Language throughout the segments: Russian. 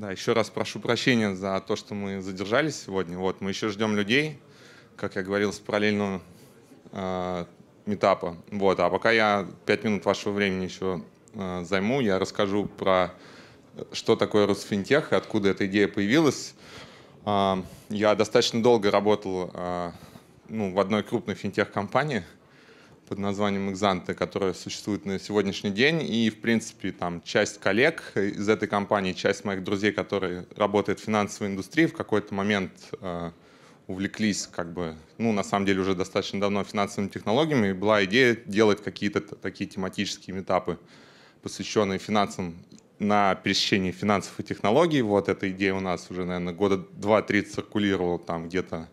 Да, еще раз прошу прощения за то, что мы задержались сегодня. Вот, мы еще ждем людей, как я говорил, с параллельного э, метапа. Вот, а пока я пять минут вашего времени еще э, займу, я расскажу про что такое Росфинтех и откуда эта идея появилась. Э, я достаточно долго работал э, ну, в одной крупной финтех-компании – под названием «Экзанты», которая существует на сегодняшний день. И, в принципе, там часть коллег из этой компании, часть моих друзей, которые работают в финансовой индустрии, в какой-то момент э, увлеклись, как бы, ну, на самом деле, уже достаточно давно финансовыми технологиями. И была идея делать какие-то такие тематические этапы, посвященные финансам на пересечении финансов и технологий. Вот эта идея у нас уже, наверное, года два-три циркулировала там где-то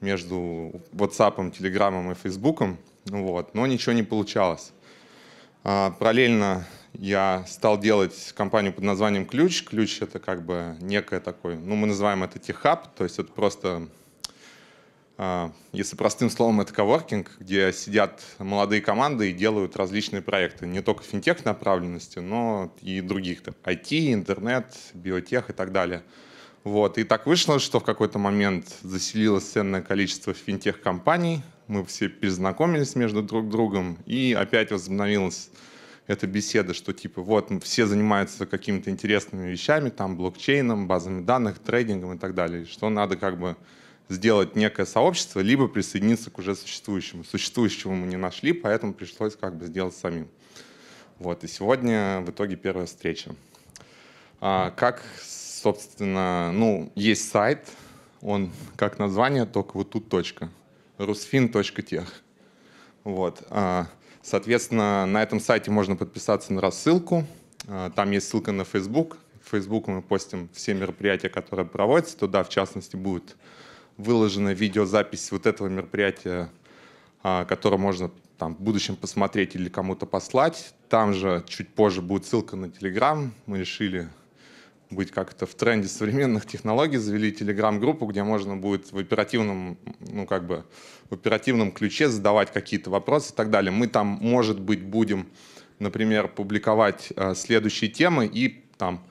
между WhatsApp, Telegram и Facebook вот, но ничего не получалось. А, параллельно я стал делать компанию под названием «Ключ». «Ключ» — это как бы некое такое, ну, мы называем это техап, то есть это просто, а, если простым словом, это коворкинг, где сидят молодые команды и делают различные проекты, не только финтех направленности, но и других, там, IT, интернет, биотех и так далее. Вот. И так вышло, что в какой-то момент заселилось ценное количество финтех-компаний, мы все перезнакомились между друг другом, и опять возобновилась эта беседа, что типа вот все занимаются какими-то интересными вещами, там блокчейном, базами данных, трейдингом и так далее, что надо как бы сделать некое сообщество, либо присоединиться к уже существующему. Существующего мы не нашли, поэтому пришлось как бы сделать самим. Вот, и сегодня в итоге первая встреча. А, как, собственно, ну, есть сайт, он как название, только вот тут точка rusfin.tech. Вот. А, соответственно, на этом сайте можно подписаться на рассылку. А, там есть ссылка на Facebook. В Facebook мы постим все мероприятия, которые проводятся. Туда, в частности, будет выложена видеозапись вот этого мероприятия, а, которое можно там, в будущем посмотреть или кому-то послать. Там же чуть позже будет ссылка на Telegram. Мы решили быть как-то в тренде современных технологий, завели телеграм-группу, где можно будет в оперативном, ну как бы в оперативном ключе задавать какие-то вопросы и так далее. Мы там, может быть, будем, например, публиковать э, следующие темы и там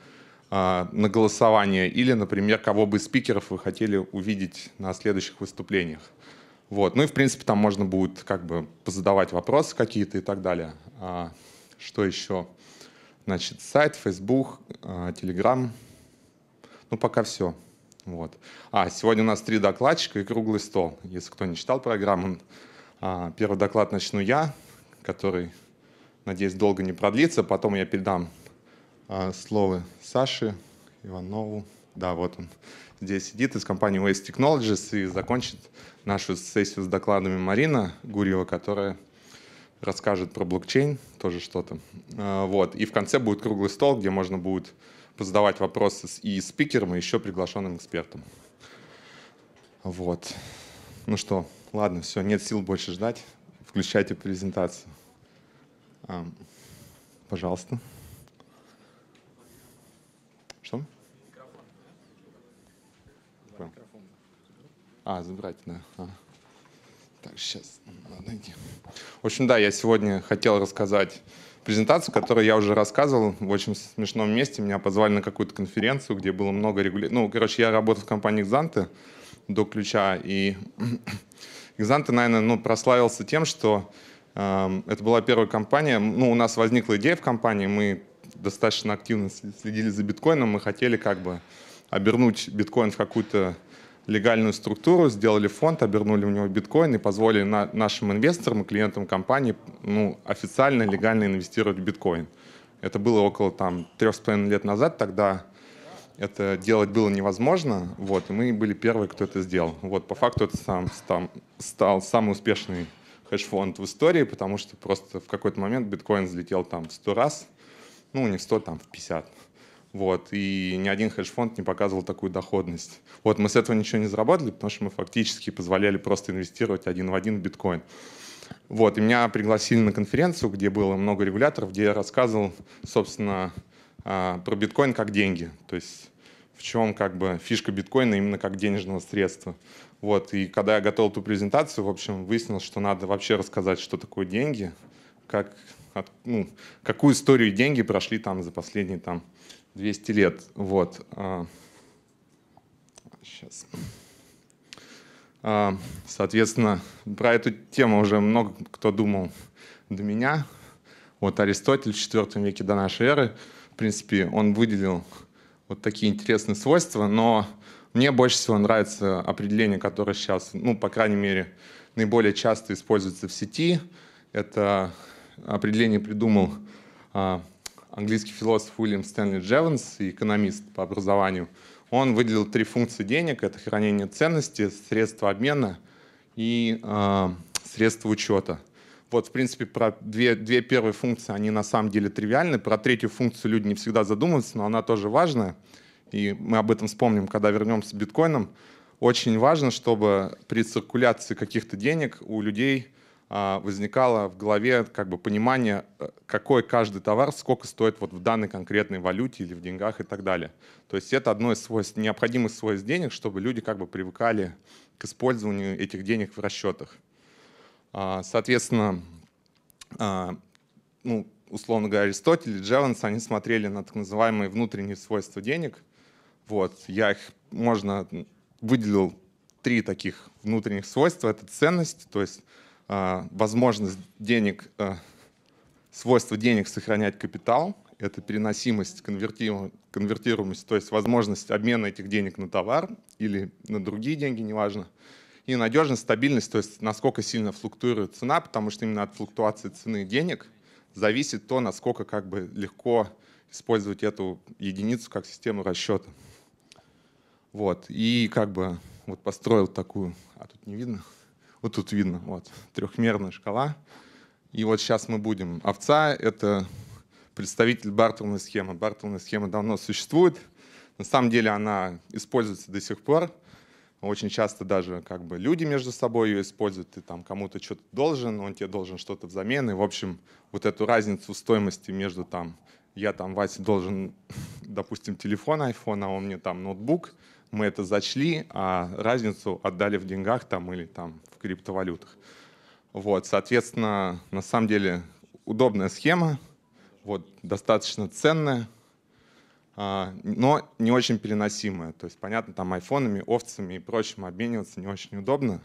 э, на голосование или, например, кого бы из спикеров вы хотели увидеть на следующих выступлениях. Вот. Ну и, в принципе, там можно будет как бы позадавать вопросы какие-то и так далее. А, что еще? Значит, сайт, Facebook, а, Telegram. Ну, пока все. Вот. А, сегодня у нас три докладчика и круглый стол. Если кто не читал программу, а, первый доклад начну я, который, надеюсь, долго не продлится. Потом я передам а, слово Саше Иванову. Да, вот он здесь сидит из компании Waste Technologies и закончит нашу сессию с докладами Марина Гурьева, которая расскажет про блокчейн, тоже что-то. А, вот. И в конце будет круглый стол, где можно будет задавать вопросы и спикерам, и еще приглашенным экспертам. Вот. Ну что, ладно, все, нет сил больше ждать. Включайте презентацию. А, пожалуйста. Что? А, забрать, да. А. Так, сейчас надо найти. В общем, да, я сегодня хотел рассказать презентацию, которую я уже рассказывал в очень смешном месте. Меня позвали на какую-то конференцию, где было много регуляций. Ну, короче, я работал в компании «Экзанты» до ключа, и «Экзанты», наверное, ну, прославился тем, что э, это была первая компания. Ну, у нас возникла идея в компании, мы достаточно активно следили за биткоином, мы хотели как бы обернуть биткоин в какую-то легальную структуру, сделали фонд, обернули в него биткоин и позволили на, нашим инвесторам и клиентам компании ну, официально, легально инвестировать в биткоин. Это было около там, 3,5 лет назад, тогда это делать было невозможно, вот, и мы были первые, кто это сделал. Вот, по факту это сам, там, стал самый успешный хедж-фонд в истории, потому что просто в какой-то момент биткоин взлетел там в 100 раз, ну, не в 100, там, в 50. Вот, и ни один хедж-фонд не показывал такую доходность. Вот мы с этого ничего не заработали, потому что мы фактически позволяли просто инвестировать один в один в биткоин. Вот, и меня пригласили на конференцию, где было много регуляторов, где я рассказывал, собственно, а, про биткоин как деньги. То есть в чем как бы фишка биткоина именно как денежного средства. Вот, и когда я готовил эту презентацию, в общем, выяснилось, что надо вообще рассказать, что такое деньги, как, ну, какую историю деньги прошли там за последние там 200 лет. Вот. Сейчас. А, а, соответственно, про эту тему уже много кто думал до меня. Вот Аристотель в IV веке до нашей эры, в принципе, он выделил вот такие интересные свойства, но мне больше всего нравится определение, которое сейчас, ну, по крайней мере, наиболее часто используется в сети. Это определение придумал а, английский философ Уильям Стэнли Джеванс, экономист по образованию, он выделил три функции денег. Это хранение ценности, средства обмена и э, средства учета. Вот, в принципе, про две, две первые функции, они на самом деле тривиальны. Про третью функцию люди не всегда задумываются, но она тоже важная. И мы об этом вспомним, когда вернемся к биткоинам. Очень важно, чтобы при циркуляции каких-то денег у людей а, возникало в голове как бы понимание, э, какой каждый товар, сколько стоит вот в данной конкретной валюте или в деньгах и так далее. То есть это одно из свойств, необходимых свойств денег, чтобы люди как бы привыкали к использованию этих денег в расчетах. А, соответственно, а, ну, условно говоря, Аристотель и Джеванс, они смотрели на так называемые внутренние свойства денег. Вот, я их, можно, выделил три таких внутренних свойства. Это ценность, то есть а, возможность денег, а, свойство денег сохранять капитал, это переносимость, конвертируемость, то есть возможность обмена этих денег на товар или на другие деньги, неважно. И надежность, стабильность, то есть насколько сильно флуктуирует цена, потому что именно от флуктуации цены денег зависит то, насколько как бы легко использовать эту единицу как систему расчета. Вот. И как бы вот построил такую... А тут не видно? Вот тут видно, вот, трехмерная шкала. И вот сейчас мы будем. Овца — это представитель бартерной схемы. Бартерная схема давно существует. На самом деле она используется до сих пор. Очень часто даже как бы люди между собой ее используют. Ты там кому-то что-то должен, он тебе должен что-то взамен. И, в общем, вот эту разницу стоимости между там я там Вася должен, допустим, телефон iPhone, а он мне там ноутбук — мы это зачли, а разницу отдали в деньгах там или там в криптовалютах. Вот, соответственно, на самом деле удобная схема, вот, достаточно ценная, а, но не очень переносимая. То есть, понятно, там айфонами, овцами и прочим обмениваться не очень удобно.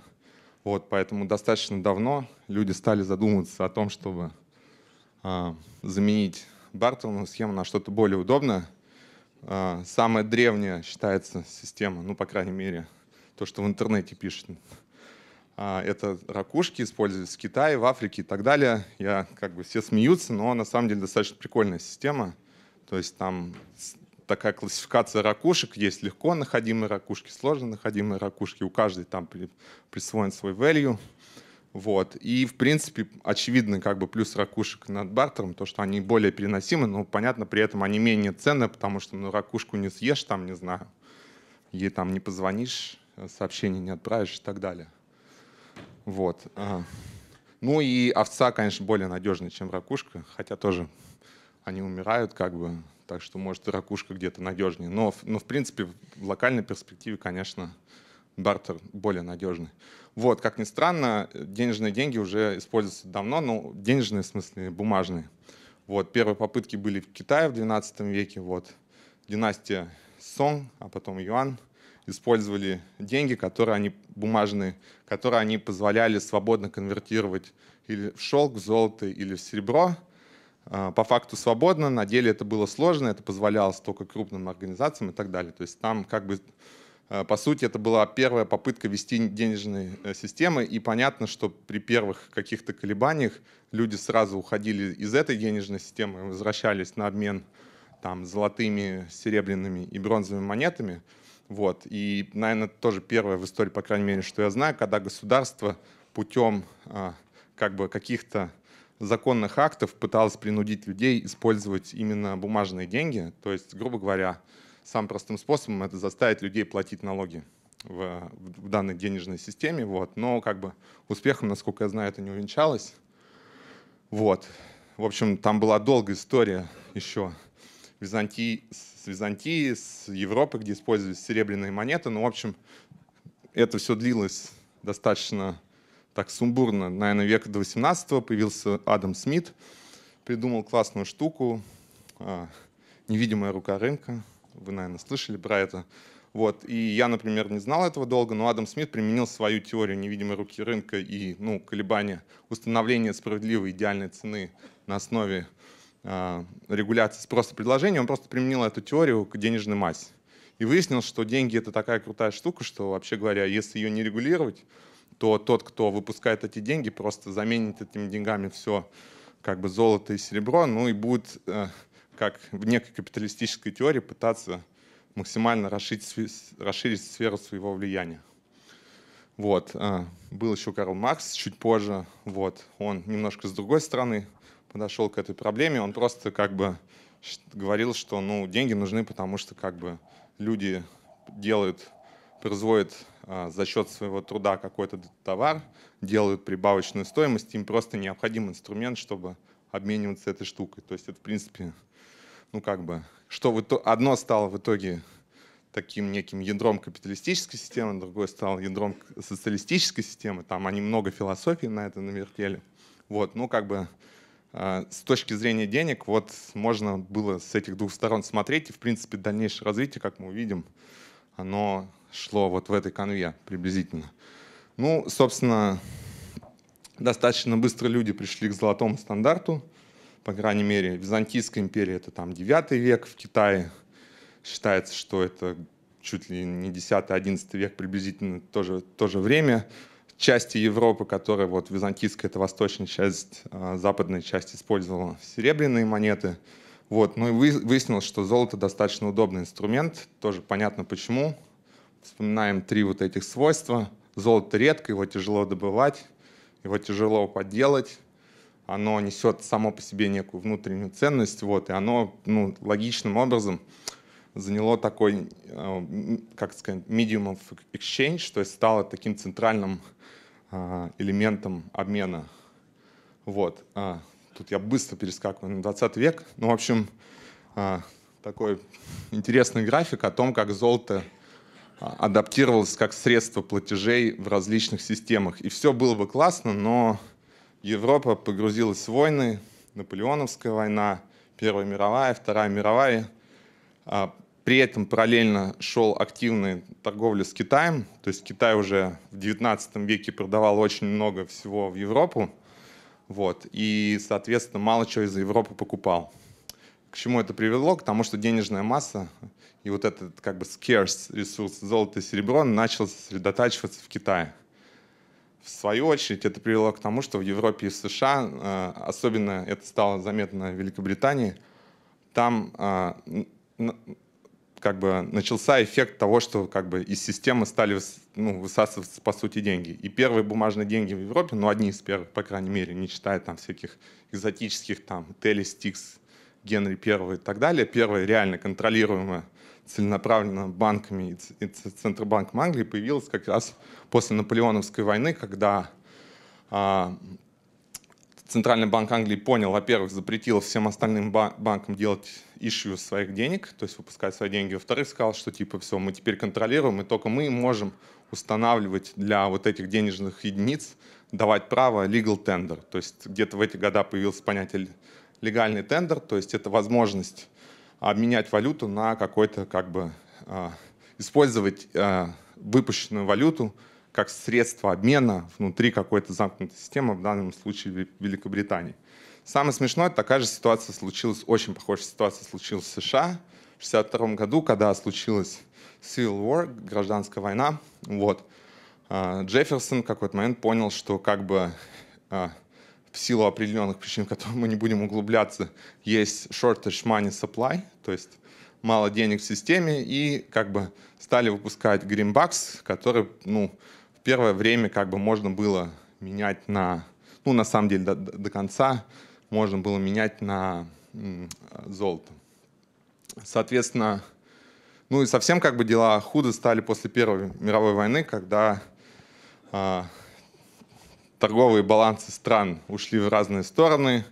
Вот, поэтому достаточно давно люди стали задумываться о том, чтобы а, заменить бартерную схему на что-то более удобное — а, самая древняя считается система, ну, по крайней мере, то, что в интернете пишет. А, это ракушки использовались в Китае, в Африке и так далее. Я как бы все смеются, но на самом деле достаточно прикольная система. То есть там такая классификация ракушек. Есть легко находимые ракушки, сложно находимые ракушки. У каждой там присвоен свой value. Вот. И, в принципе, очевидно, как бы плюс ракушек над бартером, то, что они более переносимы, но, понятно, при этом они менее ценны, потому что, ну, ракушку не съешь там, не знаю, ей там не позвонишь, э, сообщение не отправишь и так далее. Вот. А. Ну и овца, конечно, более надежная, чем ракушка, хотя тоже они умирают как бы, так что, может, и ракушка где-то надежнее. Но, но в принципе, в локальной перспективе, конечно, бартер более надежный. Вот, как ни странно, денежные деньги уже используются давно, но ну, денежные, в смысле, бумажные. Вот, первые попытки были в Китае в 12 веке. Вот, династия Сон, а потом Юан использовали деньги, которые они бумажные, которые они позволяли свободно конвертировать или в шелк, в золото или в серебро. А, по факту свободно, на деле это было сложно, это позволялось только крупным организациям и так далее. То есть там как бы Э, по сути, это была первая попытка вести денежные э, системы, и понятно, что при первых каких-то колебаниях люди сразу уходили из этой денежной системы возвращались на обмен там, золотыми, серебряными и бронзовыми монетами. Вот. И, наверное, тоже первое в истории, по крайней мере, что я знаю, когда государство путем э, как бы каких-то законных актов пыталось принудить людей использовать именно бумажные деньги. То есть, грубо говоря, самым простым способом это заставить людей платить налоги в, в данной денежной системе. Вот. Но как бы успехом, насколько я знаю, это не увенчалось. Вот. В общем, там была долгая история еще Византии, с Византии, с Европы, где использовались серебряные монеты. Ну, в общем, это все длилось достаточно так сумбурно. Наверное, века до 18 появился Адам Смит, придумал классную штуку, а, невидимая рука рынка, вы, наверное, слышали про это. Вот. И я, например, не знал этого долго, но Адам Смит применил свою теорию невидимой руки рынка и ну, колебания установления справедливой идеальной цены на основе э, регуляции спроса и предложения. Он просто применил эту теорию к денежной массе. И выяснил, что деньги — это такая крутая штука, что, вообще говоря, если ее не регулировать, то тот, кто выпускает эти деньги, просто заменит этими деньгами все как бы золото и серебро, ну и будет э, как в некой капиталистической теории пытаться максимально расширить, расширить сферу своего влияния. Вот. Э, был еще Карл Маркс чуть позже. Вот. Он немножко с другой стороны подошел к этой проблеме. Он просто как бы говорил, что ну, деньги нужны, потому что как бы люди делают, производят э, за счет своего труда какой-то товар, делают прибавочную стоимость, им просто необходим инструмент, чтобы обмениваться этой штукой. То есть это, в принципе, ну как бы, что в итоге, одно стало в итоге таким неким ядром капиталистической системы, другое стало ядром социалистической системы. Там они много философии на это навертели. Вот, ну как бы э, с точки зрения денег, вот можно было с этих двух сторон смотреть, и в принципе дальнейшее развитие, как мы увидим, оно шло вот в этой конве приблизительно. Ну, собственно, достаточно быстро люди пришли к золотому стандарту, по крайней мере, Византийская империя — это там 9 век в Китае. Считается, что это чуть ли не 10-11 век приблизительно тоже то же время. Части Европы, которая вот византийская, это восточная часть, а западная часть использовала серебряные монеты. Вот, ну и выяснилось, что золото достаточно удобный инструмент, тоже понятно почему. Вспоминаем три вот этих свойства. Золото редко, его тяжело добывать, его тяжело подделать, оно несет само по себе некую внутреннюю ценность, вот, и оно ну, логичным образом заняло такой, э, как сказать, medium of exchange, то есть стало таким центральным э, элементом обмена. Вот. А, тут я быстро перескакиваю на 20 век. Ну, в общем, э, такой интересный график о том, как золото а, адаптировалось как средство платежей в различных системах. И все было бы классно, но Европа погрузилась в войны, Наполеоновская война, Первая мировая, Вторая мировая. А, при этом параллельно шел активная торговля с Китаем. То есть Китай уже в 19 веке продавал очень много всего в Европу. Вот. И, соответственно, мало чего из Европы покупал. К чему это привело? К тому, что денежная масса и вот этот как бы scarce ресурс золото и серебро начал сосредотачиваться в Китае. В свою очередь это привело к тому, что в Европе и США, э, особенно это стало заметно в Великобритании, там э, как бы начался эффект того, что как бы из системы стали ну, высасываться по сути деньги. И первые бумажные деньги в Европе, ну одни из первых, по крайней мере, не считая там всяких экзотических там Телестикс, Генри Первый и так далее, первые реально контролируемые целенаправленно банками и Центробанком Англии появилась как раз после Наполеоновской войны, когда а, Центральный банк Англии понял, во-первых, запретил всем остальным банкам делать ишью своих денег, то есть выпускать свои деньги. Во-вторых, сказал, что типа все, мы теперь контролируем, и только мы можем устанавливать для вот этих денежных единиц, давать право legal tender. То есть где-то в эти года появилось понятие легальный тендер, то есть это возможность а, обменять валюту на какой-то, как бы, а, использовать а, выпущенную валюту как средство обмена внутри какой-то замкнутой системы, в данном случае в Великобритании. Самое смешное, такая же ситуация случилась, очень похожая ситуация случилась в США в 1962 году, когда случилась Civil War, гражданская война. Вот. Джефферсон в какой-то момент понял, что как бы в силу определенных причин, которые мы не будем углубляться, есть shortage money supply, то есть мало денег в системе, и как бы стали выпускать Greenbacks, который, ну, в первое время как бы можно было менять на, ну, на самом деле до, до конца можно было менять на золото. Соответственно, ну и совсем как бы дела худо стали после Первой мировой войны, когда э, торговые балансы стран ушли в разные стороны.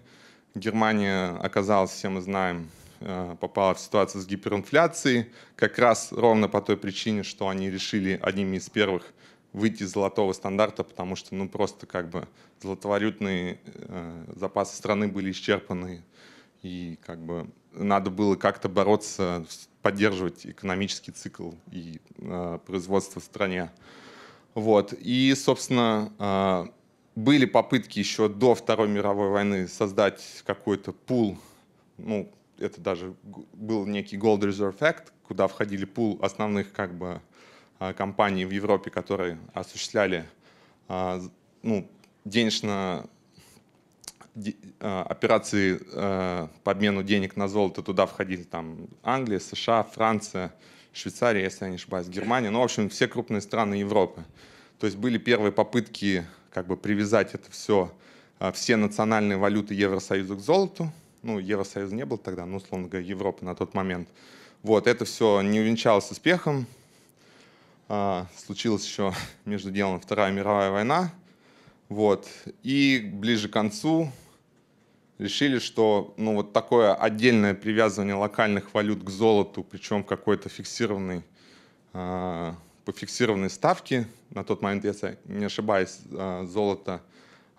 Германия оказалась, все мы знаем, Э, попала в ситуацию с гиперинфляцией, как раз ровно по той причине, что они решили одними из первых выйти из золотого стандарта, потому что ну просто как бы золотовалютные э, запасы страны были исчерпаны, и как бы надо было как-то бороться, поддерживать экономический цикл и э, производство в стране. Вот. И, собственно, э, были попытки еще до Второй мировой войны создать какой-то пул ну, это даже был некий Gold Reserve Act, куда входили пул основных как бы а, компаний в Европе, которые осуществляли а, ну, денежно а, операции по обмену денег на золото туда входили там Англия, США, Франция, Швейцария, если я не ошибаюсь, Германия, ну, в общем, все крупные страны Европы. То есть были первые попытки как бы привязать это все, все национальные валюты Евросоюза к золоту ну, Евросоюз не был тогда, ну, условно говоря, Европа на тот момент. Вот, это все не увенчалось успехом. А, случилась еще между делом Вторая мировая война. Вот, и ближе к концу решили, что ну, вот такое отдельное привязывание локальных валют к золоту, причем в какой-то фиксированной, а, по фиксированной ставке, на тот момент, если не ошибаюсь, а, золото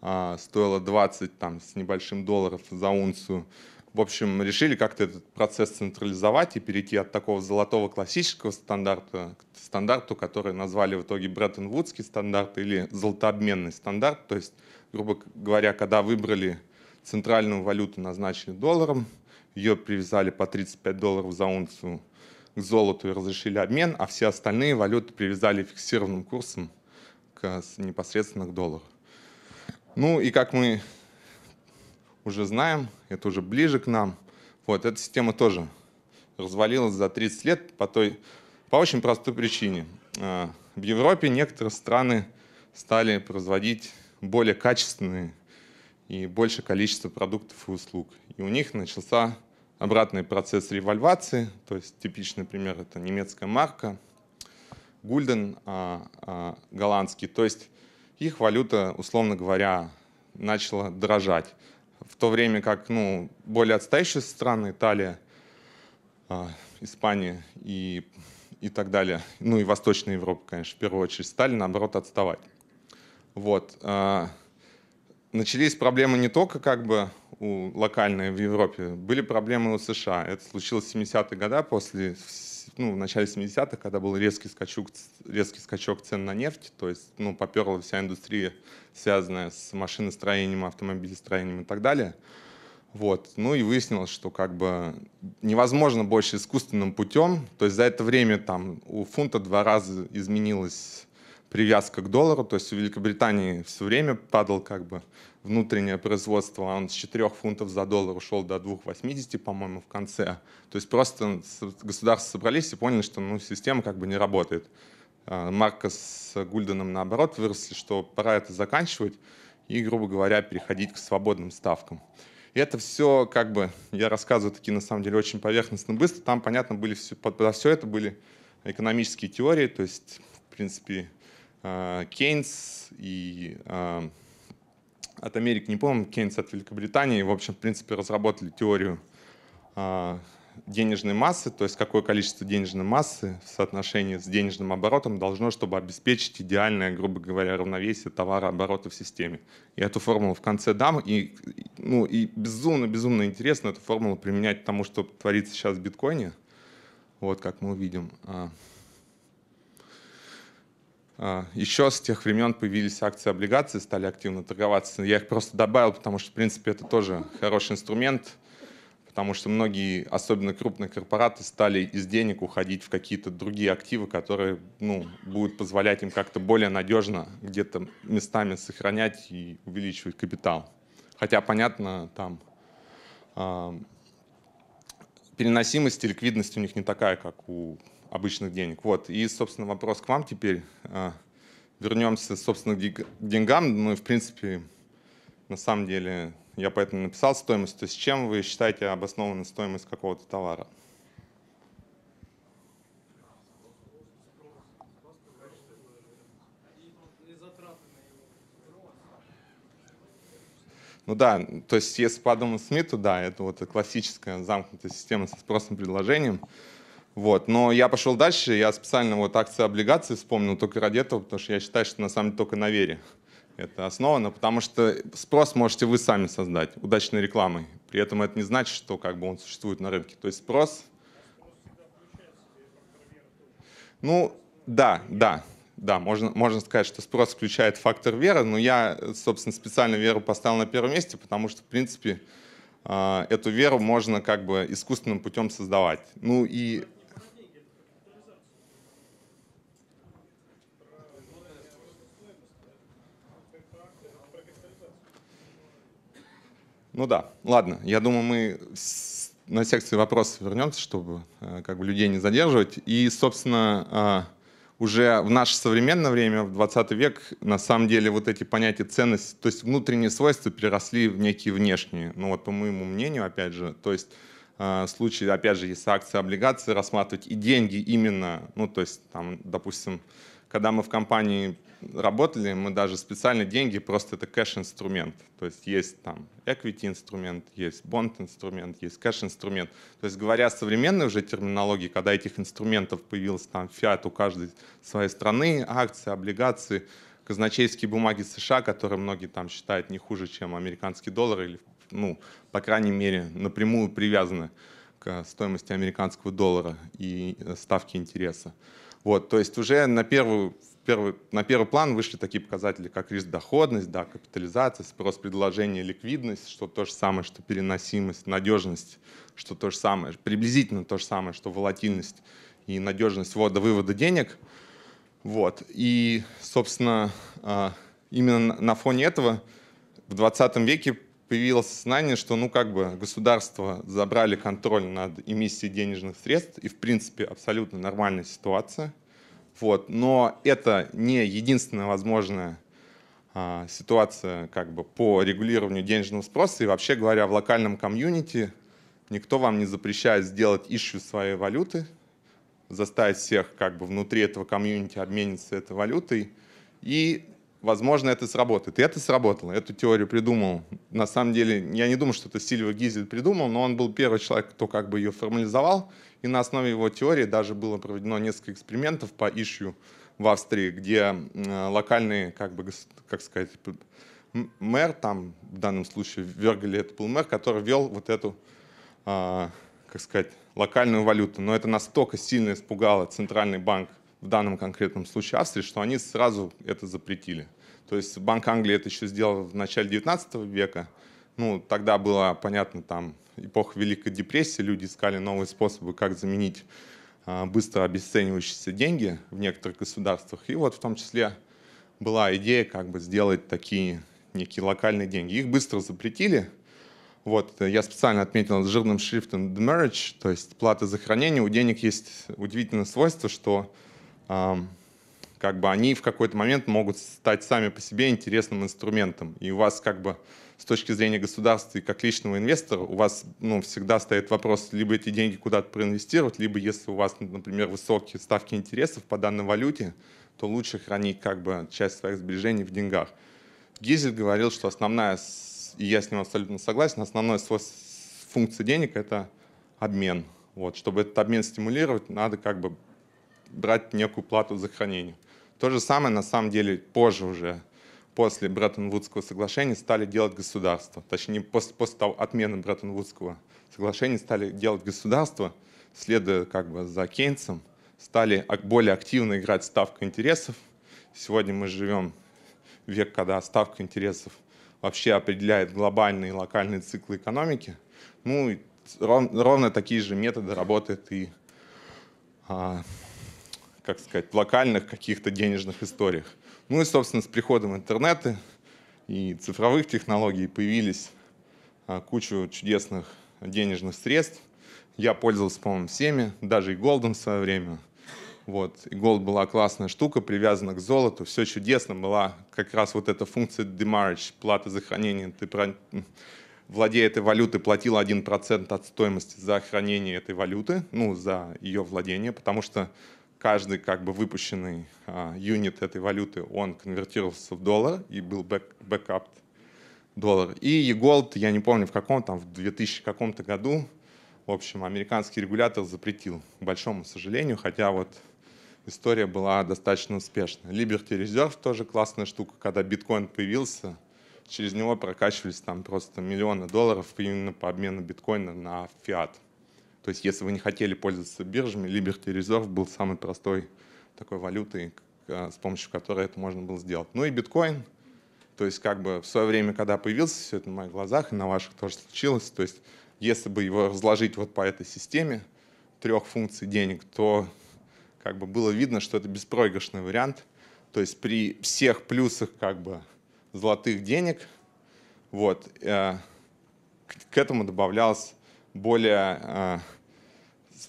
а, стоило 20 там, с небольшим долларов за унцию. В общем, решили как-то этот процесс централизовать и перейти от такого золотого классического стандарта к стандарту, который назвали в итоге Бреттон-Вудский стандарт или золотообменный стандарт. То есть, грубо говоря, когда выбрали центральную валюту, назначили долларом, ее привязали по 35 долларов за унцию к золоту и разрешили обмен, а все остальные валюты привязали фиксированным курсом к, непосредственно к доллару. Ну и как мы уже знаем, это уже ближе к нам, вот эта система тоже развалилась за 30 лет по, той, по очень простой причине. А, в Европе некоторые страны стали производить более качественные и больше количество продуктов и услуг. И у них начался обратный процесс револьвации, то есть типичный пример это немецкая марка, Гульден а, а, голландский. То есть их валюта, условно говоря, начала дрожать. В то время как ну, более отстающие страны, Италия, э, Испания и, и так далее, ну и Восточная Европа, конечно, в первую очередь, стали, наоборот, отставать. Вот. Э, начались проблемы не только как бы у локальной в Европе, были проблемы у США. Это случилось в 70-е годы после ну, в начале 70-х, когда был резкий скачок, резкий скачок цен на нефть, то есть ну, поперла вся индустрия, связанная с машиностроением, автомобилестроением и так далее. Вот. Ну и выяснилось, что как бы невозможно больше искусственным путем. То есть за это время там у фунта два раза изменилась привязка к доллару. То есть у Великобритании все время падал как бы внутреннее производство, он с 4 фунтов за доллар ушел до 2,80, по-моему, в конце. То есть просто государства собрались и поняли, что ну, система как бы не работает. А, марка с Гульденом, наоборот, выросли, что пора это заканчивать и, грубо говоря, переходить к свободным ставкам. И это все, как бы, я рассказываю такие, на самом деле, очень поверхностно, быстро. Там, понятно, были все, про все это были экономические теории, то есть, в принципе, а, Кейнс и а, от Америки, не помню, Кейнс от Великобритании, в общем, в принципе, разработали теорию а, денежной массы, то есть какое количество денежной массы в соотношении с денежным оборотом должно, чтобы обеспечить идеальное, грубо говоря, равновесие товарооборота в системе. И эту формулу в конце дам, и, ну, и безумно-безумно интересно эту формулу применять к тому, что творится сейчас в биткоине, вот как мы увидим. А. А, еще с тех времен появились акции облигации стали активно торговаться. Я их просто добавил, потому что, в принципе, это тоже хороший инструмент, потому что многие, особенно крупные корпораты, стали из денег уходить в какие-то другие активы, которые ну, будут позволять им как-то более надежно где-то местами сохранять и увеличивать капитал. Хотя, понятно, там а, переносимость и ликвидность у них не такая, как у обычных денег. Вот. И, собственно, вопрос к вам теперь. А, вернемся, собственно, к деньгам. Ну, в принципе, на самом деле, я поэтому написал стоимость. То есть чем вы считаете обоснованной стоимость какого-то товара? Ну да, то есть если по Адаму Смиту, да, это вот классическая замкнутая система со спросом и предложением. Вот. Но я пошел дальше, я специально вот акции облигации вспомнил только ради этого, потому что я считаю, что на самом деле только на вере это основано, потому что спрос можете вы сами создать удачной рекламой. При этом это не значит, что как бы он существует на рынке. То есть спрос... Ну, да, да, да, можно, можно сказать, что спрос включает фактор веры, но я, собственно, специально веру поставил на первом месте, потому что, в принципе, а, эту веру можно как бы искусственным путем создавать. Ну и Ну да, ладно, я думаю, мы на секцию вопросов вернемся, чтобы э, как бы людей не задерживать. И, собственно, э, уже в наше современное время, в 20 век, на самом деле вот эти понятия ценности, то есть внутренние свойства переросли в некие внешние. Ну вот по моему мнению, опять же, то есть в э, случае, опять же, если акции, облигации рассматривать и деньги именно, ну то есть там, допустим, когда мы в компании работали, мы даже специально деньги, просто это кэш-инструмент. То есть есть там equity инструмент, есть bond инструмент, есть кэш инструмент. То есть говоря современной уже терминологии, когда этих инструментов появилось там фиат у каждой своей страны, акции, облигации, казначейские бумаги США, которые многие там считают не хуже, чем американский доллар, или, ну, по крайней мере, напрямую привязаны к стоимости американского доллара и э, ставки интереса. Вот, то есть уже на первую первый, на первый план вышли такие показатели, как риск-доходность, да, капитализация, спрос предложения, ликвидность, что то же самое, что переносимость, надежность, что то же самое, приблизительно то же самое, что волатильность и надежность ввода-вывода денег. Вот. И, собственно, а, именно на фоне этого в 20 веке появилось сознание, что ну как бы государство забрали контроль над эмиссией денежных средств, и в принципе абсолютно нормальная ситуация – вот. Но это не единственная возможная а, ситуация как бы, по регулированию денежного спроса. И вообще говоря, в локальном комьюнити никто вам не запрещает сделать ищу своей валюты, заставить всех как бы внутри этого комьюнити обмениться этой валютой. И, возможно, это сработает. И это сработало. Эту теорию придумал. На самом деле, я не думаю, что это Сильва Гизель придумал, но он был первый человек, кто как бы ее формализовал. И на основе его теории даже было проведено несколько экспериментов по ищу в Австрии, где локальные, как бы, как сказать, мэр, там в данном случае Вергель это был мэр, который вел вот эту, а, как сказать, локальную валюту. Но это настолько сильно испугало центральный банк в данном конкретном случае Австрии, что они сразу это запретили. То есть Банк Англии это еще сделал в начале 19 века. Ну, тогда было, понятно, там эпоха Великой депрессии люди искали новые способы, как заменить а, быстро обесценивающиеся деньги в некоторых государствах. И вот в том числе была идея как бы сделать такие некие локальные деньги. Их быстро запретили. Вот, я специально отметил жирным шрифтом demerge, то есть плата за хранение. У денег есть удивительное свойство, что эм, как бы они в какой-то момент могут стать сами по себе интересным инструментом. И у вас как бы с точки зрения государства и как личного инвестора у вас ну, всегда стоит вопрос, либо эти деньги куда-то проинвестировать, либо если у вас, например, высокие ставки интересов по данной валюте, то лучше хранить как бы часть своих сбережений в деньгах. Гизель говорил, что основная, и я с ним абсолютно согласен, основная функция денег — это обмен. Вот, чтобы этот обмен стимулировать, надо как бы брать некую плату за хранение. То же самое на самом деле позже уже после Бреттон-Вудского соглашения стали делать государство. Точнее, после, после того, отмены Бреттон-Вудского соглашения стали делать государство, следуя как бы за Кейнсом, стали более активно играть ставку интересов. Сегодня мы живем век, когда ставка интересов вообще определяет глобальные и локальные циклы экономики. Ну и ров, ровно такие же методы работают и, а, как сказать, в локальных каких-то денежных историях. Ну и, собственно, с приходом интернета и цифровых технологий появились а, кучу чудесных денежных средств. Я пользовался, по-моему, всеми, даже и голдом в свое время. Вот. И голд была классная штука, привязана к золоту. Все чудесно. Была как раз вот эта функция demurrage, плата за хранение. Ты про... владея этой валюты, платил 1% от стоимости за хранение этой валюты, ну, за ее владение, потому что каждый как бы выпущенный а, юнит этой валюты, он конвертировался в доллар и был бэк, бэкап доллар. И Еголд, я не помню в каком, там в 2000 каком-то году, в общем, американский регулятор запретил, к большому сожалению, хотя вот история была достаточно успешна. Liberty Reserve тоже классная штука, когда биткоин появился, через него прокачивались там просто миллионы долларов именно по обмену биткоина на фиат. То есть если вы не хотели пользоваться биржами, Liberty Reserve был самой простой такой валютой, а, с помощью которой это можно было сделать. Ну и биткоин, то есть как бы в свое время, когда появился, все это на моих глазах и на ваших тоже случилось, то есть если бы его разложить вот по этой системе трех функций денег, то как бы было видно, что это беспроигрышный вариант. То есть при всех плюсах как бы золотых денег, вот, э, к этому добавлялось более а,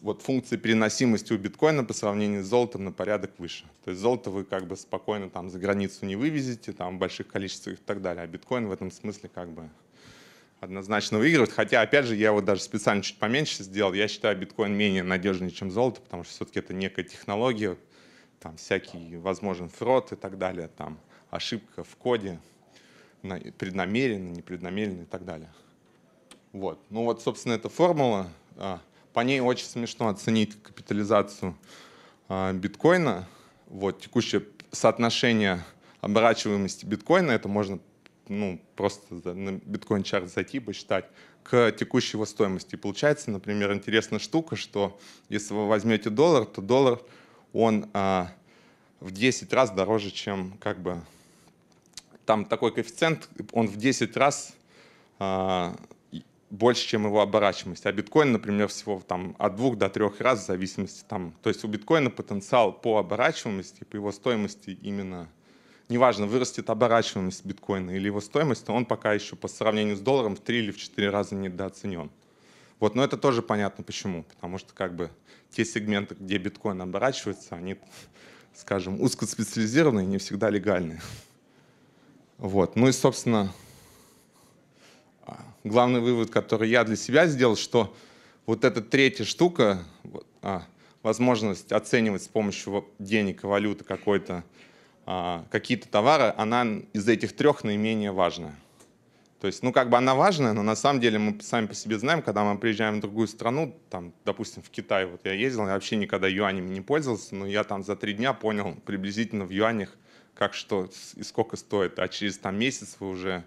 вот функции переносимости у биткоина по сравнению с золотом на порядок выше. То есть золото вы как бы спокойно там за границу не вывезете, там в больших количествах и так далее. А биткоин в этом смысле как бы однозначно выигрывает. Хотя, опять же, я его даже специально чуть поменьше сделал. Я считаю биткоин менее надежнее, чем золото, потому что все-таки это некая технология, там всякий возможен фрод и так далее, там ошибка в коде, преднамеренно, непреднамеренно и так далее. Вот. Ну вот, собственно, эта формула. А, по ней очень смешно оценить капитализацию а, биткоина. Вот текущее соотношение оборачиваемости биткоина, это можно ну, просто на биткоин-чарт зайти, и посчитать, к текущей его стоимости. получается, например, интересная штука, что если вы возьмете доллар, то доллар, он а, в 10 раз дороже, чем как бы... Там такой коэффициент, он в 10 раз а, больше, чем его оборачиваемость. А биткоин, например, всего там от двух до трех раз в зависимости там. То есть у биткоина потенциал по оборачиваемости, по его стоимости именно неважно, вырастет оборачиваемость биткоина или его стоимость, то он пока еще по сравнению с долларом в три или в четыре раза недооценен. Вот, но это тоже понятно почему, потому что как бы те сегменты, где биткоин оборачивается, они, скажем, узкоспециализированные, не всегда легальные. Вот. Ну и, собственно, главный вывод, который я для себя сделал, что вот эта третья штука, а, возможность оценивать с помощью денег и валюты какой-то, а, какие-то товары, она из этих трех наименее важная. То есть, ну, как бы она важная, но на самом деле мы сами по себе знаем, когда мы приезжаем в другую страну, там, допустим, в Китай, вот я ездил, я вообще никогда юанями не пользовался, но я там за три дня понял приблизительно в юанях, как что и сколько стоит, а через там месяц вы уже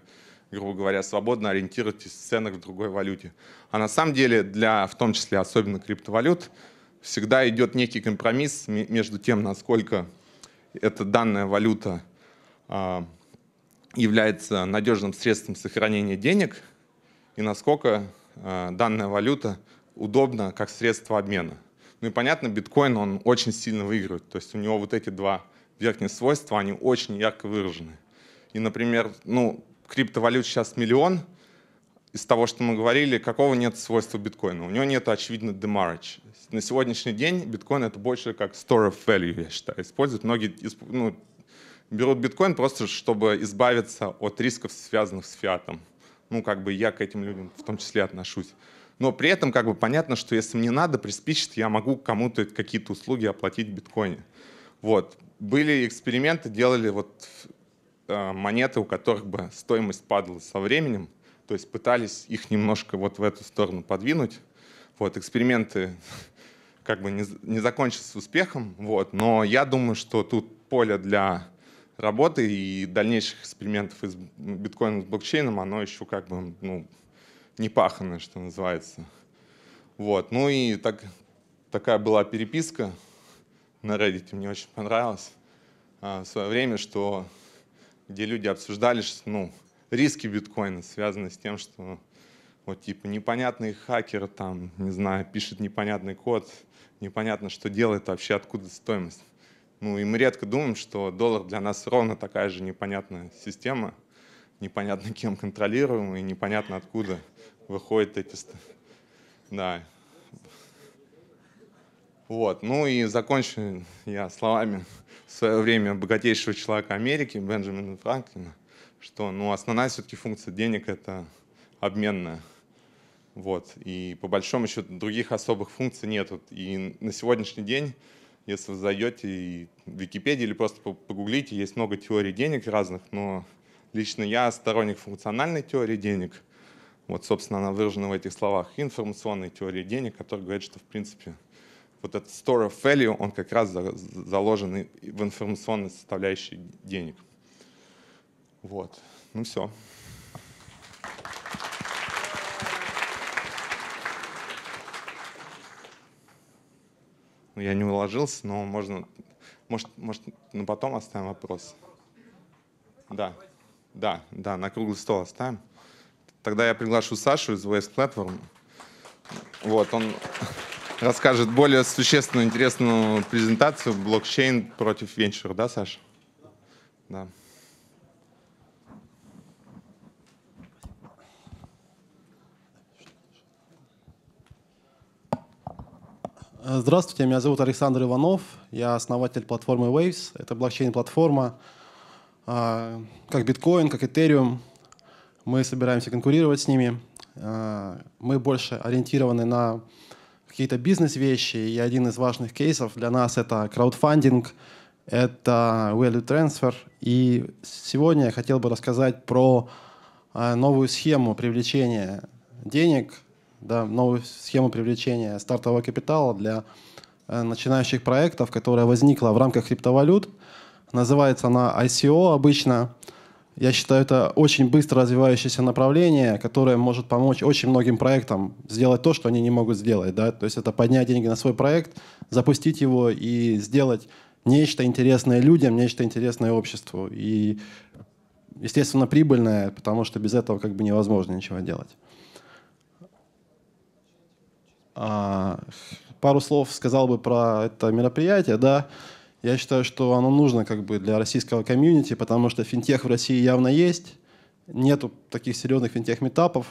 грубо говоря, свободно ориентируйтесь в ценах в другой валюте. А на самом деле для, в том числе, особенно криптовалют, всегда идет некий компромисс между тем, насколько эта данная валюта а, является надежным средством сохранения денег и насколько а, данная валюта удобна как средство обмена. Ну и понятно, биткоин, он очень сильно выигрывает. То есть у него вот эти два верхних свойства, они очень ярко выражены. И, например, ну, криптовалют сейчас миллион, из того, что мы говорили, какого нет свойства биткоина. У него нет, очевидно, демарч. На сегодняшний день биткоин это больше как store of value, я считаю. Используют многие, ну, берут биткоин просто, чтобы избавиться от рисков, связанных с фиатом. Ну, как бы я к этим людям в том числе отношусь. Но при этом как бы понятно, что если мне надо, приспичит, я могу кому-то какие-то услуги оплатить в биткоине. Вот. Были эксперименты, делали вот Э, монеты, у которых бы стоимость падала со временем, то есть пытались их немножко вот в эту сторону подвинуть. Вот, эксперименты как бы не, не закончатся успехом, вот, но я думаю, что тут поле для работы и дальнейших экспериментов из биткоина с блокчейном, оно еще как бы ну, не пахано, что называется. Вот. Ну и так, такая была переписка на Reddit, мне очень понравилось э, в свое время, что где люди обсуждали ну, риски биткоина, связанные с тем, что вот типа непонятный хакер там, не знаю, пишет непонятный код, непонятно, что делает вообще, откуда стоимость. Ну и мы редко думаем, что доллар для нас ровно такая же непонятная система, непонятно кем контролируем и непонятно откуда выходят эти... Да. Вот, ну и закончу я словами в свое время богатейшего человека Америки, Бенджамина Франклина, что ну, основная все-таки функция денег — это обменная. Вот. И по большому счету других особых функций нет. И на сегодняшний день, если вы зайдете и в Википедии или просто погуглите, есть много теорий денег разных, но лично я сторонник функциональной теории денег. Вот, собственно, она выражена в этих словах. Информационной теории денег, которая говорит, что, в принципе, вот этот store of value, он как раз заложен в информационной составляющей денег. Вот, ну все. Ну, я не уложился, но можно, может, может, на потом оставим вопрос. Да, да, да, на круглый стол оставим. Тогда я приглашу Сашу из Waste Platform. Вот, он расскажет более существенную, интересную презентацию «Блокчейн против венчур». Да, Саша? Да. Здравствуйте, меня зовут Александр Иванов, я основатель платформы Waves. Это блокчейн-платформа, а, как биткоин, как Ethereum. Мы собираемся конкурировать с ними. А, мы больше ориентированы на какие-то бизнес-вещи, и один из важных кейсов для нас — это краудфандинг, это value transfer. И сегодня я хотел бы рассказать про э, новую схему привлечения денег, да, новую схему привлечения стартового капитала для э, начинающих проектов, которая возникла в рамках криптовалют. Называется она ICO обычно — я считаю, это очень быстро развивающееся направление, которое может помочь очень многим проектам сделать то, что они не могут сделать. Да? То есть это поднять деньги на свой проект, запустить его и сделать нечто интересное людям, нечто интересное обществу. И, естественно, прибыльное, потому что без этого как бы невозможно ничего делать. А, пару слов сказал бы про это мероприятие. Да? Я считаю, что оно нужно как бы для российского комьюнити, потому что финтех в России явно есть, нету таких серьезных финтех-метапов,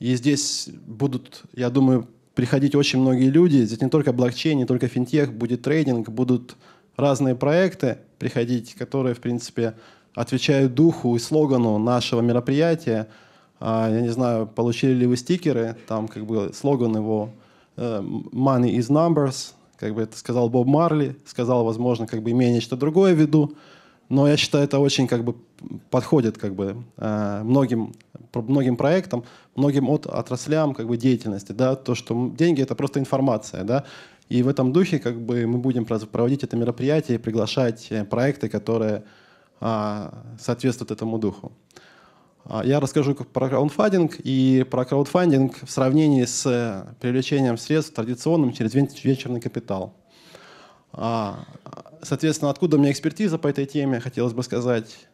и здесь будут, я думаю, приходить очень многие люди. Здесь не только блокчейн, не только финтех, будет трейдинг, будут разные проекты приходить, которые, в принципе, отвечают духу и слогану нашего мероприятия. А, я не знаю, получили ли вы стикеры, там как бы слоган его э, «Money is numbers», как бы это сказал Боб Марли, сказал, возможно, как бы имея нечто другое в виду. Но я считаю, это очень как бы подходит как бы а, многим, многим проектам, многим от, отраслям как бы деятельности. Да? То, что деньги — это просто информация. Да? И в этом духе как бы мы будем проводить это мероприятие и приглашать э, проекты, которые а, соответствуют этому духу. А, я расскажу про краудфандинг и про краудфандинг в сравнении с э, привлечением средств традиционным через венчурный капитал. А, соответственно, откуда у меня экспертиза по этой теме, хотелось бы сказать.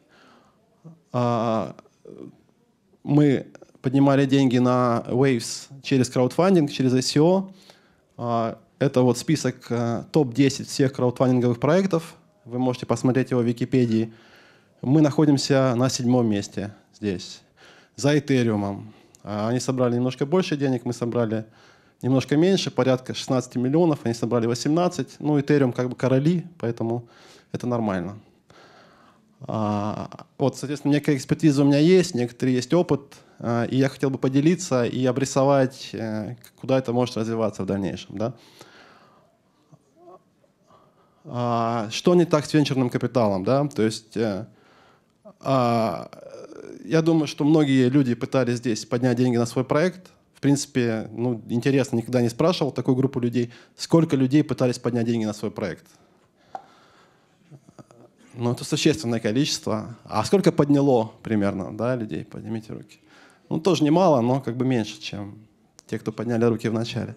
А, мы поднимали деньги на Waves через краудфандинг, через ICO. E это вот список э, топ-10 всех краудфандинговых проектов. Вы можете посмотреть его в Википедии. Мы находимся на седьмом месте здесь, за Этериумом. А, они собрали немножко больше денег, мы собрали немножко меньше, порядка 16 миллионов, они собрали 18. Ну, Ethereum как бы короли, поэтому это нормально. А, вот, соответственно, некая экспертиза у меня есть, некоторые есть опыт, а, и я хотел бы поделиться и обрисовать, э, куда это может развиваться в дальнейшем. Да? что не так с венчурным капиталом? Да? То есть э, я думаю, что многие люди пытались здесь поднять деньги на свой проект. В принципе, ну, интересно, никогда не спрашивал такую группу людей, сколько людей пытались поднять деньги на свой проект. Ну, это существенное количество. А сколько подняло примерно да, людей? Поднимите руки. Ну, тоже немало, но как бы меньше, чем те, кто подняли руки в начале.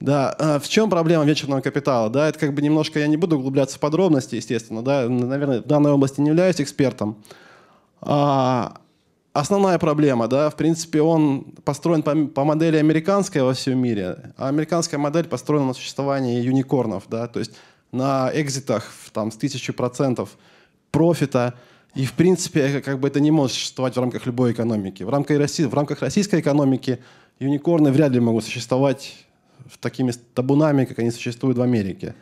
Да, э, в чем проблема вечерного капитала? Да, это как бы немножко, я не буду углубляться в подробности, естественно, да, наверное, в данной области не являюсь экспертом, а, основная проблема, да, в принципе, он построен по, по модели американской во всем мире, а американская модель построена на существовании юникорнов, да, то есть на экзитах там с тысячу процентов профита, и в принципе э, как бы это не может существовать в рамках любой экономики. В рамках, России, в рамках российской экономики юникорны вряд ли могут существовать в такими табунами, как они существуют в Америке.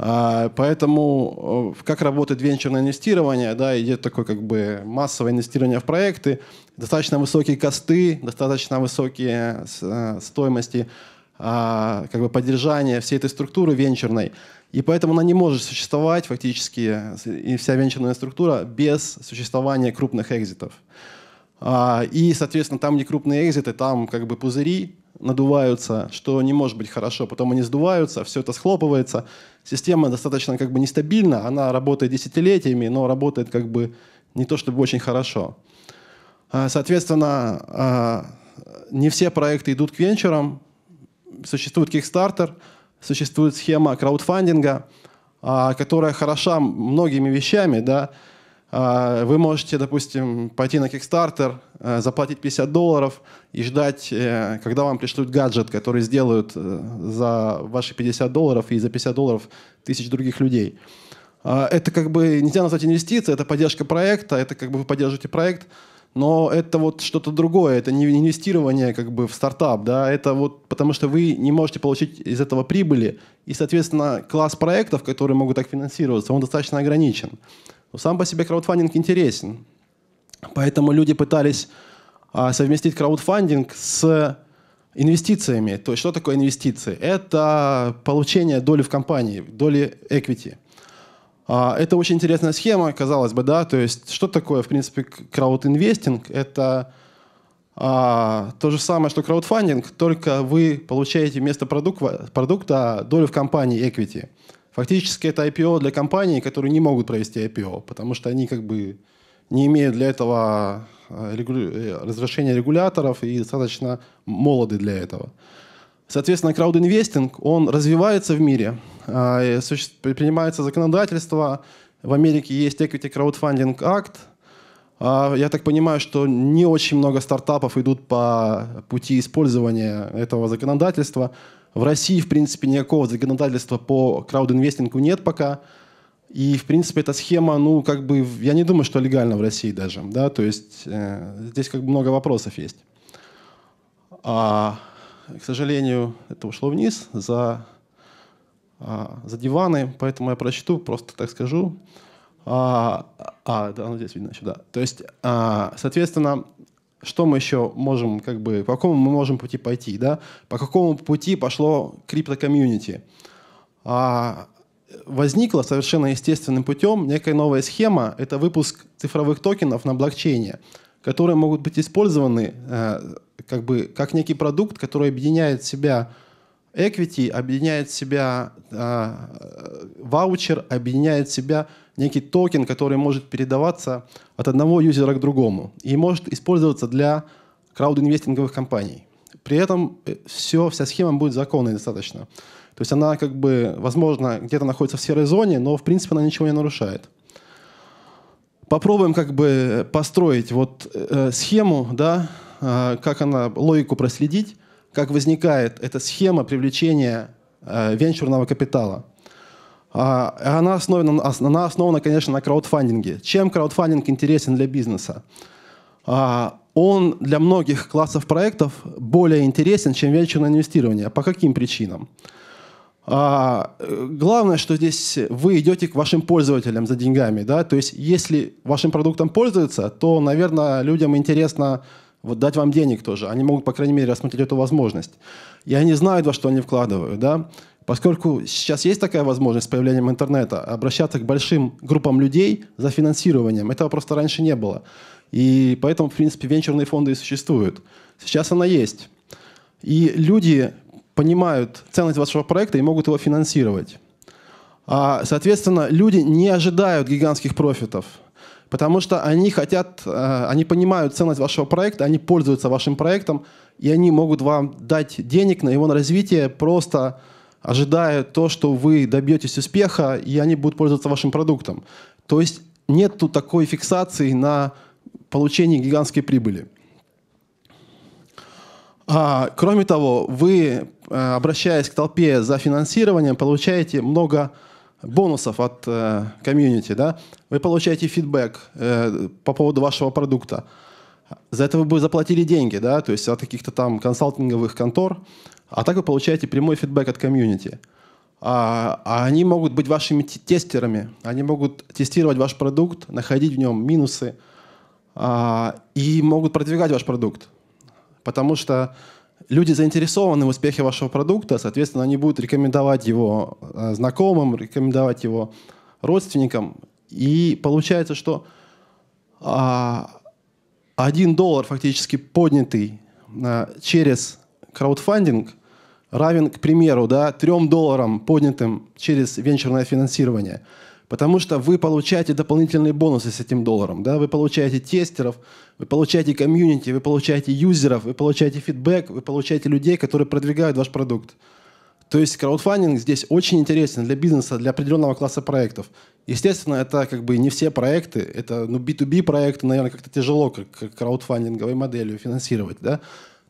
А, поэтому э, как работает венчурное инвестирование, да, идет такое как бы массовое инвестирование в проекты, достаточно высокие косты, достаточно высокие э, стоимости а, как бы поддержания всей этой структуры венчурной. И поэтому она не может существовать фактически, и вся венчурная структура, без существования крупных экзитов. А, и, соответственно, там, где крупные экзиты, там как бы пузыри, надуваются, что не может быть хорошо, потом они сдуваются, все это схлопывается. Система достаточно как бы нестабильна, она работает десятилетиями, но работает как бы не то чтобы очень хорошо. А, соответственно, а, не все проекты идут к венчурам, существует Kickstarter, существует схема краудфандинга, а, которая хороша многими вещами, да, а, вы можете, допустим, пойти на Kickstarter, э, заплатить 50 долларов и ждать, э, когда вам пришлют гаджет, который сделают э, за ваши 50 долларов и за 50 долларов тысяч других людей. А, это как бы нельзя назвать инвестицией, это поддержка проекта, это как бы вы поддерживаете проект, но это вот что-то другое, это не инвестирование как бы в стартап, да, это вот потому что вы не можете получить из этого прибыли, и, соответственно, класс проектов, которые могут так финансироваться, он достаточно ограничен. Но сам по себе краудфандинг интересен. Поэтому люди пытались а, совместить краудфандинг с инвестициями. То есть что такое инвестиции? Это получение доли в компании, доли equity. А, это очень интересная схема, казалось бы, да. То есть что такое, в принципе, краудинвестинг? Это а, то же самое, что краудфандинг, только вы получаете вместо продукта, продукта долю в компании equity. Фактически это IPO для компаний, которые не могут провести IPO, потому что они как бы не имеют для этого э, регу... Э, разрешения регуляторов и достаточно молоды для этого. Соответственно, краудинвестинг, он развивается в мире, а, принимается законодательство, в Америке есть Equity Crowdfunding Act, а, я так понимаю, что не очень много стартапов идут по пути использования этого законодательства. В России, в принципе, никакого законодательства по краудинвестингу нет пока. И, в принципе, эта схема, ну, как бы, я не думаю, что легально в России даже, да, то есть э, здесь как бы много вопросов есть. А, к сожалению, это ушло вниз за, а, за диваны, поэтому я прочту, просто так скажу. А, а да, ну здесь видно сюда. То есть, а, соответственно, что мы еще можем, как бы, по какому мы можем пути пойти, да? По какому пути пошло крипто-комьюнити? А, возникла совершенно естественным путем некая новая схема. Это выпуск цифровых токенов на блокчейне, которые могут быть использованы э, как, бы, как некий продукт, который объединяет в себя Equity объединяет в себя, ваучер э, объединяет в себя некий токен, который может передаваться от одного юзера к другому и может использоваться для краудинвестинговых компаний. При этом э, все, вся схема будет законной достаточно. То есть она как бы, возможно, где-то находится в серой зоне, но в принципе она ничего не нарушает. Попробуем как бы э, построить вот э, схему, да, э, как она, логику проследить как возникает эта схема привлечения э, венчурного капитала. Э, она, основана, она основана, конечно, на краудфандинге. Чем краудфандинг интересен для бизнеса? Э, он для многих классов проектов более интересен, чем венчурное инвестирование. По каким причинам? А, главное, что здесь вы идете к вашим пользователям за деньгами. Да? То есть если вашим продуктом пользуются, то, наверное, людям интересно вот дать вам денег тоже. Они могут, по крайней мере, рассмотреть эту возможность. Я не знаю, во что они вкладывают. Да? Поскольку сейчас есть такая возможность с появлением интернета, обращаться к большим группам людей за финансированием, этого просто раньше не было. И поэтому, в принципе, венчурные фонды и существуют. Сейчас она есть. И люди понимают ценность вашего проекта и могут его финансировать. А, соответственно, люди не ожидают гигантских профитов потому что они хотят, э, они понимают ценность вашего проекта, они пользуются вашим проектом, и они могут вам дать денег на его развитие, просто ожидая то, что вы добьетесь успеха, и они будут пользоваться вашим продуктом. То есть нет тут такой фиксации на получение гигантской прибыли. А, кроме того, вы, э, обращаясь к толпе за финансированием, получаете много бонусов от э, комьюнити, да, вы получаете фидбэк э, по поводу вашего продукта. За это вы бы заплатили деньги, да, то есть от каких-то там консалтинговых контор, а так вы получаете прямой фидбэк от комьюнити. А, а они могут быть вашими тестерами, они могут тестировать ваш продукт, находить в нем минусы а, и могут продвигать ваш продукт. Потому что люди заинтересованы в успехе вашего продукта, соответственно, они будут рекомендовать его э, знакомым, рекомендовать его родственникам. И получается, что а, один доллар, фактически поднятый э, через краудфандинг, равен, к примеру, да, 3 долларам, поднятым через венчурное финансирование – Потому что вы получаете дополнительные бонусы с этим долларом. Да? Вы получаете тестеров, вы получаете комьюнити, вы получаете юзеров, вы получаете фидбэк, вы получаете людей, которые продвигают ваш продукт. То есть краудфандинг здесь очень интересен для бизнеса, для определенного класса проектов. Естественно, это как бы не все проекты, это ну, B2B проекты, наверное, как-то тяжело как, как краудфандинговой моделью финансировать, да?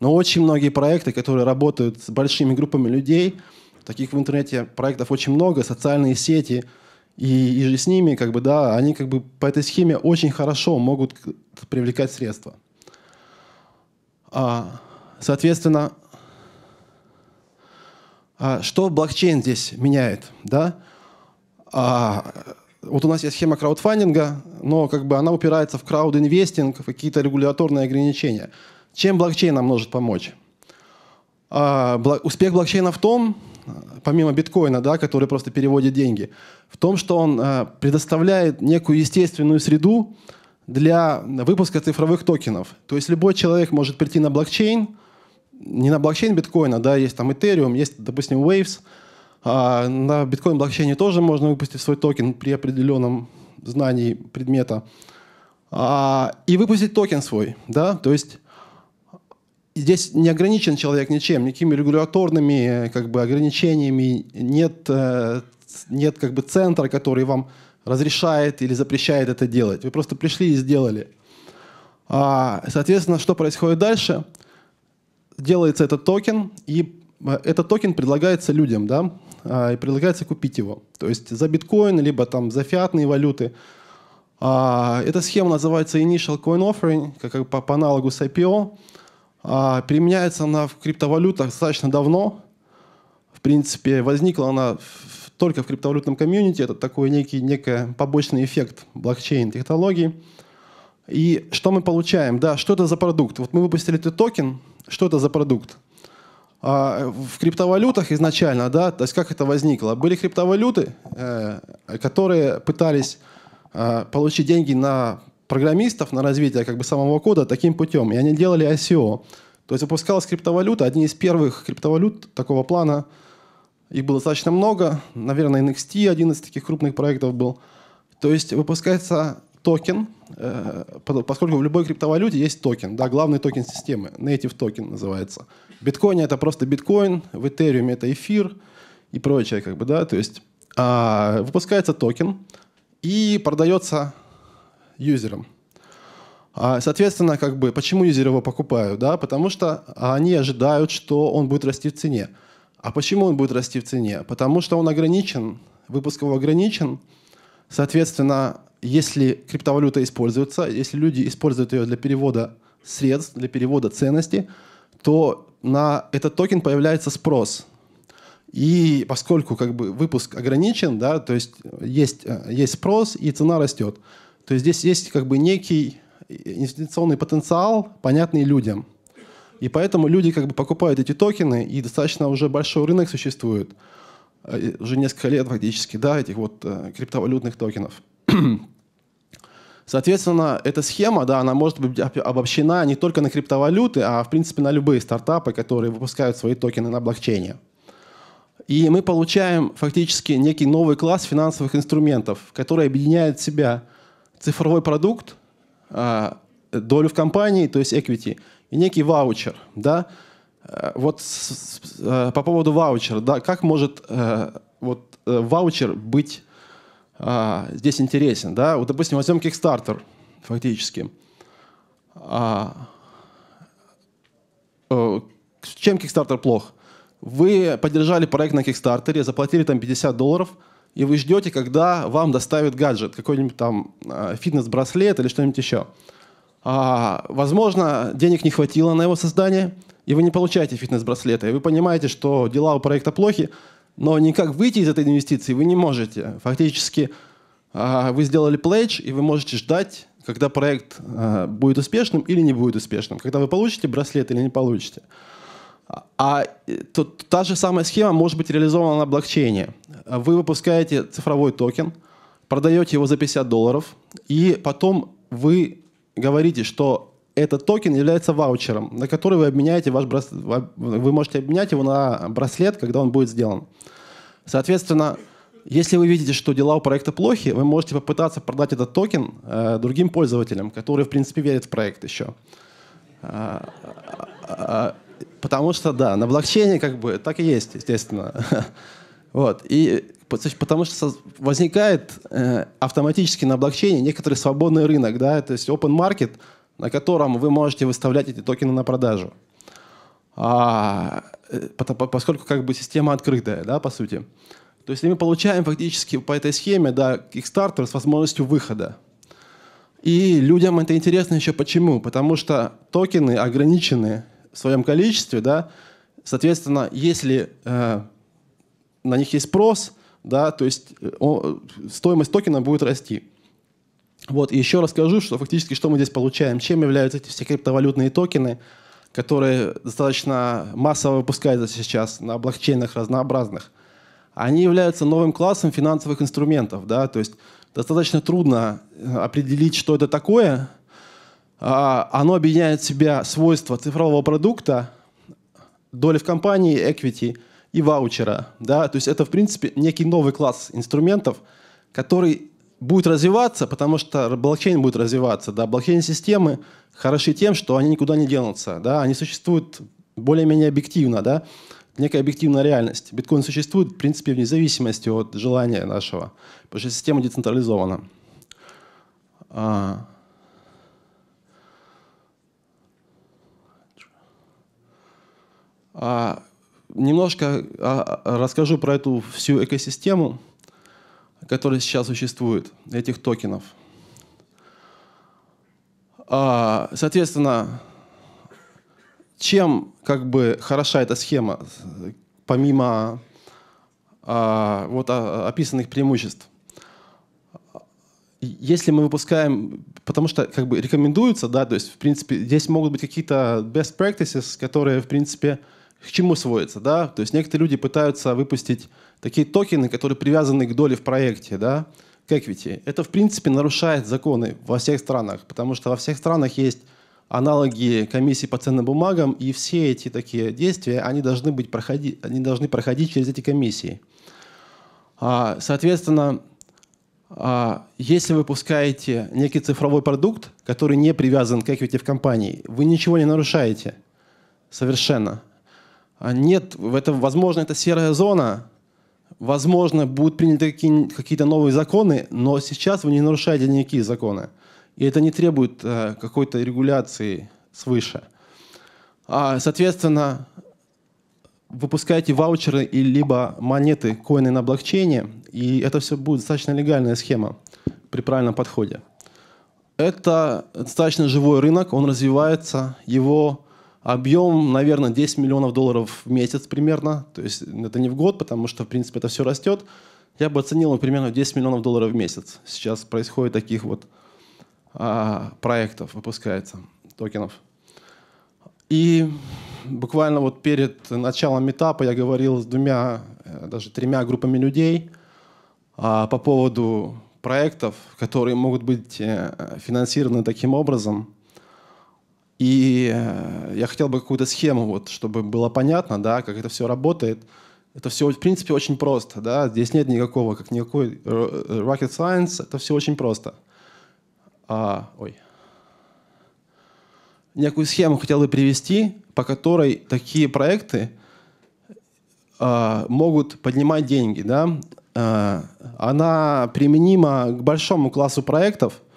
Но очень многие проекты, которые работают с большими группами людей, таких в интернете проектов очень много, социальные сети – и, и с ними, как бы, да, они как бы по этой схеме очень хорошо могут привлекать средства. А, соответственно, а, что блокчейн здесь меняет, да? А, вот у нас есть схема краудфандинга, но как бы она упирается в краудинвестинг, в какие-то регуляторные ограничения. Чем блокчейн нам может помочь? А, блок, успех блокчейна в том, Э, помимо биткоина, да, который просто переводит деньги, в том, что он э, предоставляет некую естественную среду для выпуска цифровых токенов. То есть любой человек может прийти на блокчейн, не на блокчейн биткоина, да, есть там Ethereum, есть, допустим, Waves, а на биткоин-блокчейне тоже можно выпустить свой токен при определенном знании предмета, а, и выпустить токен свой, да, то есть здесь не ограничен человек ничем, никакими регуляторными э, как бы, ограничениями, нет, э, нет как бы, центра, который вам разрешает или запрещает это делать. Вы просто пришли и сделали. А, соответственно, что происходит дальше? Делается этот токен, и э, этот токен предлагается людям, да, а, и предлагается купить его. То есть за биткоин, либо там за фиатные валюты. А, эта схема называется Initial Coin Offering, как, как по, по аналогу с IPO. А, применяется она в криптовалютах достаточно давно. В принципе, возникла она только в криптовалютном комьюнити. Это такой некий некий побочный эффект блокчейн-технологий. И что мы получаем? Да, что это за продукт? Вот мы выпустили этот токен. Что это за продукт? А, в криптовалютах изначально, да, то есть как это возникло? Были криптовалюты, э, которые пытались э, получить деньги на программистов на развитие как бы самого кода таким путем. И они делали ICO. E то есть выпускалась криптовалюта, одни из первых криптовалют такого плана. Их было достаточно много. Наверное, NXT один из таких крупных проектов был. То есть выпускается токен, э, поскольку в любой криптовалюте есть токен, да, главный токен системы, native токен называется. В биткоине это просто биткоин, в этериуме это эфир и прочее, как бы, да, то есть а, выпускается токен и продается юзером. А, соответственно, как бы, почему юзеры его покупают? Да? Потому что они ожидают, что он будет расти в цене. А почему он будет расти в цене? Потому что он ограничен, выпуск его ограничен. Соответственно, если криптовалюта используется, если люди используют ее для перевода средств, для перевода ценностей, то на этот токен появляется спрос. И поскольку как бы, выпуск ограничен, да, то есть, есть э, есть спрос и цена растет. То есть здесь есть как бы некий инвестиционный потенциал, понятный людям. И поэтому люди как бы покупают эти токены, и достаточно уже большой рынок существует, э, уже несколько лет фактически, да, этих вот э, криптовалютных токенов. Соответственно, эта схема, да, она может быть обобщена не только на криптовалюты, а в принципе на любые стартапы, которые выпускают свои токены на блокчейне. И мы получаем фактически некий новый класс финансовых инструментов, который объединяет в себя цифровой продукт, а, долю в компании, то есть equity, и некий ваучер, да. Э, вот э, по поводу ваучера, да, как может э, вот ваучер быть а, здесь интересен, да? Вот, допустим, возьмем Kickstarter, фактически. А, чем Kickstarter плох? Вы поддержали проект на Kickstarter, заплатили там 50 долларов – и вы ждете, когда вам доставят гаджет, какой-нибудь там а, фитнес-браслет или что-нибудь еще. А, возможно, денег не хватило на его создание, и вы не получаете фитнес-браслета, и вы понимаете, что дела у проекта плохи, но никак выйти из этой инвестиции вы не можете. Фактически а, вы сделали плейдж, и вы можете ждать, когда проект а, будет успешным или не будет успешным, когда вы получите браслет или не получите. А, а э, тут та же самая схема может быть реализована на блокчейне. Вы выпускаете цифровой токен, продаете его за 50 долларов, и потом вы говорите, что этот токен является ваучером, на который вы обменяете ваш брас... вы можете обменять его на браслет, когда он будет сделан. Соответственно, если вы видите, что дела у проекта плохи, вы можете попытаться продать этот токен э, другим пользователям, которые, в принципе, верят в проект еще. А, а, Потому что, да, на блокчейне как бы так и есть, естественно. Вот. И потому что возникает э, автоматически на блокчейне некоторый свободный рынок, да, то есть open market, на котором вы можете выставлять эти токены на продажу. А, э, поскольку как бы система открытая, да, по сути. То есть мы получаем фактически по этой схеме, да, Kickstarter с возможностью выхода. И людям это интересно еще почему? Потому что токены ограничены в своем количестве, да, соответственно, если э, на них есть спрос, да, то есть э, он, стоимость токена будет расти. Вот, и еще расскажу, что фактически что мы здесь получаем, чем являются эти все криптовалютные токены, которые достаточно массово выпускаются сейчас на блокчейнах разнообразных. Они являются новым классом финансовых инструментов, да, то есть достаточно трудно э, определить, что это такое, а, оно объединяет в себя свойства цифрового продукта, доли в компании, equity и ваучера. Да? То есть это, в принципе, некий новый класс инструментов, который будет развиваться, потому что блокчейн будет развиваться. Да? Блокчейн-системы хороши тем, что они никуда не денутся. Да? Они существуют более-менее объективно. Да? некая объективная реальность. Биткоин существует, в принципе, вне зависимости от желания нашего, потому что система децентрализована. А, А, немножко а, а, расскажу про эту всю экосистему, которая сейчас существует, этих токенов. А, соответственно, чем как бы хороша эта схема, помимо а, вот а, описанных преимуществ? Если мы выпускаем, потому что как бы рекомендуется, да, то есть в принципе здесь могут быть какие-то best practices, которые в принципе к чему сводится, да? То есть некоторые люди пытаются выпустить такие токены, которые привязаны к доле в проекте, да, к equity. Это, в принципе, нарушает законы во всех странах, потому что во всех странах есть аналоги комиссии по ценным бумагам, и все эти такие действия, они должны, быть проходить, они должны проходить через эти комиссии. А, соответственно, а, если вы выпускаете некий цифровой продукт, который не привязан к equity в компании, вы ничего не нарушаете совершенно – а нет, в этом, возможно, это серая зона, возможно, будут приняты какие-то новые законы, но сейчас вы не нарушаете никакие законы. И это не требует э, какой-то регуляции свыше. А, соответственно, выпускаете ваучеры и либо монеты, коины на блокчейне, и это все будет достаточно легальная схема при правильном подходе. Это достаточно живой рынок, он развивается, его Объем, наверное, 10 миллионов долларов в месяц примерно. То есть это не в год, потому что, в принципе, это все растет. Я бы оценил ну, примерно 10 миллионов долларов в месяц. Сейчас происходит таких вот а, проектов, выпускается токенов. И буквально вот перед началом этапа я говорил с двумя, э, даже тремя группами людей а, по поводу проектов, которые могут быть э, финансированы таким образом – и э, я хотел бы какую-то схему, вот, чтобы было понятно, да, как это все работает. Это все, в принципе, очень просто. Да? Здесь нет никакого, как никакой rocket science. Это все очень просто. А, ой. Некую схему хотел бы привести, по которой такие проекты а, могут поднимать деньги. Да? А, она применима к большому классу проектов –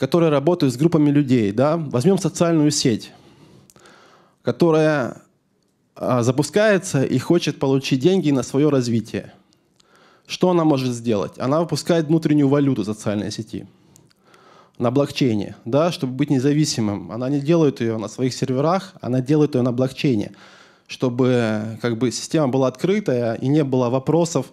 которые работают с группами людей, да, возьмем социальную сеть, которая а, запускается и хочет получить деньги на свое развитие. Что она может сделать? Она выпускает внутреннюю валюту социальной сети на блокчейне, да, чтобы быть независимым. Она не делает ее на своих серверах, она делает ее на блокчейне, чтобы как бы, система была открытая и не было вопросов,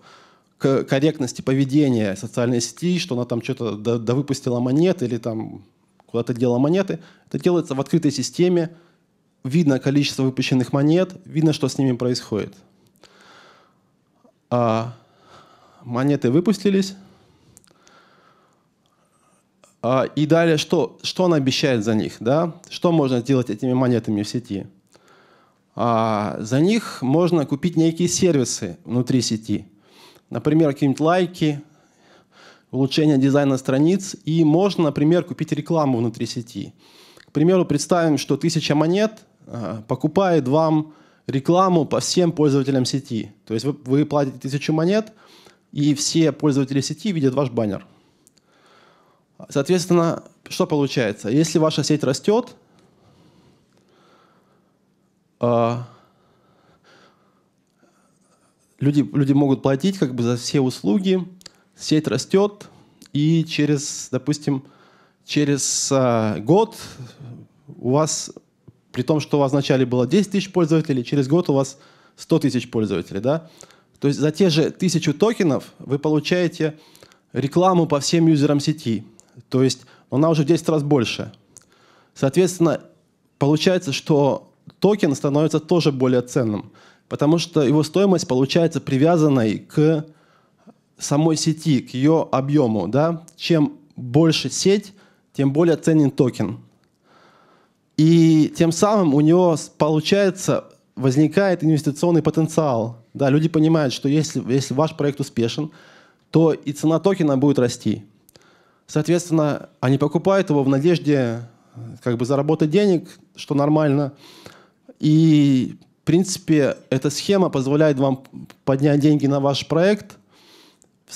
к корректности поведения социальной сети, что она там что-то довыпустила монет или там куда-то делала монеты. Это делается в открытой системе, видно количество выпущенных монет, видно, что с ними происходит. А монеты выпустились. А, и далее, что, что она обещает за них? Да? Что можно сделать этими монетами в сети? А, за них можно купить некие сервисы внутри сети – Например, какие-нибудь лайки, улучшение дизайна страниц. И можно, например, купить рекламу внутри сети. К примеру, представим, что тысяча монет а, покупает вам рекламу по всем пользователям сети. То есть вы, вы платите тысячу монет, и все пользователи сети видят ваш баннер. Соответственно, что получается? Если ваша сеть растет, а, люди, люди могут платить как бы за все услуги, сеть растет, и через, допустим, через а, год у вас, при том, что у вас вначале было 10 тысяч пользователей, через год у вас 100 тысяч пользователей, да? То есть за те же тысячу токенов вы получаете рекламу по всем юзерам сети. То есть она уже в 10 раз больше. Соответственно, получается, что токен становится тоже более ценным потому что его стоимость получается привязанной к самой сети, к ее объему. Да? Чем больше сеть, тем более ценен токен. И тем самым у него получается, возникает инвестиционный потенциал. Да, люди понимают, что если, если ваш проект успешен, то и цена токена будет расти. Соответственно, они покупают его в надежде э, как бы заработать денег, что нормально, и принципе, эта схема позволяет вам поднять деньги на ваш проект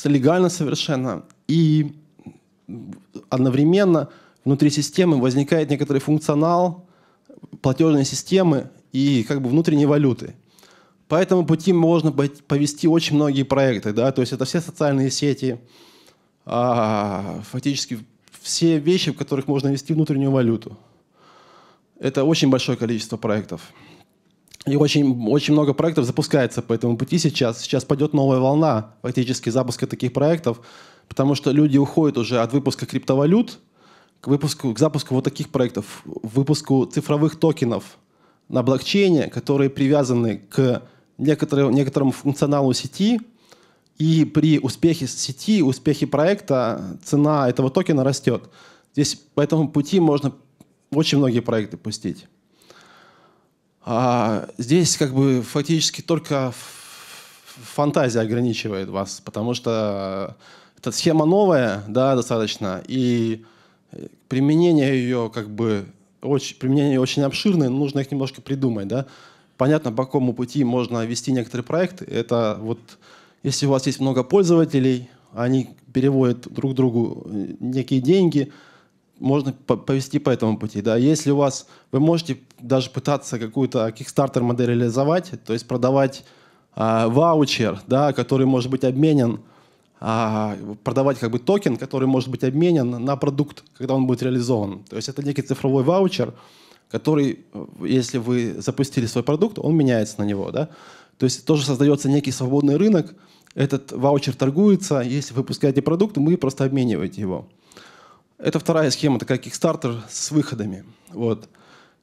легально совершенно. И одновременно внутри системы возникает некоторый функционал платежной системы и как бы внутренней валюты. По этому пути можно повести очень многие проекты. Да? То есть это все социальные сети, а, фактически все вещи, в которых можно вести внутреннюю валюту. Это очень большое количество проектов. И очень, очень много проектов запускается по этому пути сейчас. Сейчас пойдет новая волна фактически запуска таких проектов, потому что люди уходят уже от выпуска криптовалют к, выпуску, к запуску вот таких проектов, выпуску цифровых токенов на блокчейне, которые привязаны к некоторым некоторому функционалу сети. И при успехе сети, успехе проекта цена этого токена растет. Здесь по этому пути можно очень многие проекты пустить. А здесь как бы фактически только фантазия ограничивает вас, потому что эта схема новая, да, достаточно, и э, применение ее как бы очень, применение очень обширное, нужно их немножко придумать, да. Понятно, по какому пути можно вести некоторые проекты. Это вот, если у вас есть много пользователей, они переводят друг другу э, некие деньги – можно повести по этому пути. Да? Если у вас, вы можете даже пытаться какую-то Kickstarter модель реализовать, то есть продавать э, ваучер, да, который может быть обменен, э, продавать как бы токен, который может быть обменен на продукт, когда он будет реализован. То есть это некий цифровой ваучер, который, если вы запустили свой продукт, он меняется на него. Да? То есть тоже создается некий свободный рынок, этот ваучер торгуется, если вы выпускаете продукт, вы просто обмениваете его. Это вторая схема, такая Kickstarter с выходами. Вот.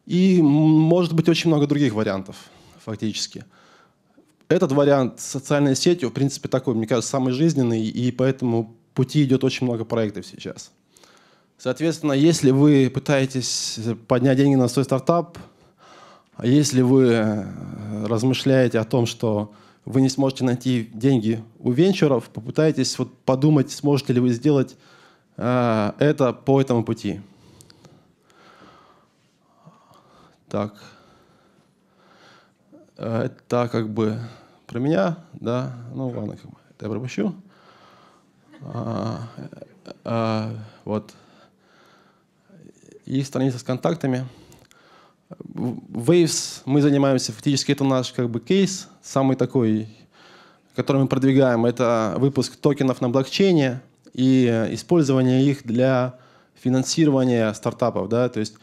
И может быть очень много других вариантов фактически. Этот вариант социальной сети, в принципе, такой, мне кажется, самый жизненный, и поэтому пути идет очень много проектов сейчас. Соответственно, если вы пытаетесь поднять деньги на свой стартап, а если вы э, размышляете о том, что вы не сможете найти деньги у венчуров, попытайтесь вот подумать, сможете ли вы сделать Э, это по этому пути. Так. Э, это как бы про меня, да. Ну, ладно, как бы. Это я пропущу. А, а, вот. Есть страница с контактами. Waves мы занимаемся, фактически это наш как бы кейс, самый такой, который мы продвигаем. Это выпуск токенов на блокчейне и э, использование их для финансирования стартапов. Да? То есть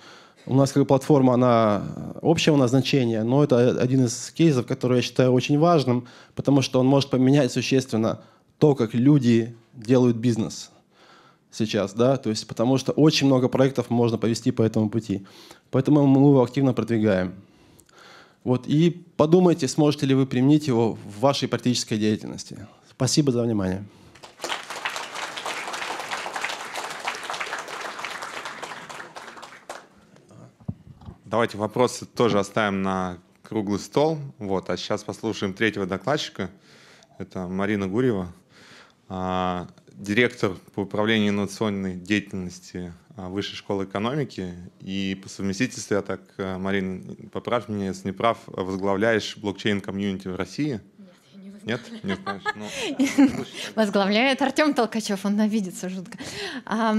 у нас как платформа, она э, общего назначения, но это один из кейсов, который я считаю очень важным, потому что он может поменять существенно то, как люди делают бизнес сейчас, да, то есть потому что очень много проектов можно повести по этому пути. Поэтому мы его активно продвигаем. Вот, и подумайте, сможете ли вы применить его в вашей практической деятельности. Спасибо за внимание. Давайте вопросы тоже оставим на круглый стол. Вот, а сейчас послушаем третьего докладчика. Это Марина Гурьева, а, директор по управлению инновационной деятельности а, Высшей школы экономики. И по совместительству, я так, э, Марина, поправь меня, если не прав, возглавляешь блокчейн-комьюнити в России – нет? Не знаешь? Ну, Возглавляет Артем Толкачев, он навидится жутко. А,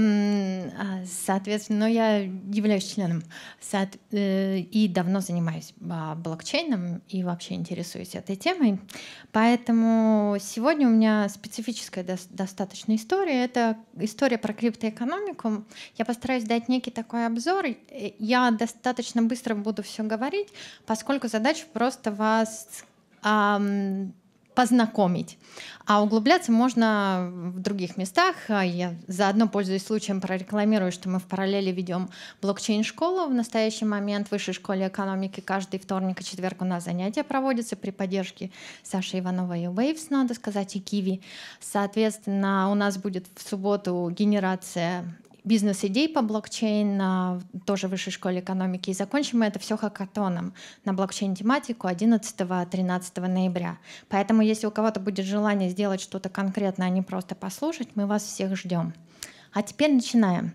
соответственно, но я являюсь членом э, и давно занимаюсь а, блокчейном и вообще интересуюсь этой темой. Поэтому сегодня у меня специфическая достаточно история. Это история про криптоэкономику. Я постараюсь дать некий такой обзор. Я достаточно быстро буду все говорить, поскольку задача просто вас познакомить. А углубляться можно в других местах. А я заодно, пользуясь случаем, прорекламирую, что мы в параллели ведем блокчейн-школу в настоящий момент в Высшей школе экономики. Каждый вторник и четверг у нас занятия проводятся при поддержке Саши Ивановой и Waves, надо сказать, и Киви. Соответственно, у нас будет в субботу генерация бизнес-идей по блокчейну тоже в Высшей школе экономики. И закончим мы это все хакатоном на блокчейн-тематику 11-13 ноября. Поэтому, если у кого-то будет желание сделать что-то конкретное, а не просто послушать, мы вас всех ждем. А теперь начинаем.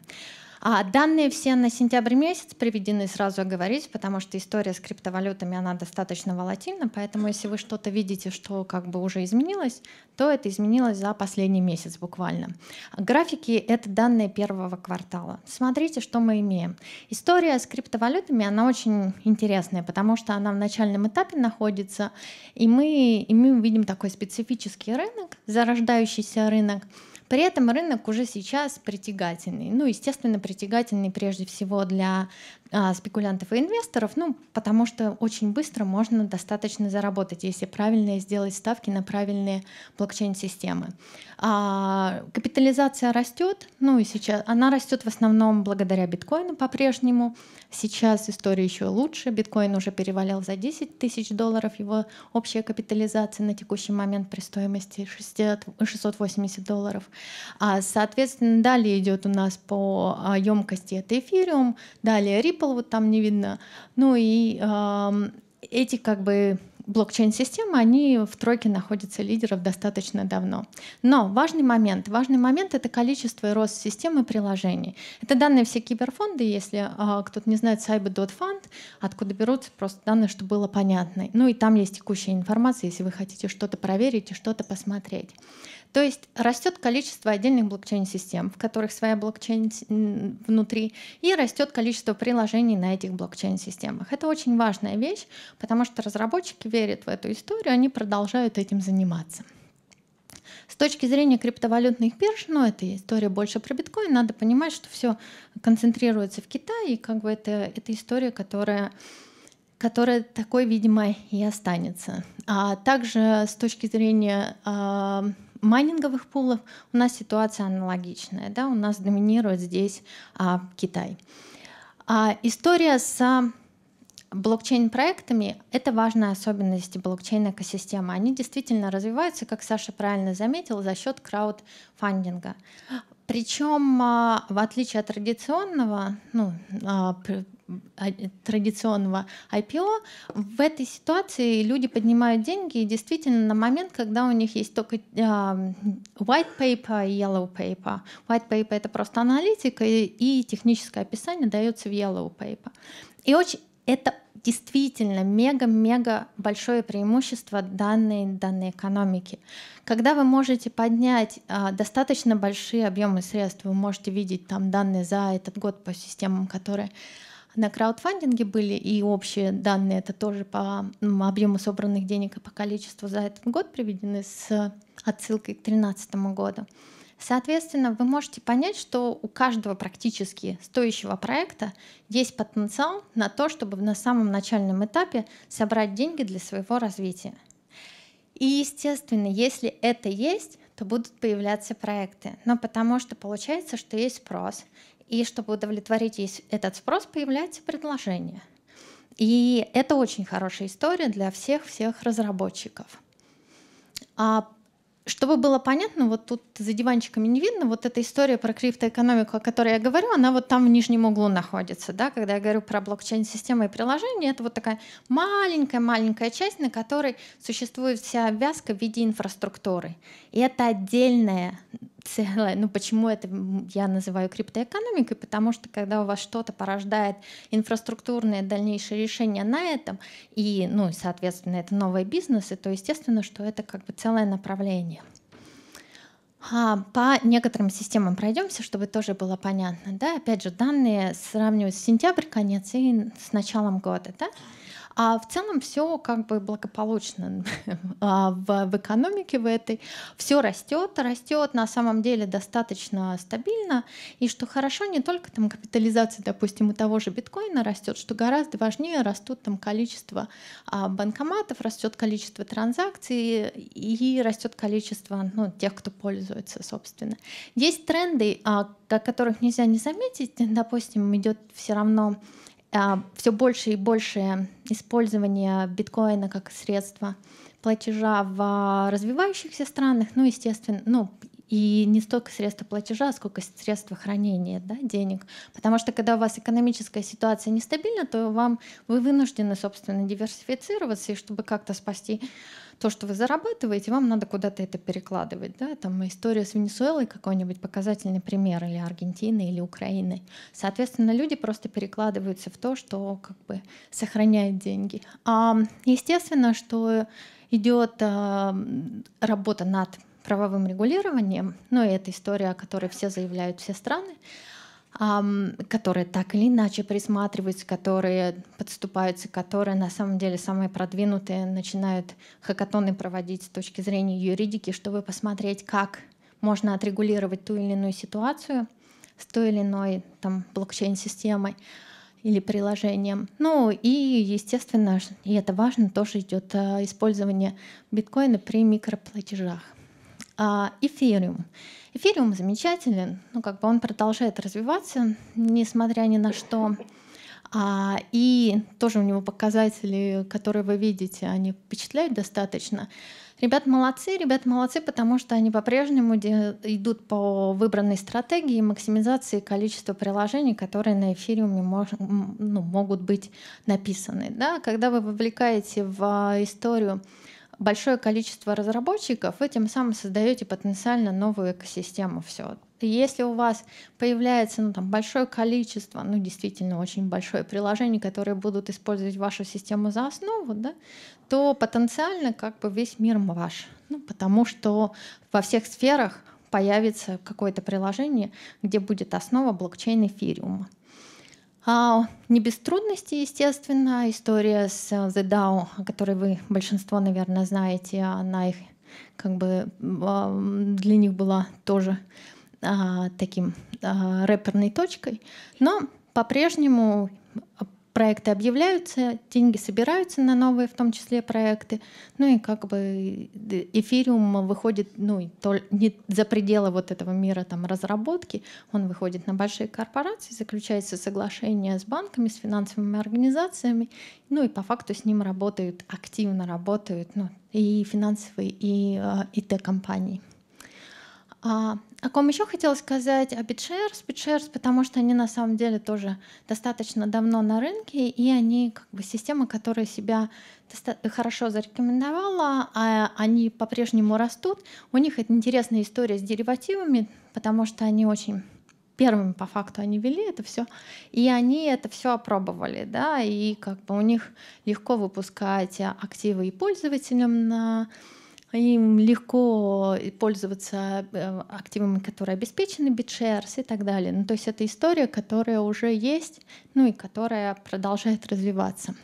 А данные все на сентябрь месяц приведены, сразу оговорюсь, потому что история с криптовалютами, она достаточно волатильна, поэтому если вы что-то видите, что как бы уже изменилось, то это изменилось за последний месяц буквально. Графики — это данные первого квартала. Смотрите, что мы имеем. История с криптовалютами, она очень интересная, потому что она в начальном этапе находится, и мы, и мы видим такой специфический рынок, зарождающийся рынок, при этом рынок уже сейчас притягательный. Ну, естественно, притягательный прежде всего для а, спекулянтов и инвесторов, ну, потому что очень быстро можно достаточно заработать, если правильно сделать ставки на правильные блокчейн-системы. А, капитализация растет, ну и сейчас она растет в основном благодаря биткоину по-прежнему. Сейчас история еще лучше, биткоин уже перевалил за 10 тысяч долларов, его общая капитализация на текущий момент при стоимости 60, 680 долларов. А, соответственно, далее идет у нас по емкости а, это эфириум, далее Ripple, Ripple вот там не видно. Ну и э, эти как бы блокчейн-системы, они в тройке находятся лидеров достаточно давно. Но важный момент. Важный момент — это количество и рост системы приложений. Это данные все киберфонды, если а, кто-то не знает cyber.fund, откуда берутся просто данные, чтобы было понятно. Ну и там есть текущая информация, если вы хотите что-то проверить и что-то посмотреть. То есть растет количество отдельных блокчейн-систем, в которых своя блокчейн внутри, и растет количество приложений на этих блокчейн-системах. Это очень важная вещь, потому что разработчики верят в эту историю, они продолжают этим заниматься. С точки зрения криптовалютных бирж, ну, это история больше про биткоин, надо понимать, что все концентрируется в Китае, и как бы это, это история, которая которая такой, видимо, и останется. А также с точки зрения а, майнинговых пулов у нас ситуация аналогичная. Да? У нас доминирует здесь а, Китай. А, история с блокчейн-проектами — это важная особенность блокчейн-экосистемы. Они действительно развиваются, как Саша правильно заметил, за счет краудфандинга. Причем, а, в отличие от традиционного ну, а, а, традиционного IPO. В этой ситуации люди поднимают деньги, и действительно на момент, когда у них есть только а, white paper и yellow paper. White paper — это просто аналитика, и, и техническое описание дается в yellow paper. И очень, это действительно мега-мега большое преимущество данной, данной экономики. Когда вы можете поднять а, достаточно большие объемы средств, вы можете видеть там данные за этот год по системам, которые на краудфандинге были и общие данные, это тоже по объему собранных денег и по количеству за этот год приведены с отсылкой к 2013 году. Соответственно, вы можете понять, что у каждого практически стоящего проекта есть потенциал на то, чтобы на самом начальном этапе собрать деньги для своего развития. И, естественно, если это есть, то будут появляться проекты. Но потому что получается, что есть спрос, и чтобы удовлетворить этот спрос, появляется предложение. И это очень хорошая история для всех-всех разработчиков. А чтобы было понятно, вот тут за диванчиками не видно, вот эта история про криптоэкономику, о которой я говорю, она вот там в нижнем углу находится. Да? Когда я говорю про блокчейн-системы и приложения, это вот такая маленькая-маленькая часть, на которой существует вся обвязка в виде инфраструктуры. И это отдельная целое, ну почему это я называю криптоэкономикой, потому что когда у вас что-то порождает инфраструктурные дальнейшие решения на этом, и, ну, соответственно, это новые бизнесы, то естественно, что это как бы целое направление. А, по некоторым системам пройдемся, чтобы тоже было понятно. Да? Опять же, данные сравнивают с сентябрь конец и с началом года. Да? А в целом все как бы благополучно а, в, в экономике в этой. Все растет, растет на самом деле достаточно стабильно. И что хорошо, не только там капитализация, допустим, у того же биткоина растет, что гораздо важнее растут там количество а, банкоматов, растет количество транзакций и растет количество ну, тех, кто пользуется, собственно. Есть тренды, а, которых нельзя не заметить. Допустим, идет все равно а, все больше и больше использование биткоина как средства платежа в а, развивающихся странах, ну, естественно, ну, и не столько средства платежа, сколько средства хранения да, денег. Потому что когда у вас экономическая ситуация нестабильна, то вам вы вынуждены, собственно, диверсифицироваться, и чтобы как-то спасти то, что вы зарабатываете, вам надо куда-то это перекладывать. Да? Там история с Венесуэлой какой-нибудь показательный пример, или Аргентины, или Украины. Соответственно, люди просто перекладываются в то, что как бы сохраняет деньги. А, естественно, что идет а, работа над правовым регулированием, ну и это история, о которой все заявляют все страны, которые так или иначе присматриваются, которые подступаются, которые на самом деле самые продвинутые начинают хакатоны проводить с точки зрения юридики, чтобы посмотреть, как можно отрегулировать ту или иную ситуацию с той или иной там, блокчейн-системой или приложением. Ну и, естественно, и это важно, тоже идет а, использование биткоина при микроплатежах. А, эфириум. Эфириум замечателен, ну как бы он продолжает развиваться, несмотря ни на что. А, и тоже у него показатели, которые вы видите, они впечатляют достаточно. Ребят молодцы, ребят молодцы, потому что они по-прежнему идут по выбранной стратегии максимизации количества приложений, которые на эфириуме мож, ну, могут быть написаны. Да? Когда вы вовлекаете в а, историю большое количество разработчиков, вы тем самым создаете потенциально новую экосистему все. Если у вас появляется ну, там, большое количество, ну действительно очень большое приложений, которые будут использовать вашу систему за основу, да, то потенциально как бы весь мир ваш. Ну, потому что во всех сферах появится какое-то приложение, где будет основа блокчейна эфириума. А, не без трудностей, естественно. История с э, The DAO, о которой вы большинство, наверное, знаете, она их как бы а, для них была тоже а, таким рэперной точкой. Но по-прежнему проекты объявляются, деньги собираются на новые, в том числе проекты. Ну и как бы эфириум выходит ну, то, не за пределы вот этого мира там, разработки, он выходит на большие корпорации, заключается соглашение с банками, с финансовыми организациями, ну и по факту с ним работают, активно работают ну, и финансовые, и э, ИТ-компании. А, о ком еще хотела сказать о BitShares, BitShares, потому что они на самом деле тоже достаточно давно на рынке, и они как бы система, которая себя хорошо зарекомендовала, а они по-прежнему растут. У них это интересная история с деривативами, потому что они очень первыми по факту они вели это все, и они это все опробовали, да, и как бы у них легко выпускать активы и пользователям на а им легко э, пользоваться э, активами, которые обеспечены, BitShares и так далее. Ну, то есть это история, которая уже есть, ну и которая продолжает развиваться.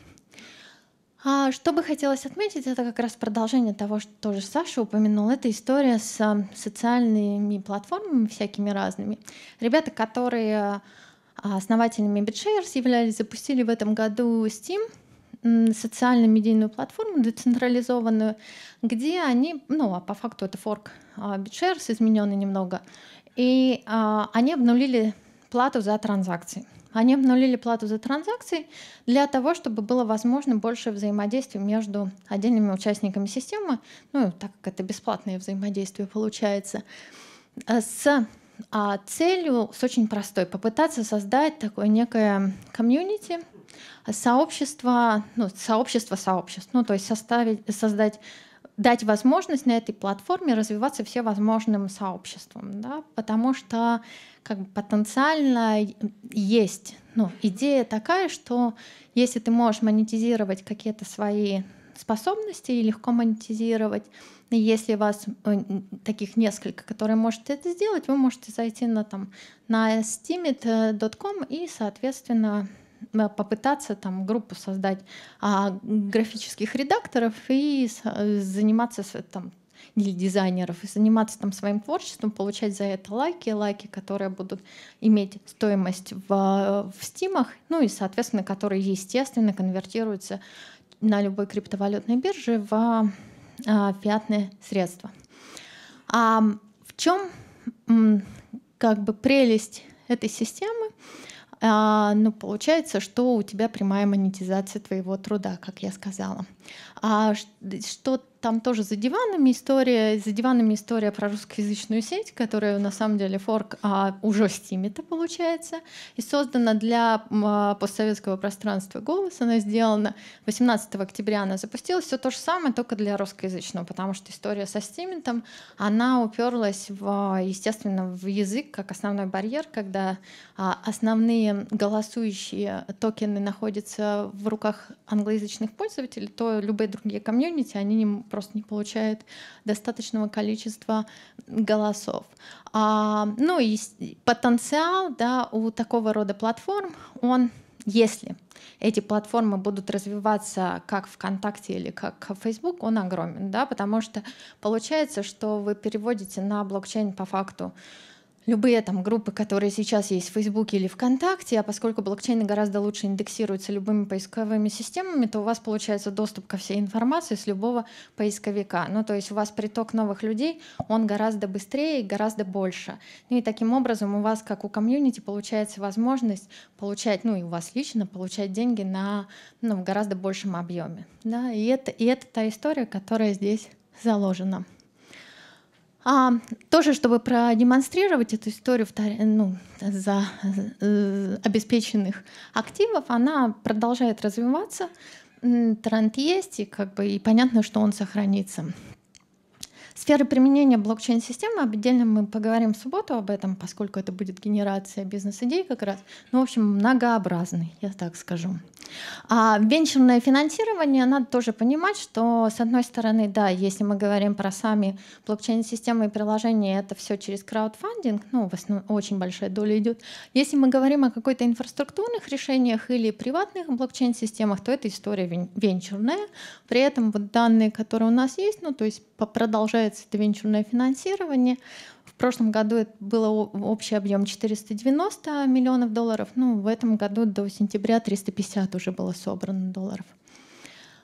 А что бы хотелось отметить, это как раз продолжение того, что тоже Саша упомянул. Это история с э, социальными платформами всякими разными. Ребята, которые основателями BitShares являлись, запустили в этом году Steam — социально-медийную платформу децентрализованную, где они, ну, а по факту это форк BitShares, а, измененный немного, и а, они обнулили плату за транзакции. Они обнулили плату за транзакции для того, чтобы было возможно больше взаимодействия между отдельными участниками системы, ну, так как это бесплатное взаимодействие получается, э, с а целью с очень простой — попытаться создать такое некое комьюнити, Сообщество, ну, сообщество сообществ, ну, то есть составить, создать дать возможность на этой платформе развиваться всевозможным сообществом, да, потому что как бы, потенциально есть ну, идея такая, что если ты можешь монетизировать какие-то свои способности и легко монетизировать, если у вас э, таких несколько, которые можете это сделать, вы можете зайти на, там, на steamit.com э, и, соответственно, Э, попытаться там группу создать а, графических редакторов и э, заниматься там или дизайнеров и заниматься там своим творчеством, получать за это лайки, лайки, которые будут иметь стоимость в, в стимах, ну и, соответственно, которые, естественно, конвертируются на любой криптовалютной бирже в а, а фиатные средства. А в чем как бы прелесть этой системы? А, ну, получается, что у тебя прямая монетизация твоего труда, как я сказала. А что там тоже за диванами история, за диванами история про русскоязычную сеть, которая на самом деле форк а, уже в Steam это получается, и создана для а, постсоветского пространства «Голос». Она сделана 18 октября, она запустилась, все то же самое, только для русскоязычного, потому что история со Steam, она уперлась, в, естественно, в язык как основной барьер, когда а, основные голосующие токены находятся в руках англоязычных пользователей, то любые другие комьюнити, они не, просто не получают достаточного количества голосов. А, ну и потенциал да, у такого рода платформ, он если эти платформы будут развиваться как ВКонтакте или как Facebook, он огромен, да, потому что получается, что вы переводите на блокчейн по факту любые там группы, которые сейчас есть в Фейсбуке или ВКонтакте, а поскольку блокчейны гораздо лучше индексируются любыми поисковыми системами, то у вас получается доступ ко всей информации с любого поисковика. Ну, то есть у вас приток новых людей, он гораздо быстрее и гораздо больше. Ну и таким образом у вас, как у комьюнити, получается возможность получать, ну и у вас лично, получать деньги на ну, в гораздо большем объеме. Да? И, это, и это та история, которая здесь заложена. А, тоже, чтобы продемонстрировать эту историю ну, за э, обеспеченных активов, она продолжает развиваться. Тренд есть, и, как бы, и понятно, что он сохранится. Сферы применения блокчейн-системы, отдельно мы поговорим в субботу об этом, поскольку это будет генерация бизнес-идей как раз. Ну, в общем, многообразный, я так скажу. А венчурное финансирование, надо тоже понимать, что с одной стороны, да, если мы говорим про сами блокчейн-системы и приложения, это все через краудфандинг, ну, в основном очень большая доля идет. Если мы говорим о какой-то инфраструктурных решениях или приватных блокчейн-системах, то это история венчурная. При этом вот данные, которые у нас есть, ну, то есть продолжается это венчурное финансирование, прошлом году это был общий объем 490 миллионов долларов. Ну, в этом году до сентября 350 уже было собрано долларов.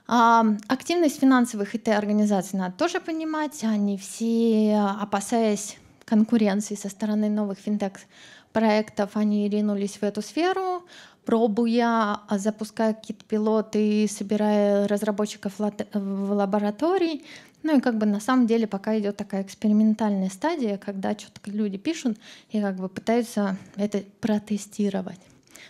А, активность финансовых ИТ-организаций надо тоже понимать. Они все, опасаясь конкуренции со стороны новых финтех-проектов, они ринулись в эту сферу, пробуя, а, запуская какие-то пилоты, собирая разработчиков в лаборатории. Ну и как бы на самом деле пока идет такая экспериментальная стадия, когда что-то люди пишут и как бы пытаются это протестировать.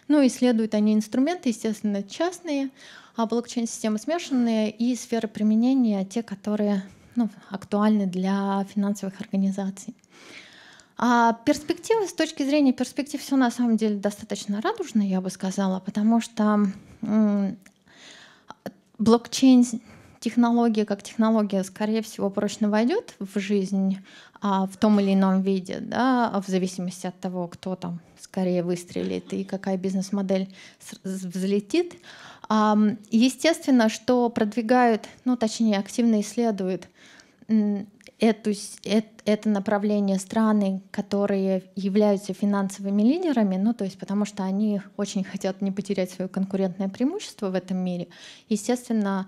Ну, исследуют они инструменты, естественно, частные, а блокчейн-системы смешанные и сферы применения, те, которые ну, актуальны для финансовых организаций. А перспективы, с точки зрения перспектив, все на самом деле достаточно радужно, я бы сказала, потому что блокчейн технология как технология, скорее всего, прочно войдет в жизнь а, в том или ином виде, да, в зависимости от того, кто там скорее выстрелит и какая бизнес-модель взлетит. А, естественно, что продвигают, ну, точнее, активно исследуют эту, это, это направление страны, которые являются финансовыми лидерами, ну то есть потому что они очень хотят не потерять свое конкурентное преимущество в этом мире, естественно,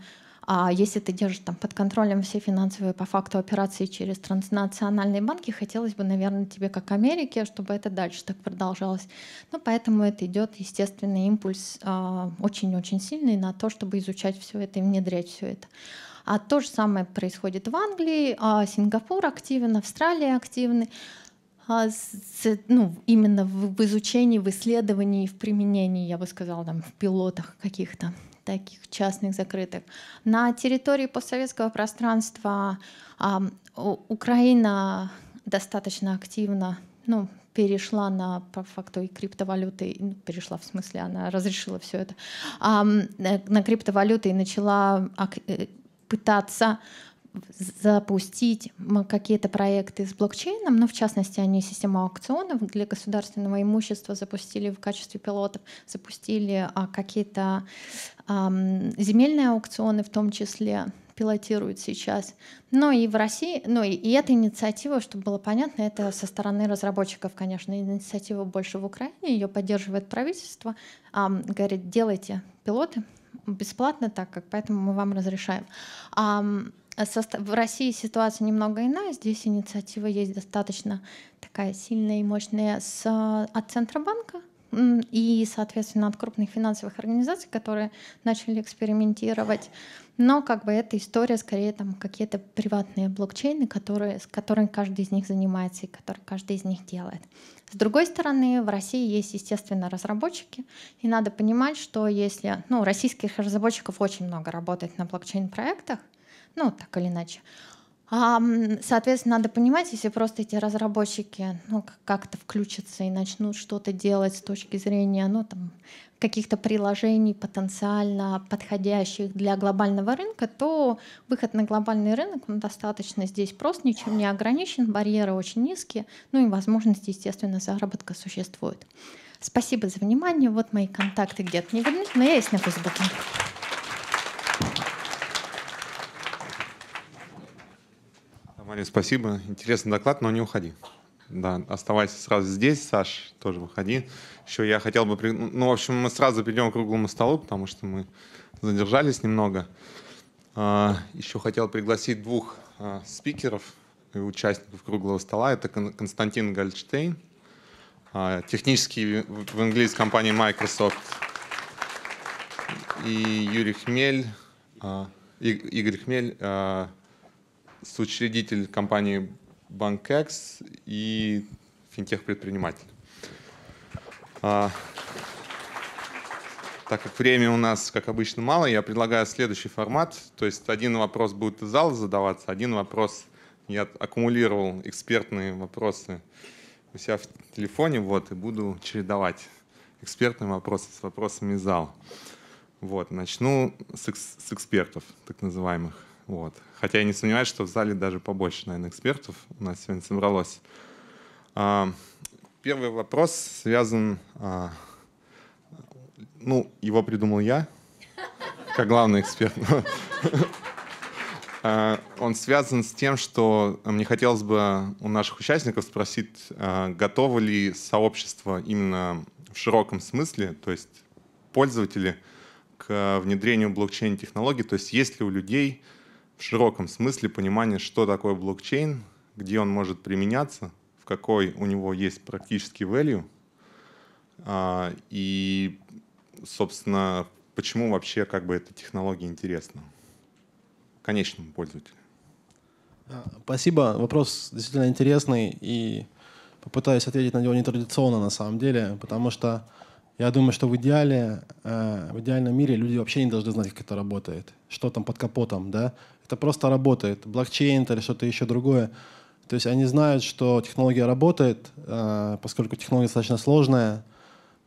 а если ты держишь там под контролем все финансовые по факту операции через транснациональные банки, хотелось бы, наверное, тебе как Америке, чтобы это дальше так продолжалось. Но ну, поэтому это идет естественный импульс а, очень-очень сильный на то, чтобы изучать все это и внедрять все это. А то же самое происходит в Англии, а, Сингапур активен, Австралия активны. А, ну, именно в изучении, в исследовании, в применении, я бы сказала, там, в пилотах каких-то таких частных закрытых. На территории постсоветского пространства а, Украина достаточно активно ну, перешла на по факту и криптовалюты, ну, перешла в смысле, она разрешила все это, а, на криптовалюты и начала э, пытаться запустить какие-то проекты с блокчейном, но ну, в частности они систему аукционов для государственного имущества запустили в качестве пилотов, запустили а, какие-то а, земельные аукционы в том числе пилотируют сейчас. Но и в России, ну и, и эта инициатива, чтобы было понятно, это со стороны разработчиков, конечно, инициатива больше в Украине, ее поддерживает правительство, а, говорит, делайте пилоты бесплатно, так как поэтому мы вам разрешаем. Э, в России ситуация немного иная. Здесь инициатива есть достаточно такая сильная и мощная с, э, от Центробанка и, соответственно, от крупных финансовых организаций, которые начали экспериментировать. Но как бы эта история скорее там какие-то приватные блокчейны, которые, с которыми каждый из них занимается и которые каждый из них делает. С другой стороны, в России есть, естественно, разработчики, и надо понимать, что если, ну, российских разработчиков очень много работает на блокчейн-проектах, ну, так или иначе. А, соответственно, надо понимать, если просто эти разработчики ну, как-то включатся и начнут что-то делать с точки зрения ну, там, каких-то приложений, потенциально подходящих для глобального рынка, то выход на глобальный рынок он достаточно здесь прост, ничем не ограничен, барьеры очень низкие, ну и возможности, естественно, заработка существуют. Спасибо за внимание. Вот мои контакты где-то не видны, но я есть на Фейсбуке. Мария, спасибо. Интересный доклад, но не уходи. Да, оставайся сразу здесь, Саш, тоже выходи. Еще я хотел бы... При... Ну, в общем, мы сразу перейдем к круглому столу, потому что мы задержались немного. А, Еще хотел пригласить двух а, спикеров и участников круглого стола. Это Константин Гальштейн, а, технический в английской компании Microsoft, и Юрий Хмель, Игорь Хмель, соучредитель компании BankEx и финтех-предприниматель. А, так как время у нас, как обычно, мало, я предлагаю следующий формат. То есть один вопрос будет из зала задаваться, один вопрос я аккумулировал экспертные вопросы у себя в телефоне, вот, и буду чередовать экспертные вопросы с вопросами из зала. Вот, начну с, с экспертов, так называемых. Вот. Хотя я не сомневаюсь, что в зале даже побольше, наверное, экспертов у нас сегодня собралось. А, первый вопрос связан... А, ну, его придумал я, как главный эксперт. А, он связан с тем, что мне хотелось бы у наших участников спросить, готовы ли сообщество именно в широком смысле, то есть пользователи, к внедрению блокчейн-технологий, то есть есть ли у людей в широком смысле понимание, что такое блокчейн, где он может применяться, в какой у него есть практический value, а, и, собственно, почему вообще как бы эта технология интересна конечному пользователю. Спасибо. Вопрос действительно интересный, и попытаюсь ответить на него нетрадиционно на самом деле, потому что я думаю, что в идеале, э, в идеальном мире люди вообще не должны знать, как это работает, что там под капотом, да, это просто работает. Блокчейн или что-то еще другое. То есть они знают, что технология работает, э, поскольку технология достаточно сложная,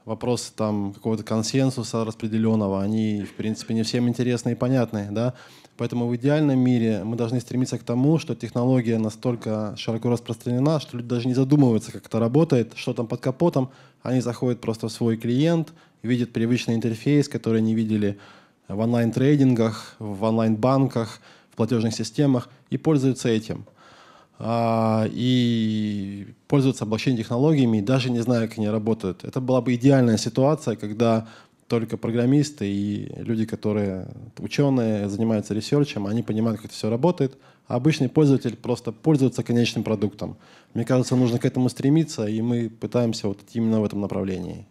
вопросы там какого-то консенсуса распределенного, они, в принципе, не всем интересны и понятны, да. Поэтому в идеальном мире мы должны стремиться к тому, что технология настолько широко распространена, что люди даже не задумываются, как это работает, что там под капотом. Они заходят просто в свой клиент, видят привычный интерфейс, который они видели в онлайн-трейдингах, в онлайн-банках – платежных системах и пользуются этим. А, и пользуются блокчейн-технологиями, даже не зная, как они работают. Это была бы идеальная ситуация, когда только программисты и люди, которые ученые, занимаются ресерчем, они понимают, как это все работает, а обычный пользователь просто пользуется конечным продуктом. Мне кажется, нужно к этому стремиться, и мы пытаемся вот именно в этом направлении.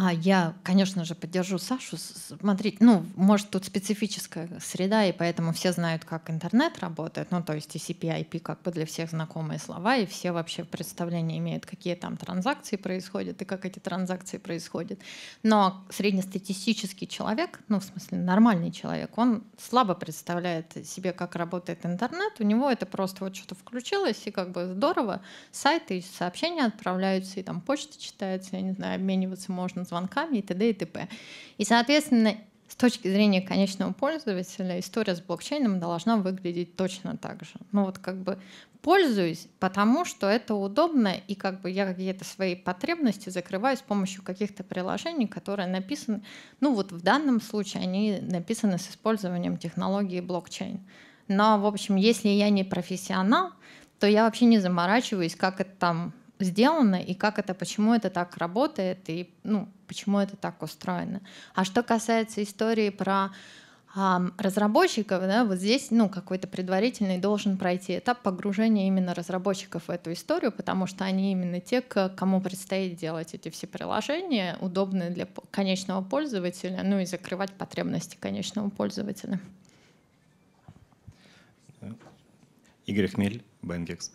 А я, конечно же, поддержу Сашу. Смотрите, ну, может, тут специфическая среда, и поэтому все знают, как интернет работает. Ну, то есть TCP, IP как бы для всех знакомые слова, и все вообще представления имеют, какие там транзакции происходят и как эти транзакции происходят. Но среднестатистический человек, ну, в смысле, нормальный человек, он слабо представляет себе, как работает интернет. У него это просто вот что-то включилось, и как бы здорово. Сайты и сообщения отправляются, и там почта читается, я не знаю, обмениваться можно звонками и т.д. и т.п. И, соответственно, с точки зрения конечного пользователя история с блокчейном должна выглядеть точно так же. Ну вот как бы пользуюсь, потому что это удобно, и как бы я какие-то свои потребности закрываю с помощью каких-то приложений, которые написаны, ну вот в данном случае они написаны с использованием технологии блокчейн. Но, в общем, если я не профессионал, то я вообще не заморачиваюсь, как это там сделано и как это, почему это так работает и ну, почему это так устроено. А что касается истории про разработчиков, да, вот здесь, ну, какой-то предварительный должен пройти этап погружения именно разработчиков в эту историю, потому что они именно те, кому предстоит делать эти все приложения, удобные для конечного пользователя, ну и закрывать потребности конечного пользователя. Игорь Хмель, Бенгекс.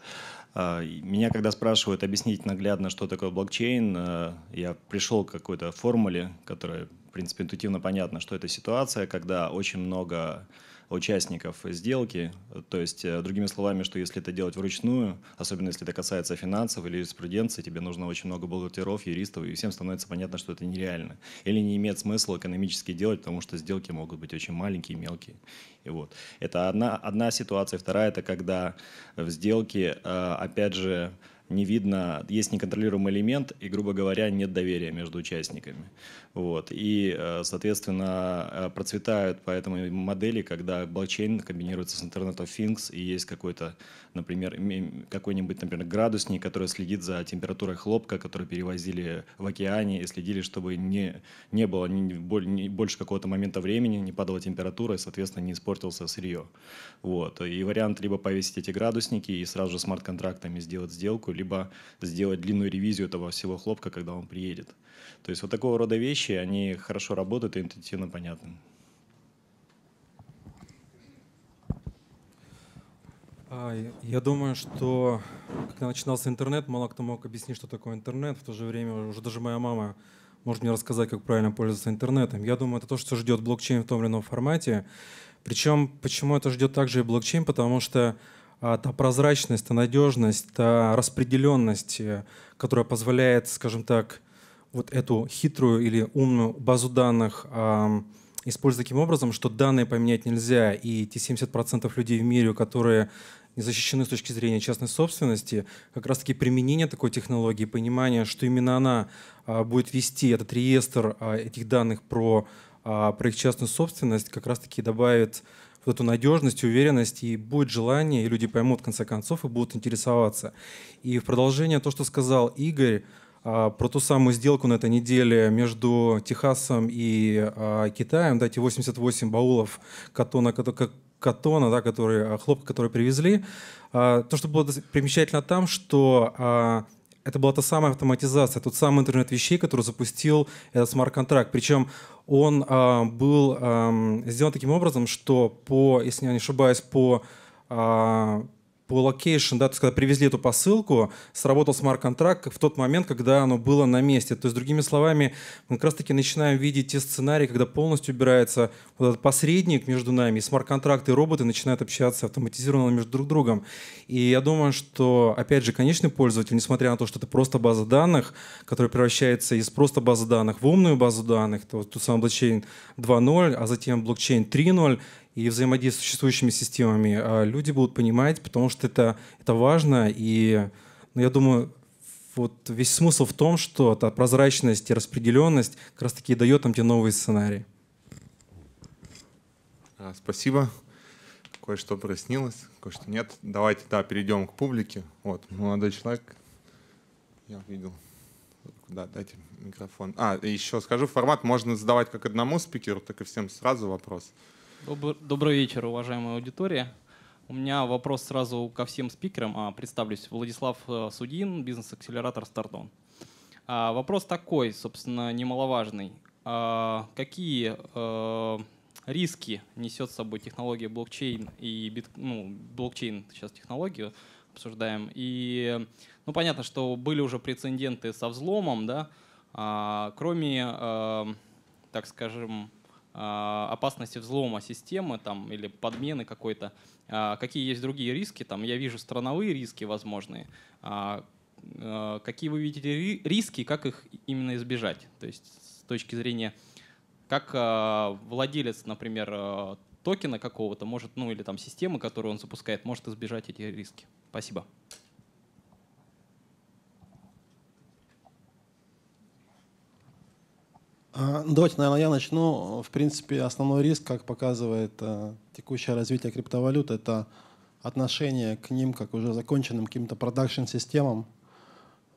А, меня когда спрашивают объяснить наглядно, что такое блокчейн, а, я пришел к какой-то формуле, которая, в принципе, интуитивно понятно, что это ситуация, когда очень много участников сделки. То есть, э, другими словами, что если это делать вручную, особенно если это касается финансов или юриспруденции, тебе нужно очень много бухгалтеров, юристов, и всем становится понятно, что это нереально. Или не имеет смысла экономически делать, потому что сделки могут быть очень маленькие, мелкие. И вот. Это одна, одна ситуация. Вторая – это когда в сделке, э, опять же, не видно, есть неконтролируемый элемент, и, грубо говоря, нет доверия между участниками. Вот. И, э, соответственно, э, процветают поэтому модели, когда блокчейн комбинируется с Internet of Things, и есть какой-то например, какой-нибудь, например, градусник, который следит за температурой хлопка, который перевозили в океане и следили, чтобы не, не было ни, ни, больше какого-то момента времени, не падала температура и, соответственно, не испортился сырье. Вот. И вариант либо повесить эти градусники и сразу же смарт-контрактами сделать сделку, либо сделать длинную ревизию этого всего хлопка, когда он приедет. То есть вот такого рода вещи, они хорошо работают и интуитивно понятны. А, я думаю, что когда начинался интернет, мало кто мог объяснить, что такое интернет. В то же время уже даже моя мама может мне рассказать, как правильно пользоваться интернетом. Я думаю, это то, что ждет блокчейн в том или ином формате. Причем, почему это ждет также и блокчейн? Потому что а, та прозрачность, та надежность, та распределенность, э, которая позволяет, скажем так, вот эту хитрую или умную базу данных а, использовать таким образом, что данные поменять нельзя, и те 70% людей в мире, которые не защищены с точки зрения частной собственности, как раз-таки применение такой технологии, понимание, что именно она а, будет вести этот реестр а, этих данных про, а, про их частную собственность, как раз-таки добавит вот эту надежность, уверенность, и будет желание, и люди поймут в конце концов и будут интересоваться. И в продолжение то, что сказал Игорь, про ту самую сделку на этой неделе между Техасом и а, Китаем, да, эти 88 баулов, которые, катона, да, который, а, хлопка, который привезли. А, то, что было примечательно там, что а, это была та самая автоматизация, тот самый интернет вещей, который запустил этот смарт-контракт. Причем он был сделан таким образом, что по, если я не ошибаюсь, по по локейшн, да, то есть когда привезли эту посылку, сработал смарт-контракт в тот момент, когда оно было на месте. То есть, другими словами, мы как раз-таки начинаем видеть те сценарии, когда полностью убирается вот этот посредник между нами, и смарт-контракты и роботы начинают общаться автоматизированно между друг другом. И я думаю, что, опять же, конечный пользователь, несмотря на то, что это просто база данных, которая превращается из просто базы данных в умную базу данных, то вот тут сам блокчейн 2.0, а затем блокчейн 3.0, и взаимодействовать с существующими системами, а, люди будут понимать, потому что это, это важно. И ну, я думаю, вот весь смысл в том, что та прозрачность и распределенность как раз-таки дает нам те новые сценарии. А, спасибо. Кое-что прояснилось, кое-что нет. Давайте, да, перейдем к публике. Вот, молодой человек. Я видел. Да, дайте микрофон. А, еще скажу, формат можно задавать как одному спикеру, так и всем сразу вопрос. Добр добрый вечер, уважаемая аудитория. У меня вопрос сразу ко всем спикерам. А, представлюсь, Владислав э, Судин, бизнес-акселератор Стартон. А, вопрос такой, собственно, немаловажный. А, какие а, риски несет с собой технология блокчейн и бит, ну, блокчейн сейчас технологию обсуждаем. И ну понятно, что были уже прецеденты со взломом, да. А, кроме, а, так скажем, Э, опасности взлома системы там, или подмены какой-то, а, какие есть другие риски, там, я вижу страновые риски возможные, а, э, какие вы видите риски, как их именно избежать, то есть с точки зрения, как э, владелец, например, токена какого-то может, ну или там системы, которую он запускает, может избежать эти риски. Спасибо. А, ну, давайте, наверное, я начну. В принципе, основной риск, как показывает э, текущее развитие криптовалют, это отношение к ним как уже законченным каким-то продакшн-системам.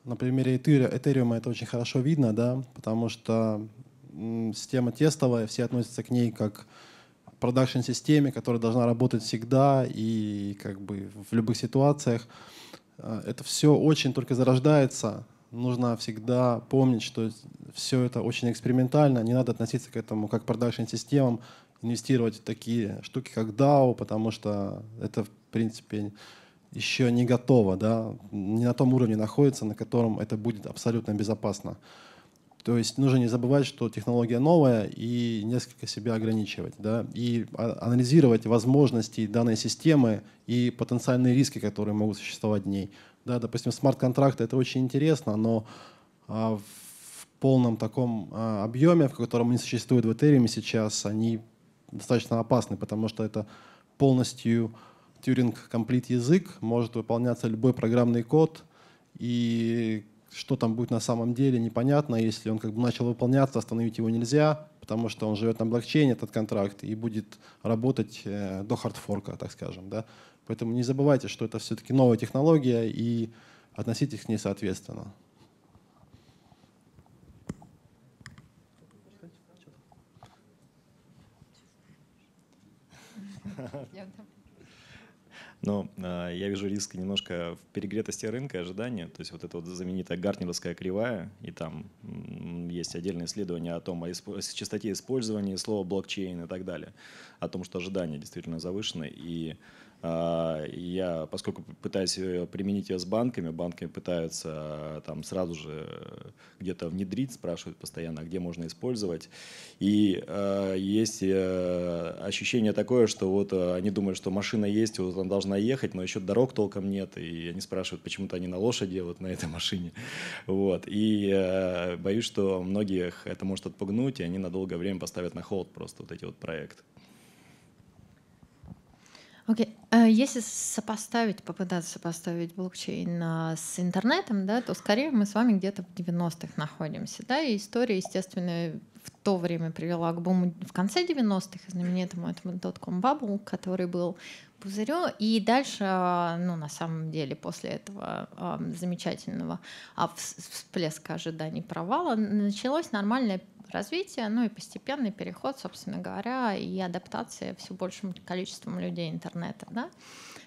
На примере Этериума это очень хорошо видно, да, потому что система тестовая, все относятся к ней как к продакшн-системе, которая должна работать всегда и как бы в любых ситуациях. Э, это все очень только зарождается, нужно всегда помнить, что все это очень экспериментально, не надо относиться к этому как к продакшн-системам, инвестировать в такие штуки, как DAO, потому что это, в принципе, еще не готово, да, не на том уровне находится, на котором это будет абсолютно безопасно. То есть нужно не забывать, что технология новая и несколько себя ограничивать, да, и а, анализировать возможности данной системы и потенциальные риски, которые могут существовать в ней да, допустим, смарт-контракты это очень интересно, но а, в полном таком а, объеме, в котором они существуют в Ethereum сейчас, они достаточно опасны, потому что это полностью Тюринг комплит язык, может выполняться любой программный код, и что там будет на самом деле, непонятно. Если он как бы начал выполняться, остановить его нельзя, потому что он живет на блокчейне, этот контракт, и будет работать э, до хардфорка, так скажем. Да? Поэтому не забывайте, что это все-таки новая технология и относитесь к ней соответственно. Но э, я вижу риск немножко в перегретости рынка ожидания, то есть вот эта вот знаменитая Гартнеровская кривая, и там есть отдельное исследование о том, о исп- частоте использования слова блокчейн и так далее, о том, что ожидания действительно завышены, и а, я, поскольку пытаюсь применить ее с банками, банками пытаются а, там сразу же э, где-то внедрить, спрашивают постоянно, а где можно использовать. И э, есть э, ощущение такое, что вот э, они думают, что машина есть, вот она должна ехать, но еще дорог толком нет, и они спрашивают, почему-то они на лошади вот на этой машине. Вот. И э, боюсь, что многих это может отпугнуть, и они на долгое время поставят на холд просто вот эти вот проекты. Окей. Okay. Э, если сопоставить, попытаться сопоставить блокчейн э, с интернетом, да, то скорее мы с вами где-то в 90-х находимся. Да? И история, естественно, в то время привела к буму в конце 90-х, знаменитому этому Dotcom bubble, который был пузырю. И дальше, э, ну, на самом деле, после этого э, замечательного а, всплеска ожиданий провала началось нормальное развития, ну и постепенный переход, собственно говоря, и адаптация все большим количеством людей интернета, да,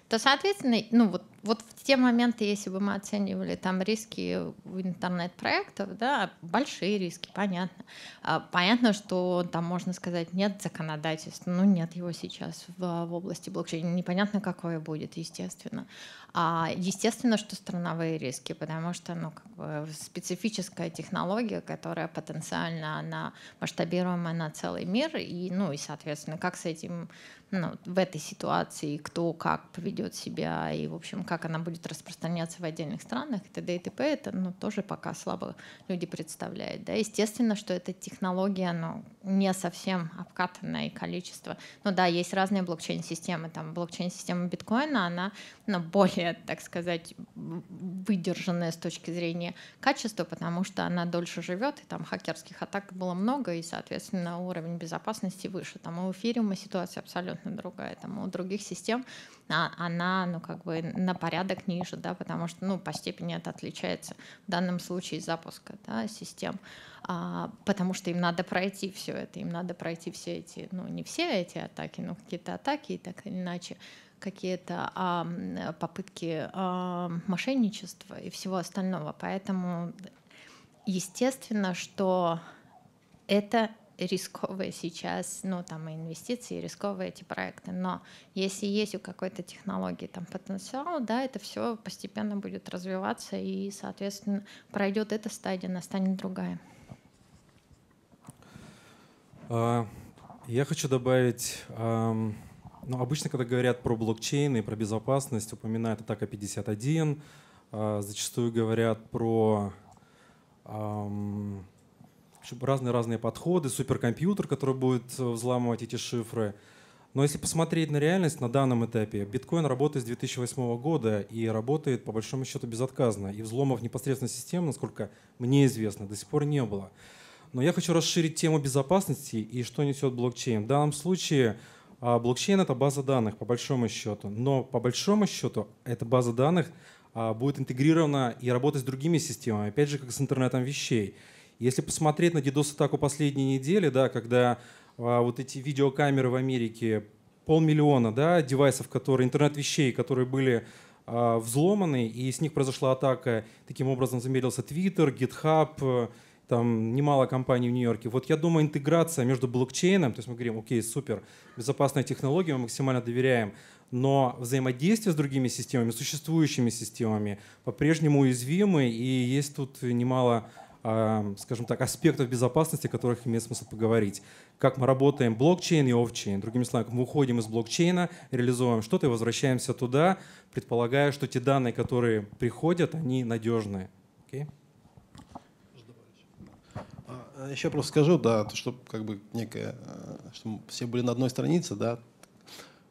то, соответственно, ну вот, вот в те моменты, если бы мы оценивали там риски в интернет-проектов, да, большие риски, понятно. А, понятно, что там можно сказать, нет законодательства, ну нет его сейчас в, в области блокчейна, непонятно, какое будет, естественно а Естественно, что страновые риски, потому что ну, как бы специфическая технология, которая потенциально она масштабируема на целый мир, и, ну и, соответственно, как с этим ну, в этой ситуации, кто как поведет себя, и, в общем, как она будет распространяться в отдельных странах, и т.д. и т.п. Это ну, тоже пока слабо люди представляют. Да? Естественно, что эта технология ну, не совсем обкатанное количество. Ну да, есть разные блокчейн-системы. Там блокчейн-система биткоина, она ну, более более, так сказать, выдержанная с точки зрения качества, потому что она дольше живет, и там хакерских атак было много, и, соответственно, уровень безопасности выше. Там у эфириума ситуация абсолютно другая, там у других систем а, она, ну, как бы на порядок ниже, да, потому что, ну, по степени это отличается в данном случае запуска, да, систем, а, потому что им надо пройти все это, им надо пройти все эти, ну, не все эти атаки, но какие-то атаки и так или иначе, какие-то а, попытки а, мошенничества и всего остального. Поэтому естественно, что это рисковые сейчас, ну там и инвестиции, и рисковые эти проекты. Но если есть у какой-то технологии там потенциал, да, это все постепенно будет развиваться и, соответственно, пройдет эта стадия, настанет другая. А, я хочу добавить ну, обычно, когда говорят про блокчейн и про безопасность, упоминают атака 51, а, зачастую говорят про разные-разные подходы, суперкомпьютер, который будет э, взламывать эти шифры. Но если посмотреть на реальность на данном этапе, биткоин работает с 2008 года и работает по большому счету безотказно. И взломов непосредственно систем, насколько мне известно, до сих пор не было. Но я хочу расширить тему безопасности и что несет блокчейн. В данном случае а блокчейн — это база данных, по большому счету. Но по большому счету эта база данных а, будет интегрирована и работать с другими системами, опять же, как с интернетом вещей. Если посмотреть на DDoS-атаку последней недели, да, когда а, вот эти видеокамеры в Америке, полмиллиона да, девайсов, которые, интернет вещей, которые были а, взломаны, и с них произошла атака, таким образом замедлился Twitter, GitHub, там немало компаний в Нью-Йорке. Вот я думаю, интеграция между блокчейном, то есть мы говорим, окей, супер, безопасная технология, мы максимально доверяем, но взаимодействие с другими системами, существующими системами по-прежнему уязвимы, и есть тут немало скажем так, аспектов безопасности, о которых имеет смысл поговорить. Как мы работаем блокчейн и офчейн. Другими словами, мы уходим из блокчейна, реализуем что-то и возвращаемся туда, предполагая, что те данные, которые приходят, они надежные. Okay? А Еще просто скажу, да, то, что как бы некое, э, что все были на одной странице, да,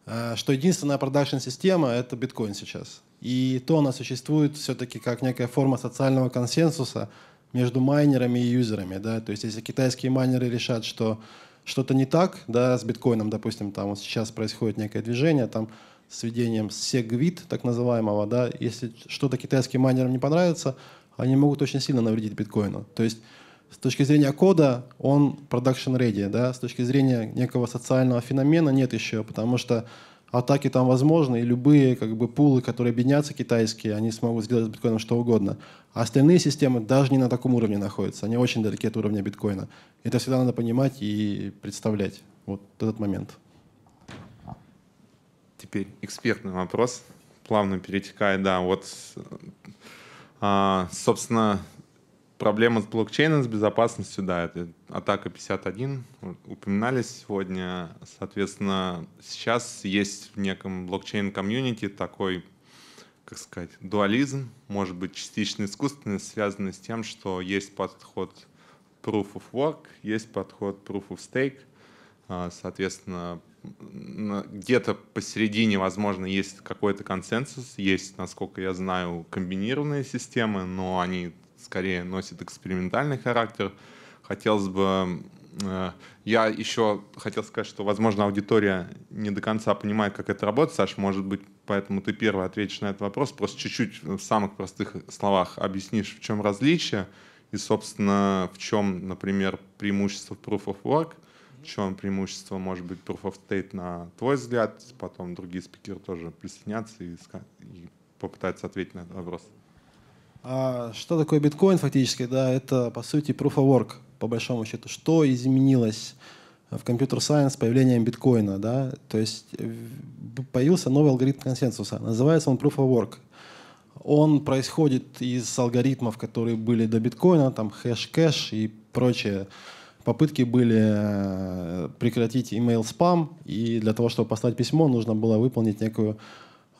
а, что единственная продакшн-система — это биткоин сейчас. И то она существует все-таки как некая форма социального консенсуса между майнерами и юзерами. Да? То есть если китайские майнеры решат, что что-то не так да, с биткоином, допустим, там вот сейчас происходит некое движение, там с введением сегвит, так называемого, да, если что-то китайским майнерам не понравится, они могут очень сильно навредить биткоину. То есть с точки зрения кода он production ready, да, с точки зрения некого социального феномена нет еще, потому что атаки там возможны, и любые как бы пулы, которые объединятся китайские, они смогут сделать с биткоином что угодно. А остальные системы даже не на таком уровне находятся, они очень далеки от уровня биткоина. Это всегда надо понимать и представлять. Вот этот момент. Теперь экспертный вопрос, плавно перетекая, да, вот, а, собственно, Проблема с блокчейном, с безопасностью, да, это атака 51, упоминались сегодня. Соответственно, сейчас есть в неком блокчейн-комьюнити такой, как сказать, дуализм, может быть, частично искусственный, связанный с тем, что есть подход proof of work, есть подход proof of stake. А, соответственно, где-то посередине, возможно, есть какой-то консенсус, есть, насколько я знаю, комбинированные системы, но они скорее носит экспериментальный характер. Хотелось бы... Э, я еще хотел сказать, что, возможно, аудитория не до конца понимает, как это работает. Саш, может быть, поэтому ты первый ответишь на этот вопрос. Просто чуть-чуть в самых простых словах объяснишь, в чем различие и, собственно, в чем, например, преимущество Proof of Work — в чем преимущество может быть Proof of State на твой взгляд, потом другие спикеры тоже присоединятся и, и попытаются ответить на этот вопрос. А что такое биткоин фактически? Да, это по сути proof of work, по большому счету. Что изменилось в компьютер-сайенс с появлением биткоина? Да? То есть появился новый алгоритм консенсуса. Называется он proof of work. Он происходит из алгоритмов, которые были до биткоина, там хэш-кэш и прочее. Попытки были э, прекратить email спам, и для того, чтобы послать письмо, нужно было выполнить некую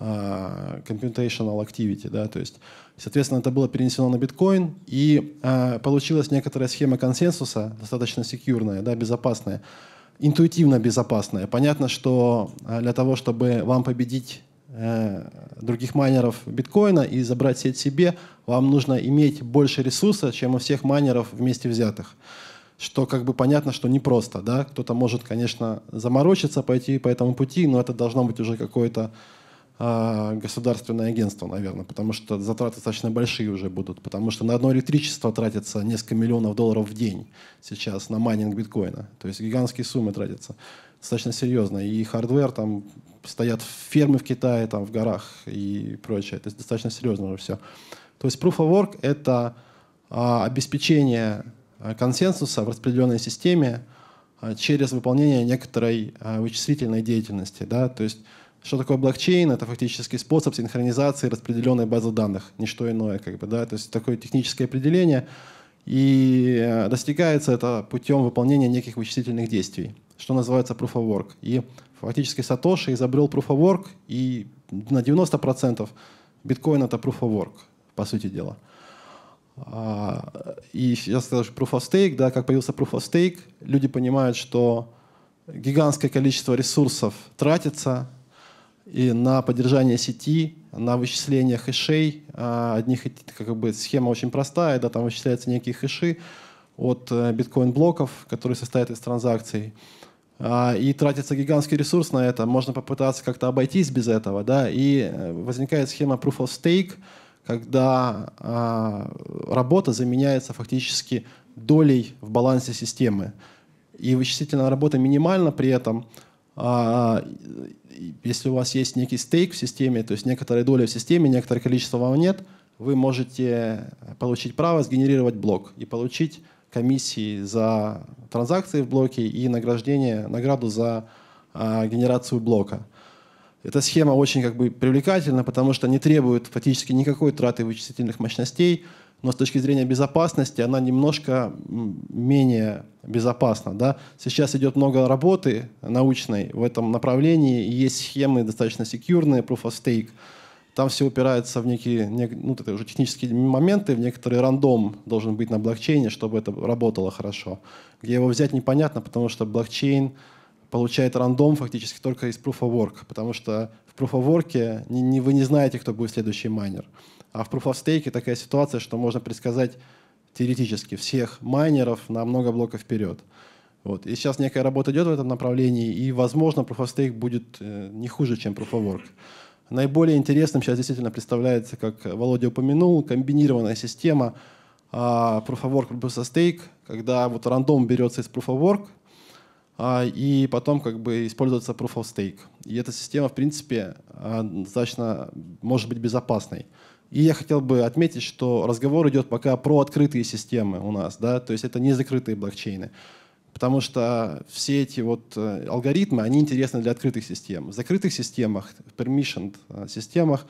а, computational activity, да, то есть, соответственно, это было перенесено на биткоин, и э, получилась некоторая схема консенсуса, достаточно секьюрная, да, безопасная, интуитивно безопасная. Понятно, что а, для того, чтобы вам победить э, других майнеров биткоина и забрать сеть себе, вам нужно иметь больше ресурса, чем у всех майнеров вместе взятых что как бы понятно, что непросто, да, кто-то может, конечно, заморочиться, пойти по этому пути, но это должно быть уже какое-то а, государственное агентство, наверное, потому что затраты достаточно большие уже будут, потому что на одно электричество тратится несколько миллионов долларов в день сейчас на майнинг биткоина. То есть гигантские суммы тратятся достаточно серьезно. И хардвер там стоят фермы в Китае, там в горах и прочее. То есть достаточно серьезно уже все. То есть Proof of Work — это а, обеспечение а, консенсуса в распределенной системе через выполнение некоторой вычислительной деятельности. Да? То есть что такое блокчейн? Это фактически способ синхронизации распределенной базы данных, не что иное, как бы, да, то есть такое техническое определение, и э, достигается это путем выполнения неких вычислительных действий, что называется proof of work. И фактически Сатоши изобрел proof of work, и на 90% биткоин это proof of work, по сути дела. А, и сейчас скажу proof of stake, да, как появился proof of stake, люди понимают, что гигантское количество ресурсов тратится, и на поддержание сети, на вычисление хэшей. А, одних как бы схема очень простая, да, там вычисляются некие хэши от э, биткоин-блоков, которые состоят из транзакций. А, и тратится гигантский ресурс на это. Можно попытаться как-то обойтись без этого. Да? И э, возникает схема Proof of Stake, когда а, работа заменяется фактически долей в балансе системы. И вычислительная работа минимальна при этом, если у вас есть некий стейк в системе, то есть некоторая доля в системе, некоторое количество вам нет, вы можете э, получить право сгенерировать блок и получить комиссии за транзакции в блоке и награждение, награду за э, генерацию блока. Эта схема очень как бы привлекательна, потому что не требует фактически никакой траты вычислительных мощностей, но с точки зрения безопасности она немножко менее безопасна. Да? Сейчас идет много работы научной в этом направлении, и есть схемы достаточно секьюрные, proof of stake. Там все упирается в некие ну, это уже технические моменты, в некоторый рандом должен быть на блокчейне, чтобы это работало хорошо. Где его взять непонятно, потому что блокчейн получает рандом фактически только из Proof of Work, потому что в Proof of Work вы не знаете, кто будет следующий майнер. А в Proof of Stake такая ситуация, что можно предсказать теоретически всех майнеров на много блоков вперед. Вот. И сейчас некая работа идет в этом направлении, и, возможно, Proof of Stake будет э, не хуже, чем Proof of Work. Наиболее интересным сейчас действительно представляется, как Володя упомянул, комбинированная система э, Proof of Work и Proof of Stake, когда вот рандом берется из Proof of Work, э, и потом как бы используется Proof of Stake. И эта система, в принципе, э, достаточно может быть безопасной. И я хотел бы отметить, что разговор идет пока про открытые системы у нас, да, то есть это не закрытые блокчейны. Потому что все эти вот э, алгоритмы, они интересны для открытых систем. В закрытых системах, в permissioned э, системах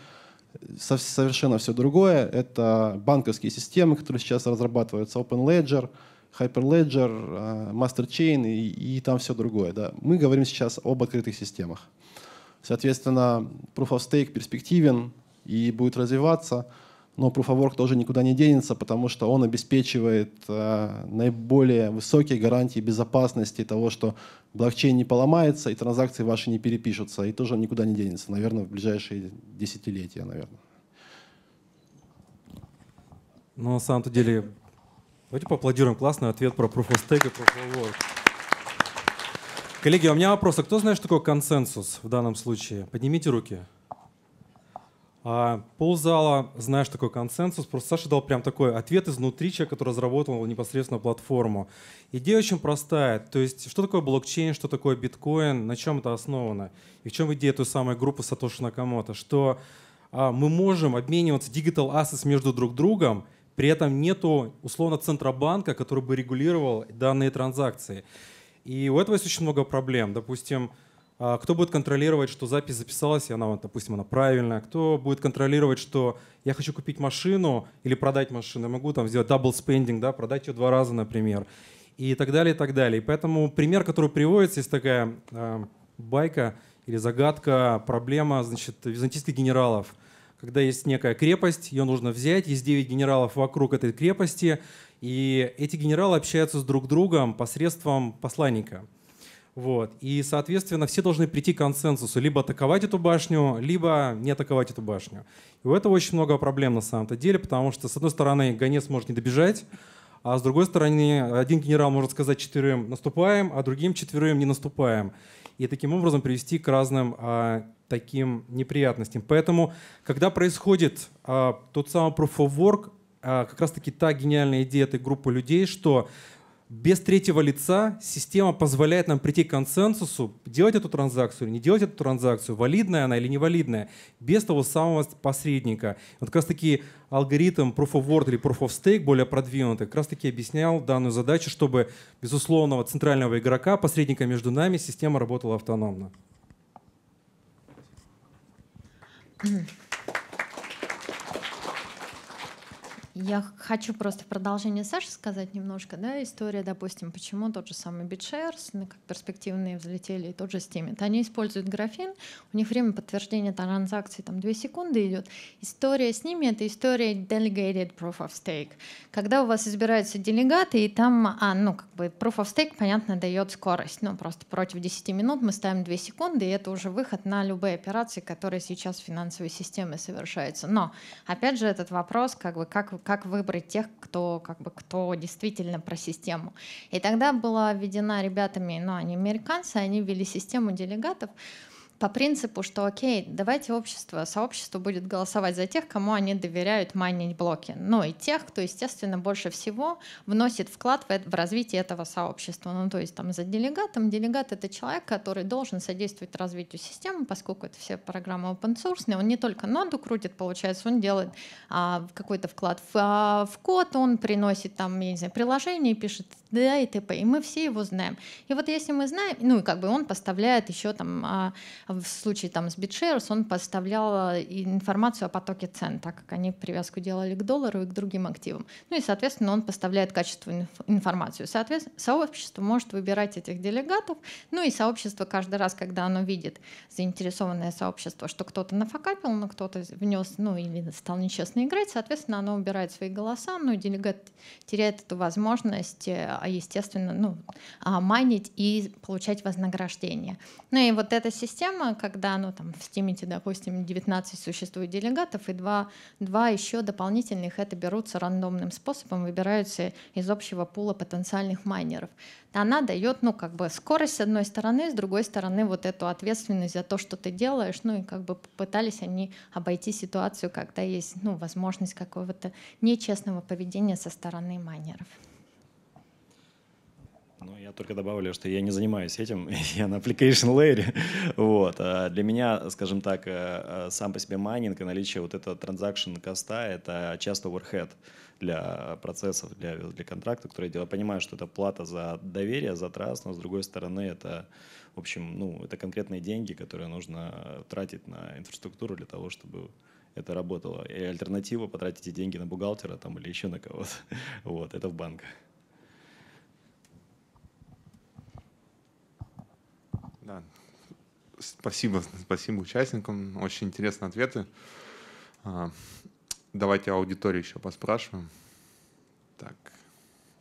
э, совершенно все другое. Это банковские системы, которые сейчас разрабатываются, Open Ledger, Hyperledger, MasterChain и, и там все другое. Да. Мы говорим сейчас об открытых системах. Соответственно, Proof of Stake перспективен, и будет развиваться. Но Proof of Work тоже никуда не денется, потому что он обеспечивает э, наиболее высокие гарантии безопасности того, что блокчейн не поломается и транзакции ваши не перепишутся. И тоже он никуда не денется, наверное, в ближайшие десятилетия, наверное. Ну, на самом-то деле, давайте поаплодируем. Классный ответ про Proof of Stake и Proof of Work. Коллеги, а у меня вопрос. А кто знает, что такое консенсус в данном случае? Поднимите руки. А ползала, знаешь, такой консенсус. Просто Саша дал прям такой ответ изнутри человека, который разработал непосредственно платформу. Идея очень простая. То есть, что такое блокчейн, что такое биткоин, на чем это основано? И в чем идея той самой группы Сатоши Накамото? Что а, мы можем обмениваться digital assets между друг другом, при этом нету, условно, центробанка, который бы регулировал данные транзакции. И у этого есть очень много проблем. Допустим, а, кто будет контролировать, что запись записалась, и она, допустим, она правильная, кто будет контролировать, что я хочу купить машину или продать машину, я могу там сделать double spending, да, продать ее два раза, например, и так далее, и так далее. И поэтому пример, который приводится, есть такая э, байка или загадка, проблема, значит, византийских генералов, когда есть некая крепость, ее нужно взять, есть 9 генералов вокруг этой крепости, и эти генералы общаются с друг другом посредством посланника – вот. И, соответственно, все должны прийти к консенсусу, либо атаковать эту башню, либо не атаковать эту башню. И у этого очень много проблем на самом-то деле, потому что, с одной стороны, гонец может не добежать, а с другой стороны, один генерал может сказать четверым наступаем, а другим четверым не наступаем. И таким образом привести к разным а, таким неприятностям. Поэтому, когда происходит а, тот самый proof of work, а, как раз-таки та гениальная идея этой группы людей, что без третьего лица система позволяет нам прийти к консенсусу, делать эту транзакцию, не делать эту транзакцию, валидная она или невалидная, без того самого посредника. Вот как раз таки алгоритм Proof of Word или Proof of Stake более продвинутый как раз таки объяснял данную задачу, чтобы безусловного центрального игрока, посредника между нами, система работала автономно. Mm-hmm. Я хочу просто в продолжение Саши сказать немножко, да, история, допустим, почему тот же самый BitShares, ну, как перспективные взлетели, и тот же Steemit. Они используют графин, у них время подтверждения транзакции там 2 секунды идет. История с ними — это история delegated proof of stake. Когда у вас избираются делегаты, и там, а, ну, как бы proof of stake, понятно, дает скорость, ну, просто против 10 минут мы ставим 2 секунды, и это уже выход на любые операции, которые сейчас в финансовой системе совершаются. Но, опять же, этот вопрос, как бы, как, как выбрать тех, кто, как бы, кто действительно про систему. И тогда была введена ребятами, ну, они американцы, они ввели систему делегатов, по принципу, что окей, давайте общество, сообщество будет голосовать за тех, кому они доверяют майнить блоки. Ну и тех, кто, естественно, больше всего вносит вклад в, это, в развитие этого сообщества. Ну то есть там за делегатом. Делегат — это человек, который должен содействовать развитию системы, поскольку это все программы open source. Он не только ноду крутит, получается, он делает а, какой-то вклад в, а, в код, он приносит там, я не знаю, приложение, пишет да и т.п. И мы все его знаем. И вот если мы знаем, ну и как бы он поставляет еще там а, в случае там с BitShares он поставлял э, информацию о потоке цен, так как они привязку делали к доллару и к другим активам. Ну и, соответственно, он поставляет качественную информацию. Соответственно, сообщество может выбирать этих делегатов, ну и сообщество каждый раз, когда оно видит заинтересованное сообщество, что кто-то нафакапил, но кто-то внес, ну или стал нечестно играть, соответственно, оно убирает свои голоса, Ну и делегат теряет эту возможность, э, а, естественно, ну, а, майнить и получать вознаграждение. Ну и вот эта система система, когда ну, там, в Стимите, допустим, 19 существует делегатов, и два, два еще дополнительных это берутся рандомным способом, выбираются из общего пула потенциальных майнеров. Она дает ну, как бы скорость с одной стороны, с другой стороны вот эту ответственность за то, что ты делаешь. Ну и как бы попытались они обойти ситуацию, когда есть ну, возможность какого-то нечестного поведения со стороны майнеров. Ну, я только добавлю, что я не занимаюсь этим, я на application layer. Вот. А для меня, скажем так, э, э, сам по себе майнинг и наличие вот этого транзакшн коста — это часто overhead для процессов, для, для контракта, которые я делаю. понимаю, что это плата за доверие, за траст, но с другой стороны это, в общем, ну, это конкретные деньги, которые нужно тратить на инфраструктуру для того, чтобы это работало. И альтернатива потратить эти деньги на бухгалтера там, или еще на кого-то. Вот, это в банках. Спасибо, спасибо участникам. Очень интересные ответы. А, давайте аудиторию еще поспрашиваем. Так,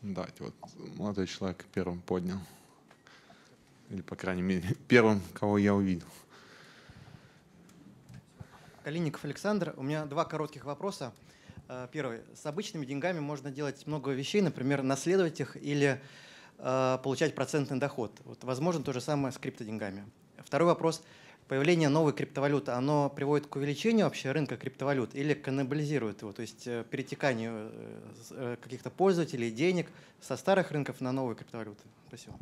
давайте вот молодой человек первым поднял. Или, по крайней мере, первым, кого я увидел. Калиников Александр. У меня два коротких вопроса. А, первый. С обычными деньгами можно делать много вещей, например, наследовать их или а, получать процентный доход. Вот возможно то же самое с криптоденьгами. Второй вопрос. Появление новой криптовалюты, оно приводит к увеличению вообще рынка криптовалют или каннибализирует его, то есть э, перетеканию э, э, каких-то пользователей, денег со старых рынков на новые криптовалюты? Спасибо.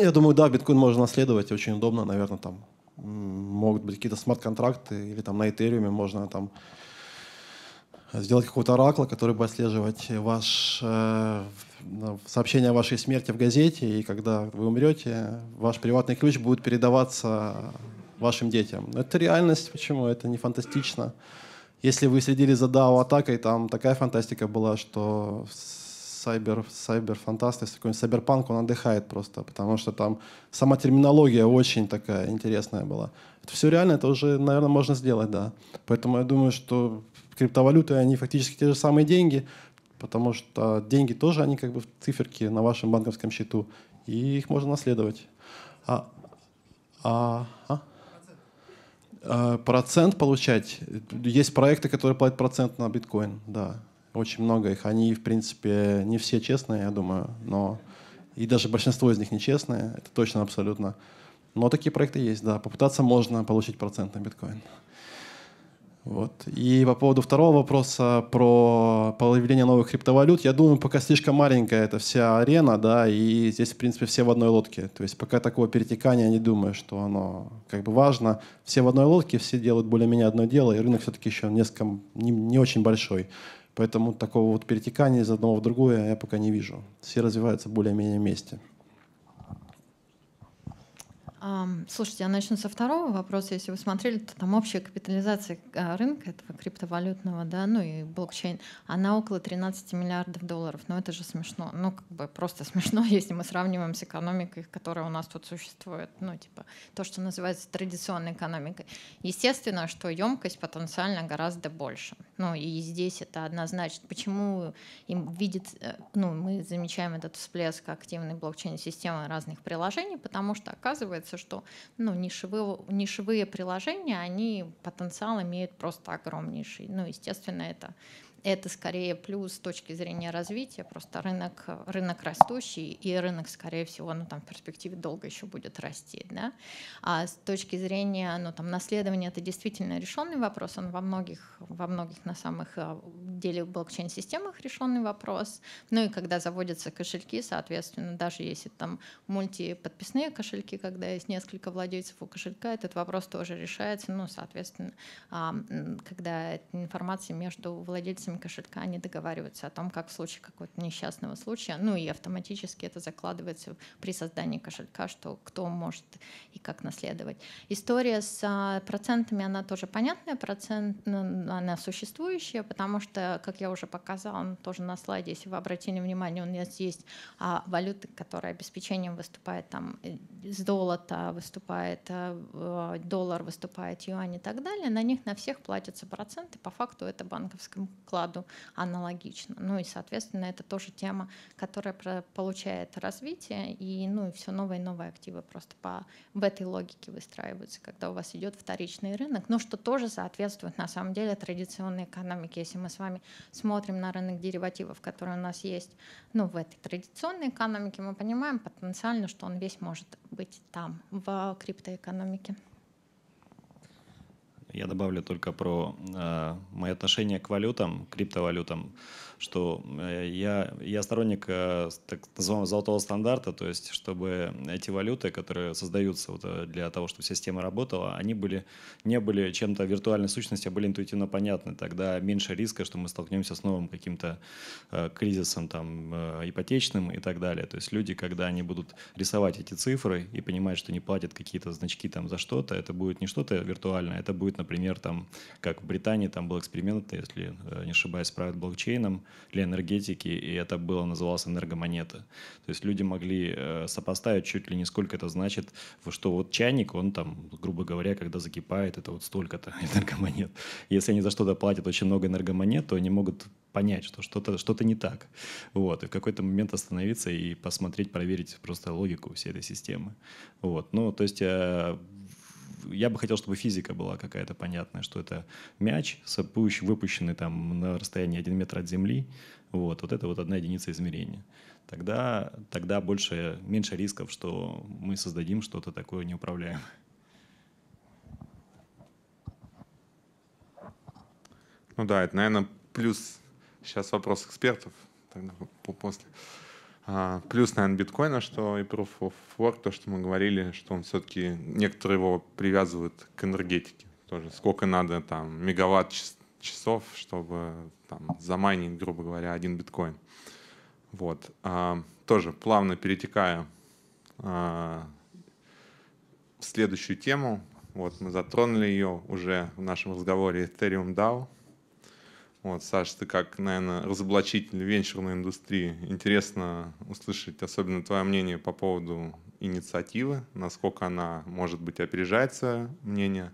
Я думаю, да, биткоин можно наследовать, очень удобно, наверное, там могут быть какие-то смарт-контракты или там на Этериуме можно там сделать какого-то оракла, который будет отслеживать ваш э, Э, сообщение о вашей смерти в газете, и когда вы умрете, ваш приватный ключ будет передаваться вашим детям. Но это реальность, почему? Это не фантастично. Если вы следили за DAO атакой, там такая фантастика была, что сайбер, сайбер-фантаст, если какой-нибудь сайберпанк, он отдыхает просто, потому что там сама терминология очень такая интересная была. Это все реально, это уже, наверное, можно сделать, да. Поэтому я думаю, что криптовалюты, они фактически те же самые деньги, потому что деньги тоже, они как бы в циферке на вашем банковском счету, и их можно наследовать. А, а, а? Э, процент получать. Есть проекты, которые платят процент на биткоин, да. Очень много их. Они, в принципе, не все честные, я думаю, но и даже большинство из них нечестные, это точно абсолютно. Но такие проекты есть, да. Попытаться можно получить процент на биткоин. Вот. И по поводу второго вопроса про появление новых криптовалют, я думаю, пока слишком маленькая эта вся арена, да, и здесь, в принципе, все в одной лодке. То есть пока такого перетекания не думаю, что оно как бы важно. Все в одной лодке, все делают более-менее одно дело, и рынок все-таки еще несколько, не, не очень большой. Поэтому такого вот перетекания из одного в другое я пока не вижу. Все развиваются более-менее вместе. Слушайте, я начну со второго вопроса. Если вы смотрели, то там общая капитализация а, рынка этого криптовалютного, да, ну и блокчейн, она около 13 миллиардов долларов. Но ну, это же смешно. Ну, как бы просто смешно, если мы сравниваем с экономикой, которая у нас тут существует. Ну, типа то, что называется традиционной экономикой. Естественно, что емкость потенциально гораздо больше. Ну, и здесь это однозначно. Почему им видит, э, ну, мы замечаем этот всплеск активной блокчейн-системы разных приложений, потому что, оказывается, оказывается, что ну, нишевые, нишевые приложения, они потенциал имеют просто огромнейший. Ну, естественно, это это скорее плюс с точки зрения развития, просто рынок, рынок растущий, и рынок, скорее всего, ну, там, в перспективе долго еще будет расти. Да? А с точки зрения ну, там, наследования, это действительно решенный вопрос, он во многих, во многих на самых а, деле блокчейн-системах решенный вопрос. Ну и когда заводятся кошельки, соответственно, даже если там мультиподписные кошельки, когда есть несколько владельцев у кошелька, этот вопрос тоже решается, ну, соответственно, а, когда информация между владельцами владельцами кошелька, они договариваются о том, как в случае какого-то несчастного случая, ну и автоматически это закладывается при создании кошелька, что кто может и как наследовать. История с а, процентами, она тоже понятная, процент, ну, она существующая, потому что, как я уже показала, ну, тоже на слайде, если вы обратили внимание, у нас есть а, валюты, которые обеспечением выступает там э, с золота, выступает э, доллар, выступает юань и так далее, на них на всех платятся проценты, по факту это банковский вклад укладу аналогично. Ну и, соответственно, это тоже тема, которая получает развитие, и, ну, и все новые и новые активы просто по, в этой логике выстраиваются, когда у вас идет вторичный рынок, но что тоже соответствует на самом деле традиционной экономике. Если мы с вами смотрим на рынок деривативов, который у нас есть ну, в этой традиционной экономике, мы понимаем потенциально, что он весь может быть там, в криптоэкономике. Я добавлю только про э, мои отношения к валютам, к криптовалютам что э, я, я сторонник э, так называемого золотого стандарта, то есть чтобы эти валюты, которые создаются вот э, для того, чтобы система работала, они были, не были чем-то виртуальной сущностью, а были интуитивно понятны. Тогда меньше риска, что мы столкнемся с новым каким-то кризисом там, ипотечным и так далее. То есть люди, когда они будут рисовать эти цифры и понимать, что не платят какие-то значки там за что-то, это будет не что-то виртуальное, это будет, например, там, как в Британии там был эксперимент, если не ошибаюсь, правят блокчейном, для энергетики, и это было называлось энергомонета. То есть люди могли э, сопоставить чуть ли не сколько это значит, что вот чайник, он там, грубо говоря, когда закипает, это вот столько-то энергомонет. Если они за что-то платят очень много энергомонет, то они могут понять, что что-то что не так. Вот. И в какой-то момент остановиться и посмотреть, проверить просто логику всей этой системы. Вот. Ну, то есть э, я бы хотел, чтобы физика была какая-то понятная, что это мяч, выпущенный там на расстоянии 1 метр от земли, вот, вот это вот одна единица измерения. Тогда, тогда больше, меньше рисков, что мы создадим что-то такое неуправляемое. Ну да, это, наверное, плюс сейчас вопрос экспертов, тогда после. А, плюс, наверное, биткоина, что и Proof of Work, то, что мы говорили, что он все-таки, некоторые его привязывают к энергетике тоже. Сколько надо там мегаватт часов, чтобы там замайнить, грубо говоря, один биткоин. Вот. А, тоже плавно перетекая а, в следующую тему. Вот мы затронули ее уже в нашем разговоре Ethereum DAO. Вот, Саш, ты как, наверное, разоблачитель венчурной индустрии. Интересно услышать особенно твое мнение по поводу инициативы, насколько она, может быть, опережается мнение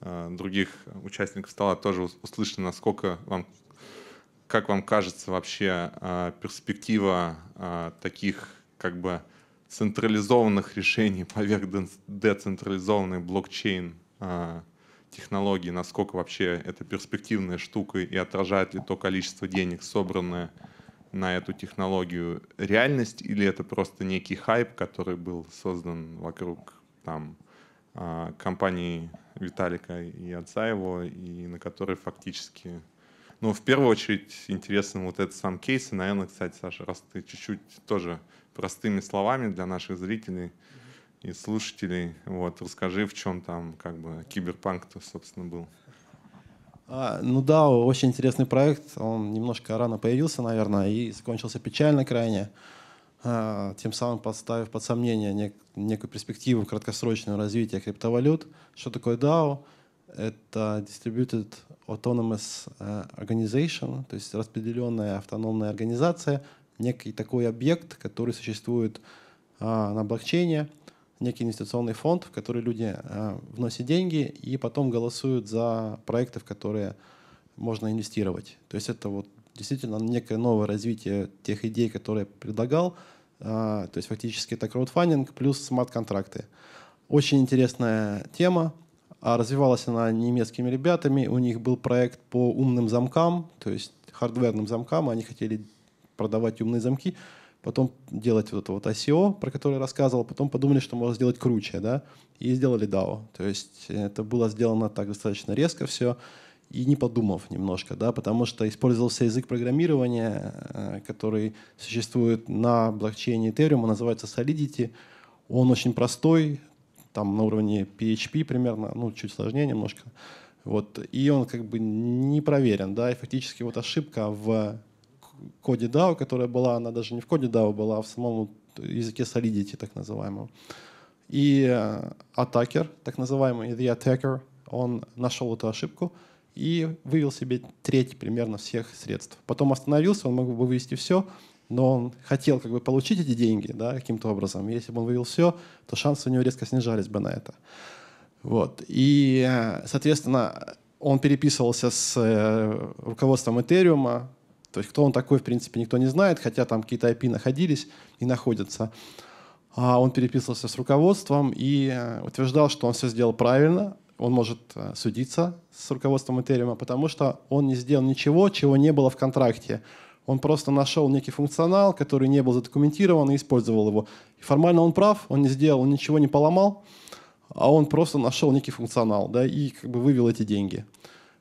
э, других участников стола. Тоже услышно, насколько вам, как вам кажется вообще э, перспектива э, таких как бы централизованных решений поверх децентрализованной блокчейн технологии, насколько вообще это перспективная штука и отражает ли то количество денег, собранное на эту технологию, реальность или это просто некий хайп, который был создан вокруг там а, компании Виталика и отца его, и на который фактически... Ну, в первую очередь интересен вот этот сам кейс. И, наверное, кстати, Саша, раз ты чуть-чуть тоже простыми словами для наших зрителей – и слушателей. Вот, расскажи, в чем там как бы киберпанк-то, собственно, был. А, ну да, очень интересный проект. Он немножко рано появился, наверное, и закончился печально крайне, а, тем самым подставив под сомнение нек- некую перспективу краткосрочного развития криптовалют. Что такое DAO? Это Distributed Autonomous э, Organization, то есть распределенная автономная организация, некий такой объект, который существует а, на блокчейне – некий инвестиционный фонд, в который люди а, вносят деньги и потом голосуют за проекты, в которые можно инвестировать. То есть это вот действительно некое новое развитие тех идей, которые я предлагал. А, то есть фактически это краудфандинг плюс смарт-контракты. Очень интересная тема. А развивалась она немецкими ребятами. У них был проект по умным замкам, то есть хардверным замкам. Они хотели продавать умные замки потом делать вот это вот ICO, про которое я рассказывал, потом подумали, что можно сделать круче, да, и сделали DAO. То есть это было сделано так достаточно резко все, и не подумав немножко, да, потому что использовался язык программирования, э, который существует на блокчейне Ethereum, он называется Solidity. Он очень простой, там на уровне PHP примерно, ну, чуть сложнее немножко. Вот, и он как бы не проверен, да, и фактически вот ошибка в коде DAO, которая была, она даже не в коде DAO была, а в самом языке Solidity, так называемом. И э, атакер, так называемый The Attacker, он нашел эту ошибку и вывел себе треть примерно всех средств. Потом остановился, он мог бы вывести все, но он хотел как бы получить эти деньги да, каким-то образом. Если бы он вывел все, то шансы у него резко снижались бы на это. Вот. И, э, соответственно, он переписывался с э, руководством Этериума, то есть кто он такой, в принципе, никто не знает, хотя там какие-то IP находились и находятся. А он переписывался с руководством и э, утверждал, что он все сделал правильно, он может э, судиться с руководством Ethereum, потому что он не сделал ничего, чего не было в контракте. Он просто нашел некий функционал, который не был задокументирован и использовал его. И формально он прав, он не сделал, он ничего не поломал, а он просто нашел некий функционал да, и как бы вывел эти деньги.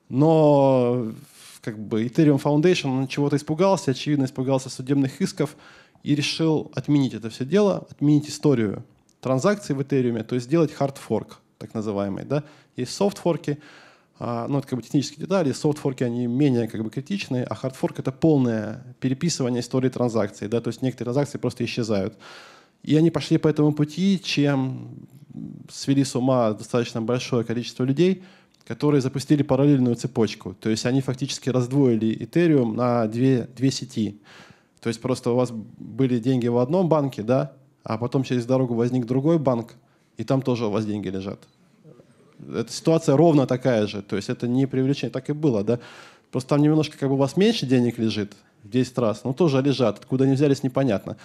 Но как бы Ethereum Foundation, он чего-то испугался, очевидно, испугался судебных исков и решил отменить это все дело, отменить историю транзакций в Ethereum, то есть сделать hard fork, так называемый. Да? Есть soft софтфорки, а, ну, это как бы технические детали, Soft софтфорки, они менее как бы критичные, а hard fork это полное переписывание истории транзакций, да, то есть некоторые транзакции просто исчезают. И они пошли по этому пути, чем свели с ума достаточно большое количество людей — которые запустили параллельную цепочку. То есть они фактически раздвоили Ethereum на две, две сети. То есть просто у вас были деньги в одном банке, да, а потом через дорогу возник другой банк, и там тоже у вас деньги лежат. Эта ситуация ровно такая же. То есть это не привлечение, так и было, да. Просто там немножко как бы у вас меньше денег лежит в 10 раз, но тоже лежат. Откуда они взялись, непонятно.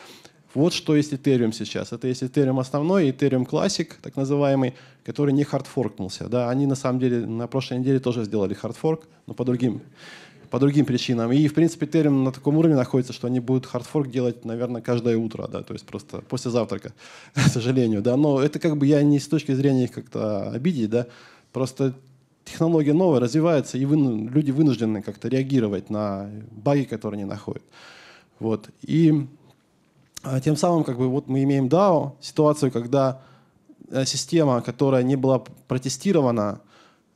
Вот что есть Ethereum сейчас. Это есть Ethereum основной, Ethereum Classic, так называемый который не хардфоркнулся. Да, они на самом деле на прошлой неделе тоже сделали хардфорк, но по другим, по другим причинам. И, в принципе, Ethereum на таком уровне находится, что они будут хардфорк делать, наверное, каждое утро, да, то есть просто после завтрака, к сожалению, да. Но это как бы я не с точки зрения их как-то обидеть, да, просто технология новая, развивается, и вы, люди вынуждены как-то реагировать на баги, которые они находят. Вот. И а, тем самым как бы, вот мы имеем DAO, ситуацию, когда Э, система, которая не была протестирована,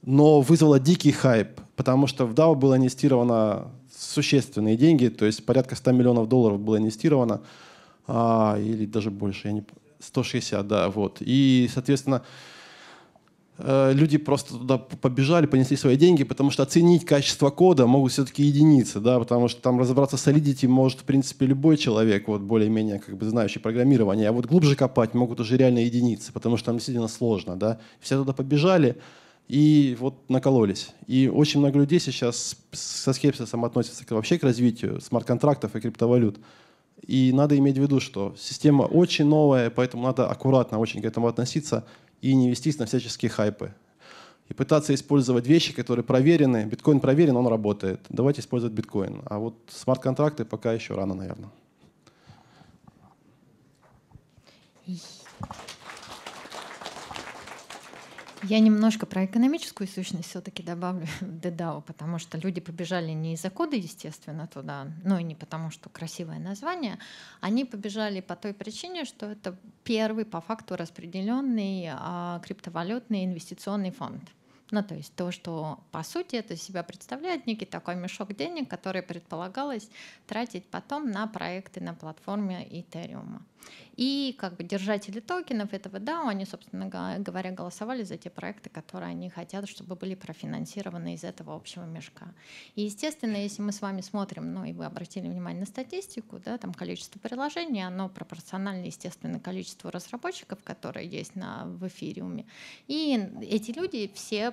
но вызвала дикий хайп, потому что в DAO было инвестировано существенные деньги, то есть порядка 100 миллионов долларов было инвестировано, а, или даже больше, я не 160, да, вот. И, соответственно, Э, люди просто туда побежали, понесли свои деньги, потому что оценить качество кода могут все-таки единицы, да, потому что там разобраться с Solidity может, в принципе, любой человек, вот более-менее как бы знающий программирование, а вот глубже копать могут уже реально единицы, потому что там действительно сложно, да. Все туда побежали и вот накололись. И очень много людей сейчас со скепсисом относятся вообще к развитию смарт-контрактов и криптовалют. И надо иметь в виду, что система очень новая, поэтому надо аккуратно очень к этому относиться и не вестись на всяческие хайпы. И пытаться использовать вещи, которые проверены. Биткоин проверен, он работает. Давайте использовать биткоин. А вот смарт-контракты пока еще рано, наверное. Я немножко про экономическую сущность все-таки добавлю в DDAO, а, потому что люди побежали не из-за кода, естественно, туда, но и не потому, что красивое название. Они побежали по той причине, что это первый по факту распределенный а, криптовалютный инвестиционный фонд. Ну, то есть то, что, по сути, это себя представляет некий такой мешок денег, который предполагалось тратить потом на проекты на платформе Ethereum. И как бы держатели токенов этого DAO, они, собственно говоря, голосовали за те проекты, которые они хотят, чтобы были профинансированы из этого общего мешка. И, естественно, если мы с вами смотрим, ну и вы обратили внимание на статистику, да, там количество приложений, оно пропорционально, естественно, количеству разработчиков, которые есть на, в эфириуме. И эти люди все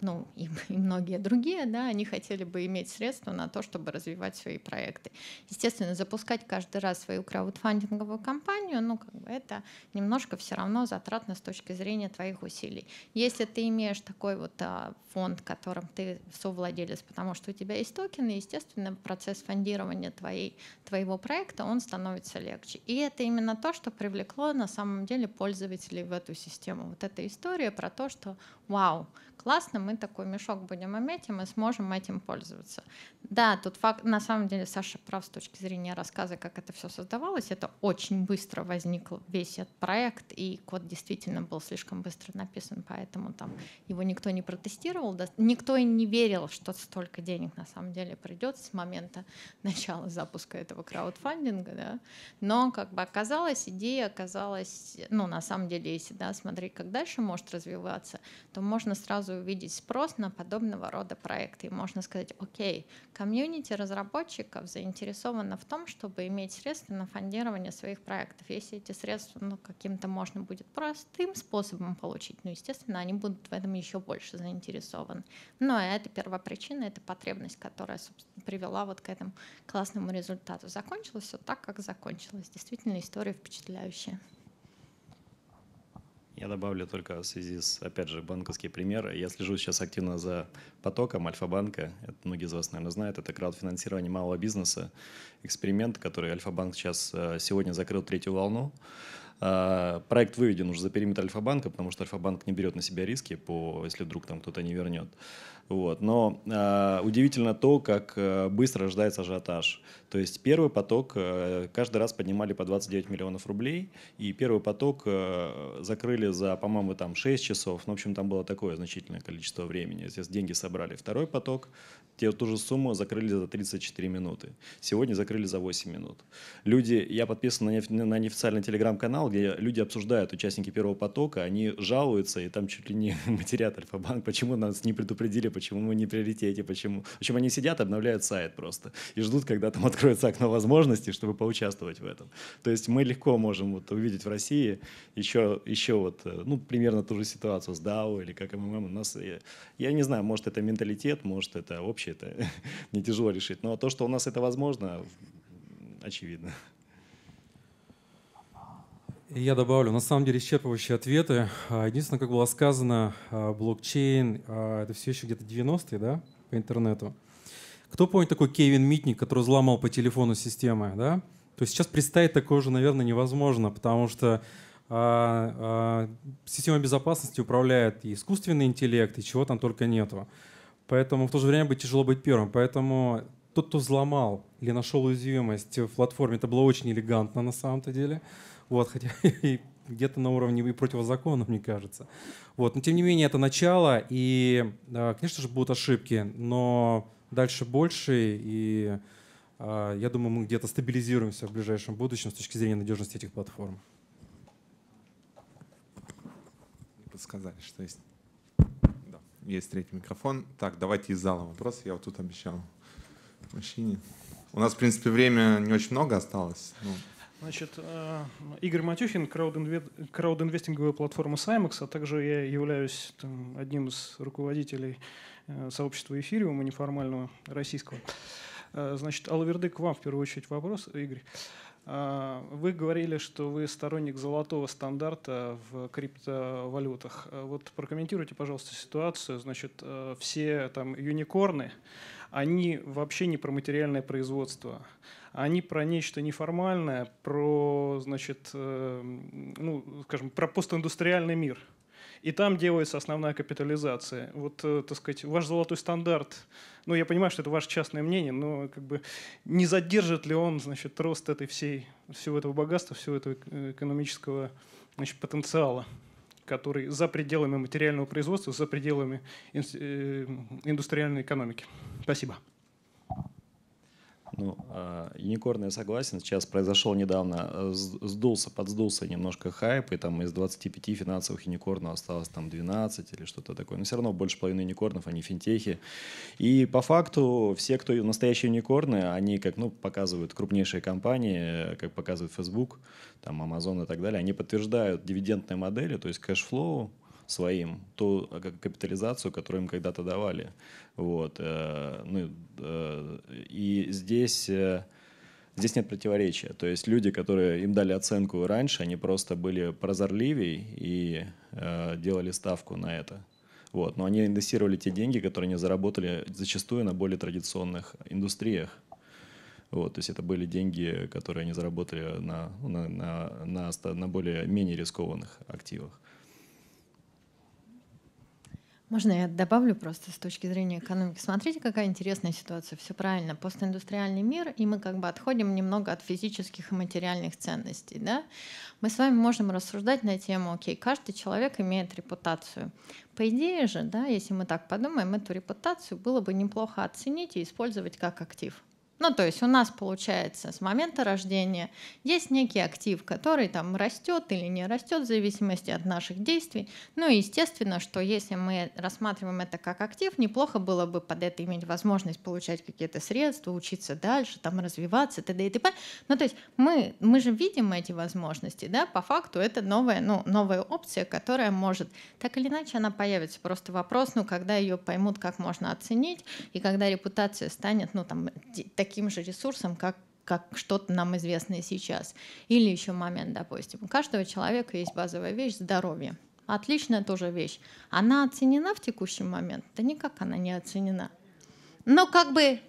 ну и, и многие другие, да, они хотели бы иметь средства на то, чтобы развивать свои проекты. Естественно, запускать каждый раз свою краудфандинговую кампанию, ну как бы это немножко все равно затратно с точки зрения твоих усилий. Если ты имеешь такой вот а, фонд, которым ты совладелец, потому что у тебя есть токены, естественно, процесс фондирования твоей, твоего проекта, он становится легче. И это именно то, что привлекло на самом деле пользователей в эту систему. Вот эта история про то, что вау, классно, мы такой мешок будем иметь, и мы сможем этим пользоваться. Да, тут факт, на самом деле Саша прав с точки зрения рассказа, как это все создавалось. Это очень быстро возник весь этот проект, и код действительно был слишком быстро написан, поэтому там его никто не протестировал, никто и не верил, что столько денег на самом деле придет с момента начала запуска этого краудфандинга, да. Но как бы оказалось, идея оказалась, ну на самом деле, если да, смотреть, как дальше может развиваться, то можно сразу увидеть спрос на подобного рода проекты. И можно сказать, окей, комьюнити разработчиков заинтересовано в том, чтобы иметь средства на фондирование своих проектов. Если эти средства ну, каким-то можно будет простым способом получить, ну, естественно, они будут в этом еще больше заинтересованы. Но это первопричина, это потребность, которая собственно, привела вот к этому классному результату. Закончилось все так, как закончилось. Действительно, история впечатляющая. Я добавлю только в связи с, опять же, банковские примеры. Я слежу сейчас активно за потоком Альфа-банка. Это многие из вас, наверное, знают. Это краудфинансирование малого бизнеса. Эксперимент, который Альфа-банк сейчас э, сегодня закрыл третью волну. Э, проект выведен уже за периметр Альфа-банка, потому что Альфа-банк не берет на себя риски, по, если вдруг там кто-то не вернет. Вот. Но э, удивительно то, как э, быстро рождается ажиотаж. То есть первый поток э, каждый раз поднимали по 29 миллионов рублей, и первый поток э, закрыли за, по-моему, там 6 часов. Ну, в общем, там было такое значительное количество времени. Здесь деньги собрали. Второй поток, те, ту же сумму закрыли за 34 минуты. Сегодня закрыли за 8 минут. Люди, я подписан на, неф на неофициальный телеграм-канал, где люди обсуждают, участники первого потока, они жалуются, и там чуть ли не матерят Альфа-банк, почему нас не предупредили, почему мы не в приоритете, почему... В общем, они сидят, обновляют сайт просто и ждут, когда там откроется окно возможностей, чтобы поучаствовать в этом. То есть мы легко можем вот увидеть в России еще, еще вот, э, ну, примерно ту же ситуацию с DAO или как МММ. У нас, я, я не знаю, может, это менталитет, может, это общее, это не тяжело решить. Но то, что у нас это возможно, очевидно. Я добавлю, на самом деле исчерпывающие ответы. А, единственное, как было сказано, а, блокчейн а, — это все еще где-то 90-е, да, по интернету. Кто помнит такой Кевин Митник, который взломал по телефону системы, да? То есть сейчас представить такое уже, наверное, невозможно, потому что а, а, система безопасности управляет и искусственный интеллект, и чего там только нету. Поэтому в то же время будет тяжело быть первым. Поэтому тот, кто взломал или нашел уязвимость в платформе, это было очень элегантно на самом-то деле. Вот, хотя и где-то на уровне и противозаконно, мне кажется. Вот, но тем не менее это начало, и, а, конечно же, будут ошибки, но дальше больше, и а, я думаю, мы где-то стабилизируемся в ближайшем будущем с точки зрения надежности этих платформ. Подсказали, что есть. Да, есть третий микрофон. Так, давайте из зала вопрос. Я вот тут обещал мужчине. У нас, в принципе, время не очень много осталось. Ну, Значит, э, Игорь Матюхин, краудинвестинговая платформа Simex, а также я являюсь там, одним из руководителей э, сообщества эфириума неформального российского. Э, значит, Алаверды, к вам в первую очередь вопрос, Игорь. Вы говорили, что вы сторонник золотого стандарта в криптовалютах. Вот прокомментируйте, пожалуйста, ситуацию. Значит, все там юникорны, они вообще не про материальное производство они про нечто неформальное, про, значит, эм, ну, скажем, про постиндустриальный мир. И там делается основная капитализация. Вот, э, так сказать, ваш золотой стандарт, ну, я понимаю, что это ваше частное мнение, но как бы не задержит ли он, значит, рост этой всей, всего этого богатства, всего этого э, экономического значит, потенциала? который за пределами материального производства, за пределами э, индустриальной экономики. Спасибо. Ну, а, Юникорн, я согласен. Сейчас произошел недавно, э, сдулся, подсдулся немножко хайп, и там из 25 финансовых юникорнов осталось там 12 или что-то такое. Но все равно больше половины юникорнов, они финтехи. И по факту все, кто настоящие юникорны, они, как ну, показывают крупнейшие компании, как показывает Facebook, там Amazon и так далее, они подтверждают дивидендные модели, то есть кэшфлоу, своим ту э, капитализацию, которую им когда-то давали. Вот. Э, ну, э, и здесь Здесь нет противоречия. То есть люди, которые им дали оценку раньше, они просто были прозорливее и э, делали ставку на это. Вот. Но они инвестировали те деньги, которые они заработали зачастую на более традиционных индустриях. Вот, то есть это были деньги, которые они заработали на, на, на, на, на более менее рискованных активах. Можно я добавлю просто с точки зрения экономики? Смотрите, какая интересная ситуация. Все правильно. Постиндустриальный мир, и мы как бы отходим немного от физических и материальных ценностей. Да? Мы с вами можем рассуждать на тему, окей, каждый человек имеет репутацию. По идее же, да, если мы так подумаем, эту репутацию было бы неплохо оценить и использовать как актив. Ну, то есть у нас получается с момента рождения есть некий актив, который там растет или не растет в зависимости от наших действий. Ну и естественно, что если мы рассматриваем это как актив, неплохо было бы под это иметь возможность получать какие-то средства, учиться дальше, там развиваться, т.д. и т.п. Ну, то есть мы, мы же видим эти возможности, да, по факту это новая, ну, новая опция, которая может, так или иначе она появится. Просто вопрос, ну, когда ее поймут, как можно оценить, и когда репутация станет, ну, там, таким же ресурсом, как как что-то нам известное сейчас. Или еще момент, допустим. У каждого человека есть базовая вещь – здоровье. Отличная тоже вещь. Она оценена в текущий момент? Да никак она не оценена. Но как бы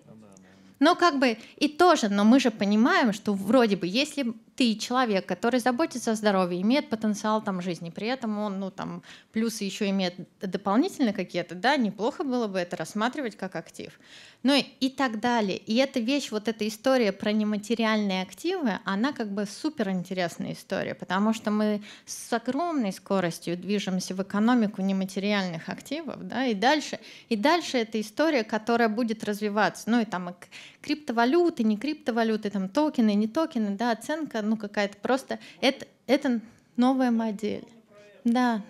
но как бы и тоже, но мы же понимаем, что вроде бы, если ты человек, который заботится о здоровье, имеет потенциал там жизни, при этом он, ну там, плюсы еще имеет дополнительно какие-то, да, неплохо было бы это рассматривать как актив. Ну и, и так далее. И эта вещь, вот эта история про нематериальные активы, она как бы супер интересная история, потому что мы с огромной скоростью движемся в экономику нематериальных активов, да, и дальше, и дальше эта история, которая будет развиваться, ну и там криптовалюты, не криптовалюты, там токены, не токены, да, оценка, ну какая-то просто, это, это новая модель. Да,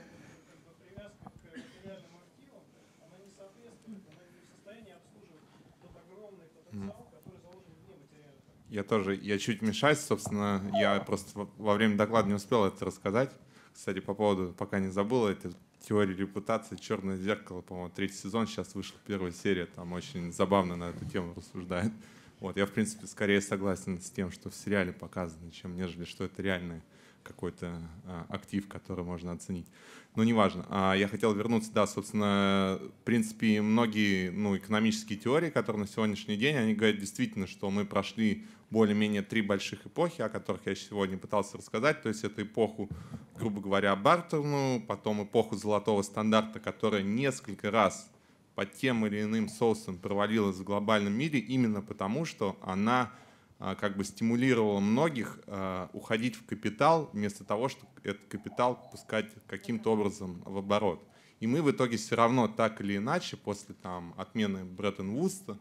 Я тоже, я чуть мешаюсь, собственно, я просто во время доклада не успел это рассказать. Кстати, по поводу, пока не забыл, это теории репутации, черное зеркало, по-моему, третий сезон, сейчас вышла первая серия, там очень забавно на эту тему рассуждает. Вот, я, в принципе, скорее согласен с тем, что в сериале показано, чем нежели что это реальные какой-то а, актив, который можно оценить. Но ну, неважно. А я хотел вернуться, да, собственно, в принципе, многие ну, экономические теории, которые на сегодняшний день, они говорят действительно, что мы прошли более-менее три больших эпохи, о которых я сегодня пытался рассказать. То есть это эпоху, грубо говоря, Бартерную, потом эпоху золотого стандарта, которая несколько раз под тем или иным соусом провалилась в глобальном мире именно потому, что она а, как бы стимулировало многих а, уходить в капитал, вместо того, чтобы этот капитал пускать каким-то образом в оборот. И мы в итоге все равно так или иначе после там, отмены бреттон вуста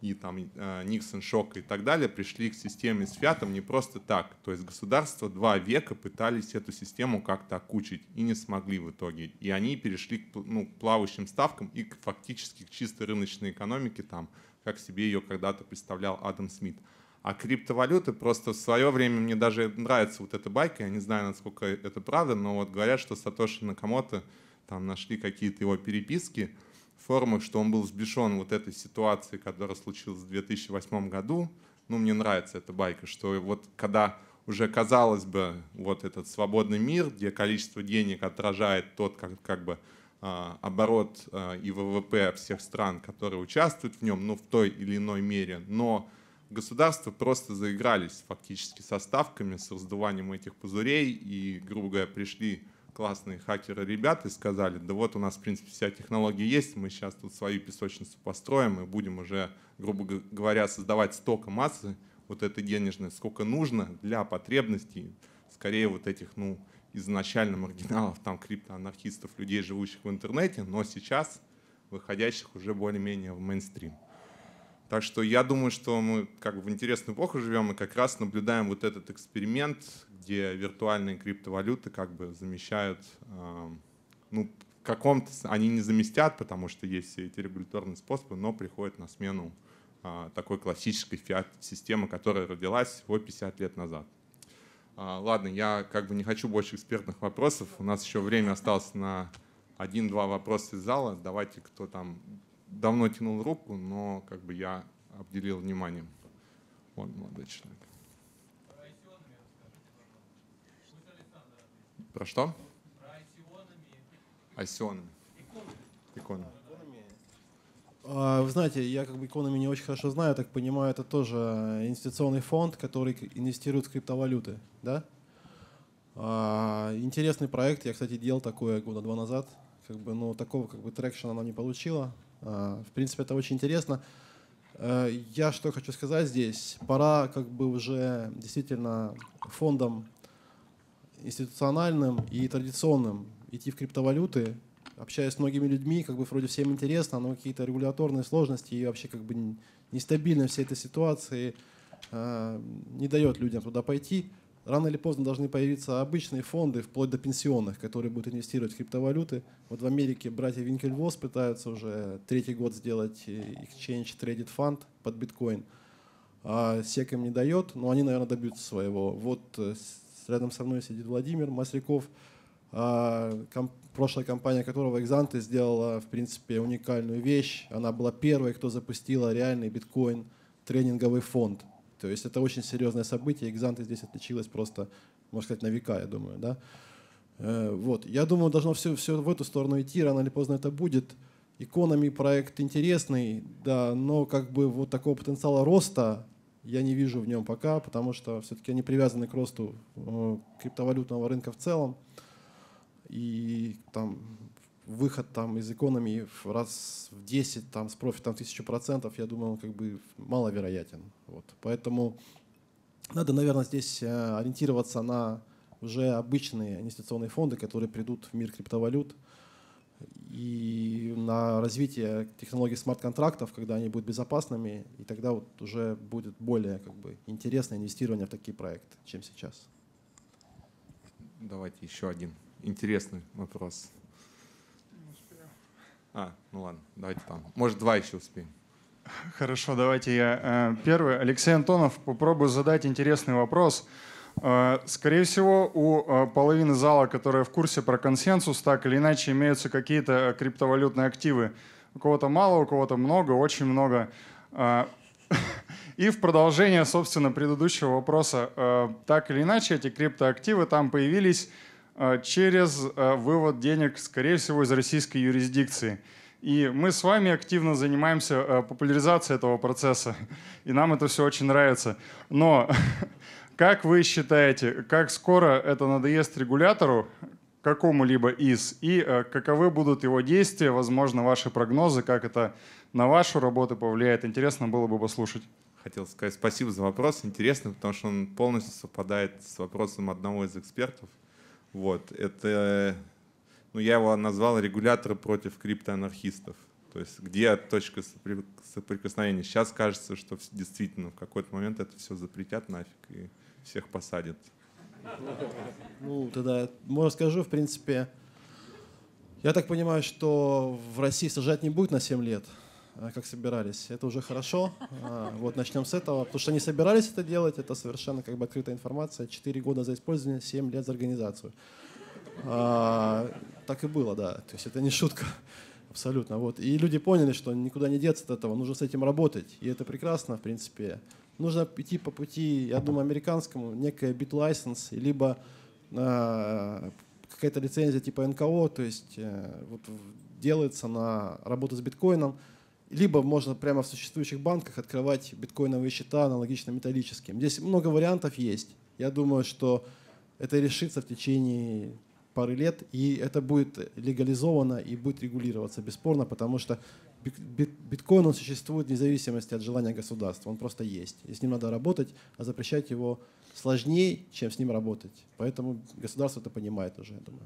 и там а, Никсон Шока и так далее пришли к системе с фиатом не просто так. То есть государства два века пытались эту систему как-то окучить и не смогли в итоге. И они перешли к, ну, плавающим ставкам и к фактически к чисто рыночной экономике, там, как себе ее когда-то представлял Адам Смит. А криптовалюты просто в свое время мне даже нравится вот эта байка, я не знаю, насколько это правда, но вот говорят, что Сатоши Накамото там нашли какие-то его переписки в форумах, что он был сбешен вот этой ситуацией, которая случилась в 2008 году. Ну, мне нравится эта байка, что вот когда уже, казалось бы, вот этот свободный мир, где количество денег отражает тот как, как бы а, оборот а, и ВВП всех стран, которые участвуют в нем, ну, в той или иной мере, но государства просто заигрались фактически со ставками, с раздуванием этих пузырей, и, грубо говоря, пришли классные хакеры ребята и сказали, да вот у нас, в принципе, вся технология есть, мы сейчас тут свою песочницу построим и будем уже, грубо говоря, создавать столько массы вот этой денежной, сколько нужно для потребностей, скорее вот этих, ну, изначально маргиналов, там, криптоанархистов, людей, живущих в интернете, но сейчас выходящих уже более-менее в мейнстрим. Так что я думаю, что мы как бы в интересную эпоху живем и как раз наблюдаем вот этот эксперимент, где виртуальные криптовалюты как бы замещают, эм, ну, в каком-то, они не заместят, потому что есть все эти регуляторные способы, но приходят на смену а, такой классической фиат-системы, которая родилась всего 50 лет назад. А, ладно, я как бы не хочу больше экспертных вопросов. У нас еще время осталось на один-два вопроса из зала. Давайте, кто там давно тянул руку, но как бы я обделил вниманием. Вот молодой человек. Про что? Про осионами. Иконы. А, вы знаете, я как бы иконами не очень хорошо знаю, так понимаю, это тоже инвестиционный фонд, который инвестирует в криптовалюты, да? А, интересный проект, я, кстати, делал такое года два назад, как бы, но такого как бы трекшена она не получила, а, в принципе, это очень интересно. Э, я что хочу сказать здесь. Пора как бы уже действительно фондом институциональным и традиционным идти в криптовалюты, общаясь с многими людьми, как бы вроде всем интересно, но какие-то регуляторные сложности и вообще как бы нестабильность всей этой ситуации э, не дает людям туда пойти рано или поздно должны появиться обычные фонды, вплоть до пенсионных, которые будут инвестировать в криптовалюты. Вот в Америке братья Винкельвос пытаются уже третий год сделать э, Exchange Traded Fund под биткоин. А SEC им не дает, но они, наверное, добьются своего. Вот э, рядом со мной сидит Владимир Масляков, а, прошлая компания которого Exante сделала, в принципе, уникальную вещь. Она была первой, кто запустила реальный биткоин тренинговый фонд – то есть это очень серьезное событие. Экзанты здесь отличилась просто, можно сказать, на века, я думаю. Да? Э, вот. Я думаю, должно все, все в эту сторону идти, рано или поздно это будет. Иконами проект интересный, да, но как бы вот такого потенциала роста я не вижу в нем пока, потому что все-таки они привязаны к росту э, криптовалютного рынка в целом. И там выход там из экономии в раз в 10 там, с профитом процентов я думаю, он как бы маловероятен. Вот. Поэтому надо, наверное, здесь э, ориентироваться на уже обычные инвестиционные фонды, которые придут в мир криптовалют и на развитие технологий смарт-контрактов, когда они будут безопасными, и тогда вот уже будет более как бы, интересное инвестирование в такие проекты, чем сейчас. Давайте еще один интересный вопрос. А, ну ладно, давайте там. Может, два еще успеем. Хорошо, давайте я э, первый. Алексей Антонов, попробую задать интересный вопрос. Э, скорее всего, у э, половины зала, которая в курсе про консенсус, так или иначе имеются какие-то криптовалютные активы. У кого-то мало, у кого-то много, очень много. И в продолжение, собственно, предыдущего вопроса, так или иначе, эти криптоактивы там появились Э, через э, вывод денег, скорее всего, из российской юрисдикции. И мы с вами активно занимаемся э, популяризацией этого процесса, и нам это все очень нравится. Но как вы считаете, как скоро это надоест регулятору, какому-либо из, и каковы будут его действия, возможно, ваши прогнозы, как это на вашу работу повлияет? Интересно было бы послушать. Хотел сказать спасибо за вопрос, интересный, потому что он полностью совпадает с вопросом одного из экспертов – вот, это, ну, я его назвал регулятор против криптоанархистов. То есть где точка соприкосновения? Сейчас кажется, что действительно в какой-то момент это все запретят нафиг и всех посадят. Ну, тогда можно ну, скажу, в принципе, я так понимаю, что в России сажать не будет на 7 лет. Э, как собирались. Это уже хорошо. А, вот начнем с этого. Потому что они собирались это делать, это совершенно как бы открытая информация. Четыре года за использование, семь лет за организацию. А, так и было, да. То есть это не шутка. Абсолютно. Вот. И люди поняли, что никуда не деться от этого, нужно с этим работать. И это прекрасно, в принципе. Нужно идти по пути, я думаю, американскому, некая бит-лайсенс, либо э, какая-то лицензия типа НКО, то есть э, вот, делается на работу с биткоином, либо можно прямо в существующих банках открывать биткоиновые счета аналогично металлическим. Здесь много вариантов есть. Я думаю, что это решится в течение пары лет, и это будет легализовано и будет регулироваться бесспорно, потому что биткоин он существует вне зависимости от желания государства, он просто есть. И с ним надо работать, а запрещать его сложнее, чем с ним работать. Поэтому государство это понимает уже, я думаю.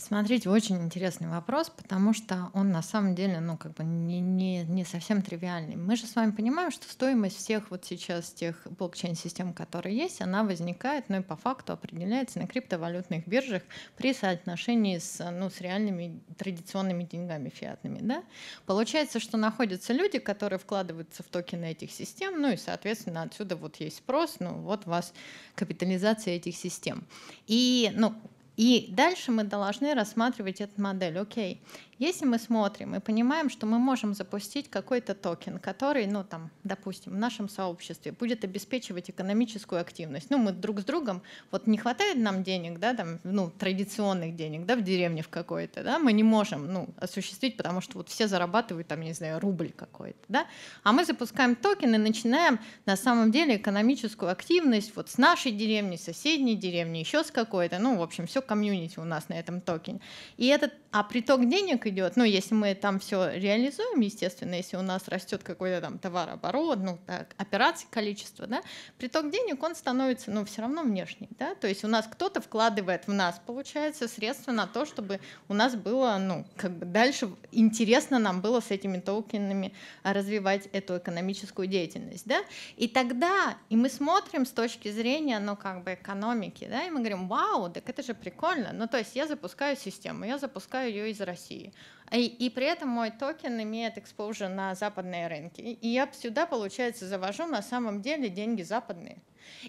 Смотрите, очень интересный вопрос, потому что он на самом деле, ну, как бы не, не, не совсем тривиальный. Мы же с вами понимаем, что стоимость всех вот сейчас тех блокчейн-систем, которые есть, она возникает, ну и по факту определяется на криптовалютных биржах при соотношении с, ну, с реальными традиционными деньгами фиатными, да? Получается, что находятся люди, которые вкладываются в токены этих систем, ну и, соответственно, отсюда вот есть спрос, ну вот у вас капитализация этих систем. И, ну, и дальше мы должны рассматривать эту модель. Окей, если мы смотрим и понимаем, что мы можем запустить какой-то токен, который, ну там, допустим, в нашем сообществе будет обеспечивать экономическую активность. Ну, мы друг с другом, вот не хватает нам денег, да, там, ну, традиционных денег, да, в деревне в какой-то, да, мы не можем, ну, осуществить, потому что вот все зарабатывают, там, не знаю, рубль какой-то, да, а мы запускаем токен и начинаем, на самом деле, экономическую активность вот с нашей деревни, соседней деревни, еще с какой-то, ну, в общем, все комьюнити у нас на этом токене. И этот, а приток денег идет, ну, если мы там все реализуем, естественно, если у нас растет какой-то там товарооборот, ну, так, операций количество, да, приток денег, он становится, ну, все равно внешний, да, то есть у нас кто-то вкладывает в нас, получается, средства на то, чтобы у нас было, ну, как бы дальше интересно нам было с этими токенами а, развивать эту экономическую деятельность, да, и тогда, и мы смотрим с точки зрения, ну, как бы экономики, да, и мы говорим, вау, так это же прикольно, прикольно. Ну, то есть я запускаю систему, я запускаю ее из России. И, и при этом мой токен имеет exposure на западные рынки. И я сюда, получается, завожу на самом деле деньги западные.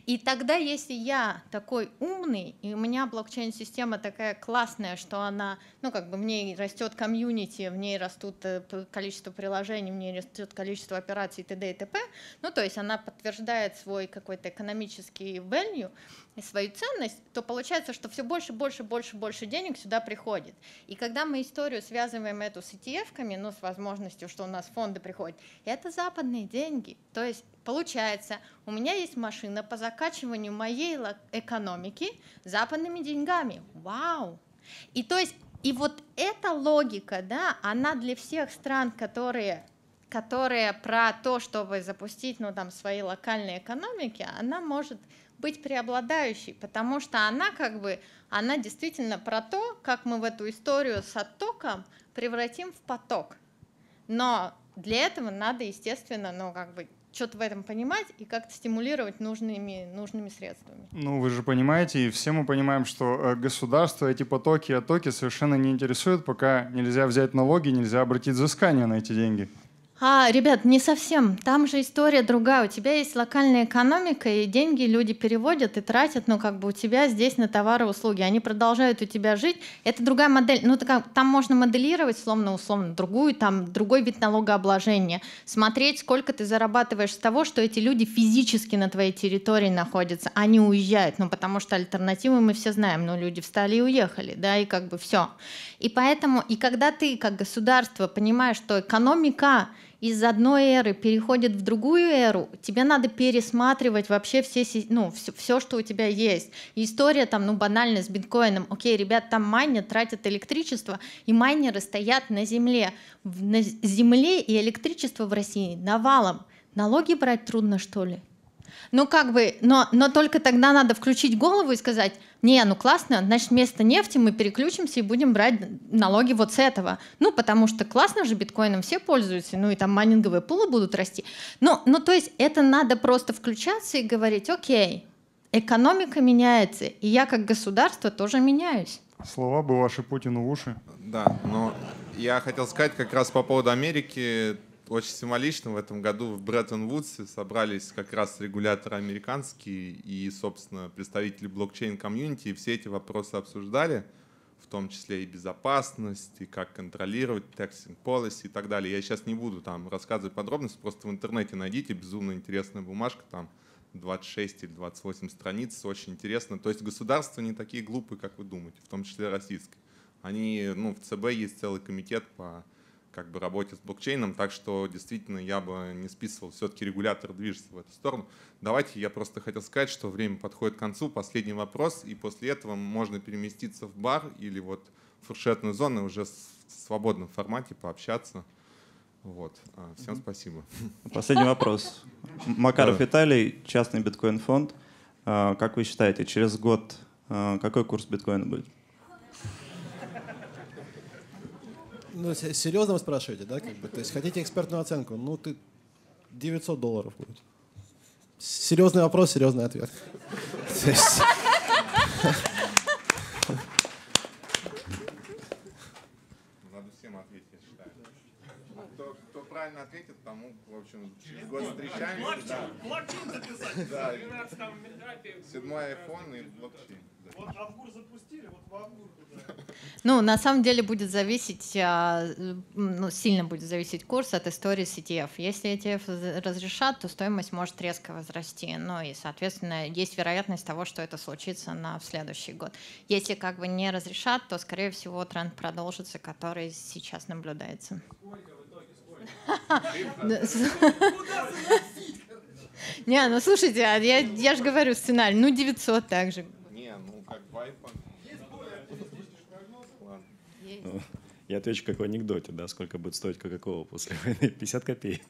И тогда, если я такой умный, и у меня блокчейн-система такая классная, что она, ну, как бы в ней растет комьюнити, в ней растут э, количество приложений, в ней растет количество операций, т.д. и т.п., ну, то есть она подтверждает свой какой-то экономический value, свою ценность, то получается, что все больше, больше, больше, больше денег сюда приходит. И когда мы историю связываем эту с ETF-ками, ну, с возможностью, что у нас фонды приходят, это западные деньги. То есть Получается, у меня есть машина по закачиванию моей экономики западными деньгами. Вау! И то есть, и вот эта логика, да, она для всех стран, которые которые про то, чтобы запустить, ну, там, свои локальные экономики, она может быть преобладающей, потому что она как бы, она действительно про то, как мы в эту историю с оттоком превратим в поток. Но для этого надо, естественно, ну, как бы что-то в этом понимать и как-то стимулировать нужными, нужными средствами. Ну, вы же понимаете, и все мы понимаем, что э, государство эти потоки и оттоки совершенно не интересует, пока нельзя взять налоги, нельзя обратить взыскание на эти деньги. А, ребят, не совсем. Там же история другая. У тебя есть локальная экономика, и деньги люди переводят и тратят, но ну, как бы у тебя здесь на товары и услуги. Они продолжают у тебя жить. Это другая модель. Ну, так, там можно моделировать, словно условно, другую, там другой вид налогообложения. Смотреть, сколько ты зарабатываешь с того, что эти люди физически на твоей территории находятся. Они а уезжают, ну, потому что альтернативы мы все знаем. Ну, люди встали и уехали, да, и как бы все. И поэтому, и когда ты как государство понимаешь, что экономика из одной эры переходит в другую эру, тебе надо пересматривать вообще все, ну, все, все что у тебя есть. И история там, ну, банально с биткоином. Окей, ребят, там майнер тратят электричество, и майнеры стоят на земле. На земле и электричество в России навалом. Налоги брать трудно, что ли? Ну, как бы, но, но только тогда надо включить голову и сказать, не, ну классно, значит, вместо нефти мы переключимся и будем брать налоги вот с этого. Ну, потому что классно же, биткоином все пользуются, ну и там майнинговые пулы будут расти. Ну, ну то есть это надо просто включаться и говорить, окей, экономика меняется, и я как государство тоже меняюсь. Слова бы ваши Путину в уши. Да, но я хотел сказать как раз по поводу Америки очень символично, в этом году в Бреттон-Вудсе собрались как раз регуляторы американские и, собственно, представители блокчейн-комьюнити, и все эти вопросы обсуждали, в том числе и безопасность, и как контролировать taxing policy и так далее. Я сейчас не буду там рассказывать подробности, просто в интернете найдите, безумно интересная бумажка, там 26 или 28 страниц, очень интересно. То есть государства не такие глупые, как вы думаете, в том числе российские. Они, ну, в ЦБ есть целый комитет по как бы работе с блокчейном, так что действительно я бы не списывал, все-таки регулятор движется в эту сторону. Давайте я просто хотел сказать, что время подходит к концу, последний вопрос, и после этого можно переместиться в бар или вот в фуршетную зону уже в свободном формате пообщаться. Вот. А, всем спасибо. Последний вопрос. Макаров Виталий, частный биткоин-фонд. А, как вы считаете, через год а, какой курс биткоина будет? Ну, серьезно вы спрашиваете, да? Как бы? То есть хотите экспертную оценку? Ну, ты 900 долларов будет. Серьезный вопрос, серьезный ответ. правильно ответит, тому, в общем, через год встречаемся. Да. Блокчейн записать. Да. там Седьмой iPhone и блокчейн. Вот Авгур запустили, вот в Авгур. Ну, на самом деле будет зависеть, а, ну, сильно будет зависеть курс от истории с ETF. Если ETF разрешат, то стоимость может резко возрасти. Ну и, соответственно, есть вероятность того, что это случится на в следующий год. Если как бы не разрешат, то, скорее всего, тренд продолжится, который сейчас наблюдается. Сколько ну, Не, ну слушайте, а я, я же говорю сценарий, ну 900 также. Не, ну как вайпа. Ну, я отвечу как в анекдоте, да, сколько будет стоить Кока-Кола после войны? 50 копеек.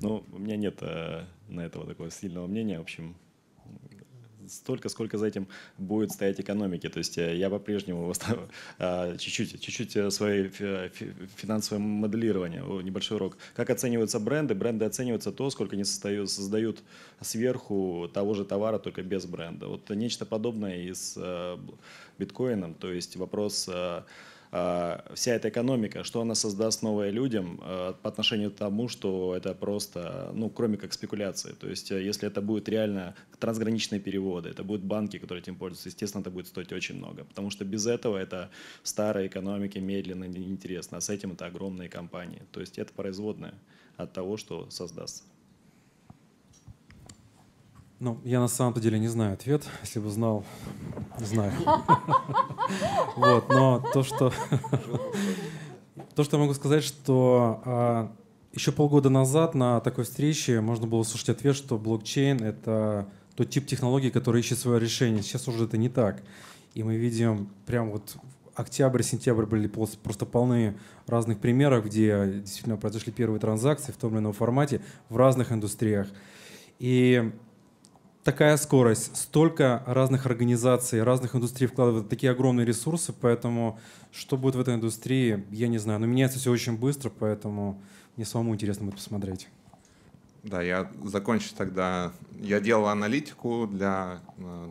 Ну, у меня нет э, на этого такого сильного мнения, в общем, столько, сколько за этим будет стоять экономики. То есть э, я по-прежнему э, чуть-чуть, чуть-чуть э, свое финансовое моделирование, небольшой урок. Как оцениваются бренды? Бренды оцениваются то, сколько они создают, создают сверху того же товара, только без бренда. Вот нечто подобное и с биткоином. То есть вопрос Э, вся эта экономика, что она создаст новое людям э, по отношению к тому, что это просто, ну, кроме как спекуляции. То есть, э, если это будут реально трансграничные переводы, это будут банки, которые этим пользуются, естественно, это будет стоить очень много. Потому что без этого это старая экономика, медленно, неинтересно. А с этим это огромные компании. То есть, это производное от того, что создастся. Ну, я на самом-то деле не знаю ответ. Если бы знал, знаю. Вот, но то, что... То, что я могу сказать, что а, еще полгода назад на такой встрече можно было услышать ответ, что блокчейн — это тот тип технологии, который ищет свое решение. Сейчас уже это не так. И мы видим прям вот октябрь, сентябрь были просто полны разных примеров, где действительно произошли первые транзакции в том или ином формате в разных индустриях. И такая скорость, столько разных организаций, разных индустрий вкладывают такие огромные ресурсы, поэтому что будет в этой индустрии, я не знаю. Но меняется все очень быстро, поэтому мне самому интересно будет посмотреть. Да, я закончу тогда. Я делал аналитику для, э,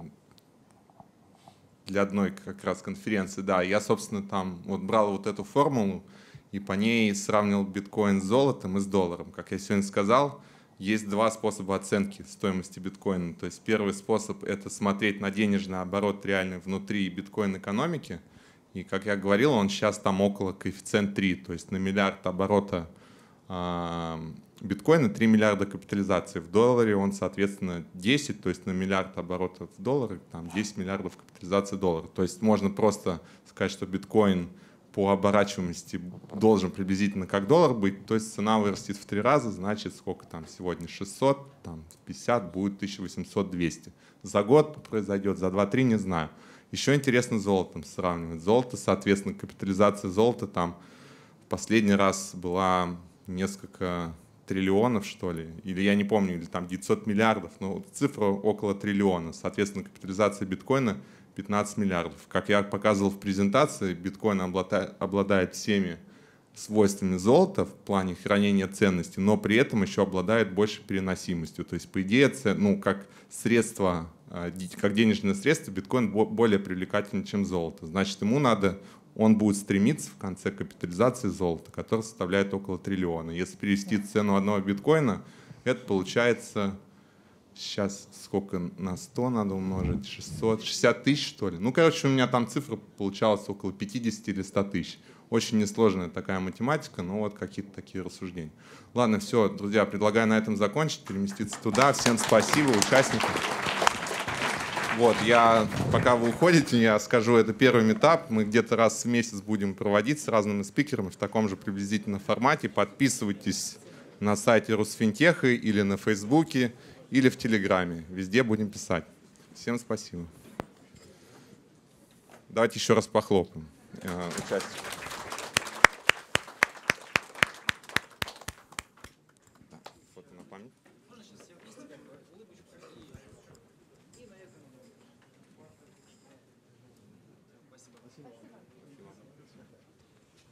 для одной как раз конференции. Да, я, собственно, там вот брал вот эту формулу и по ней сравнил биткоин с золотом и с долларом. Как я сегодня сказал, есть два способа оценки стоимости биткоина. То есть первый способ – это смотреть на денежный оборот реальный внутри биткоин-экономики. И, как я говорил, он сейчас там около коэффициент 3, то есть на миллиард оборота а, биткоина 3 миллиарда капитализации. В долларе он, соответственно, 10, то есть на миллиард оборотов в долларах там 10 миллиардов капитализации доллара. То есть можно просто сказать, что биткоин – по оборачиваемости должен приблизительно как доллар быть, то есть цена вырастет в три раза, значит, сколько там сегодня 600, там 50 будет 1800, 200. За год произойдет, за 2-3 не знаю. Еще интересно золотом сравнивать. Золото, соответственно, капитализация золота там в последний раз была несколько триллионов, что ли, или я не помню, или там 900 миллиардов, но цифра около триллиона. Соответственно, капитализация биткоина — 15 миллиардов. Как я показывал в презентации, биткоин обладает всеми свойствами золота в плане хранения ценности, но при этом еще обладает большей переносимостью. То есть, по идее, ну, как средство, а, как денежное средство, биткоин более привлекательный, чем золото. Значит, ему надо, он будет стремиться в конце капитализации золота, которая составляет около триллиона. Если перевести цену одного биткоина, это получается сейчас сколько на 100 надо умножить? 600, 60 тысяч, что ли? Ну, короче, у меня там цифра получалась около 50 или 100 тысяч. Очень несложная такая математика, но вот какие-то такие рассуждения. Ладно, все, друзья, предлагаю на этом закончить, переместиться туда. Всем спасибо, участникам. Вот, я, пока вы уходите, я скажу, это первый этап. Мы где-то раз в месяц будем проводить с разными спикерами в таком же приблизительном формате. Подписывайтесь на сайте Русфинтеха или на Фейсбуке или в Телеграме. Везде будем писать. Всем спасибо. Давайте еще раз похлопаем. Э, участие.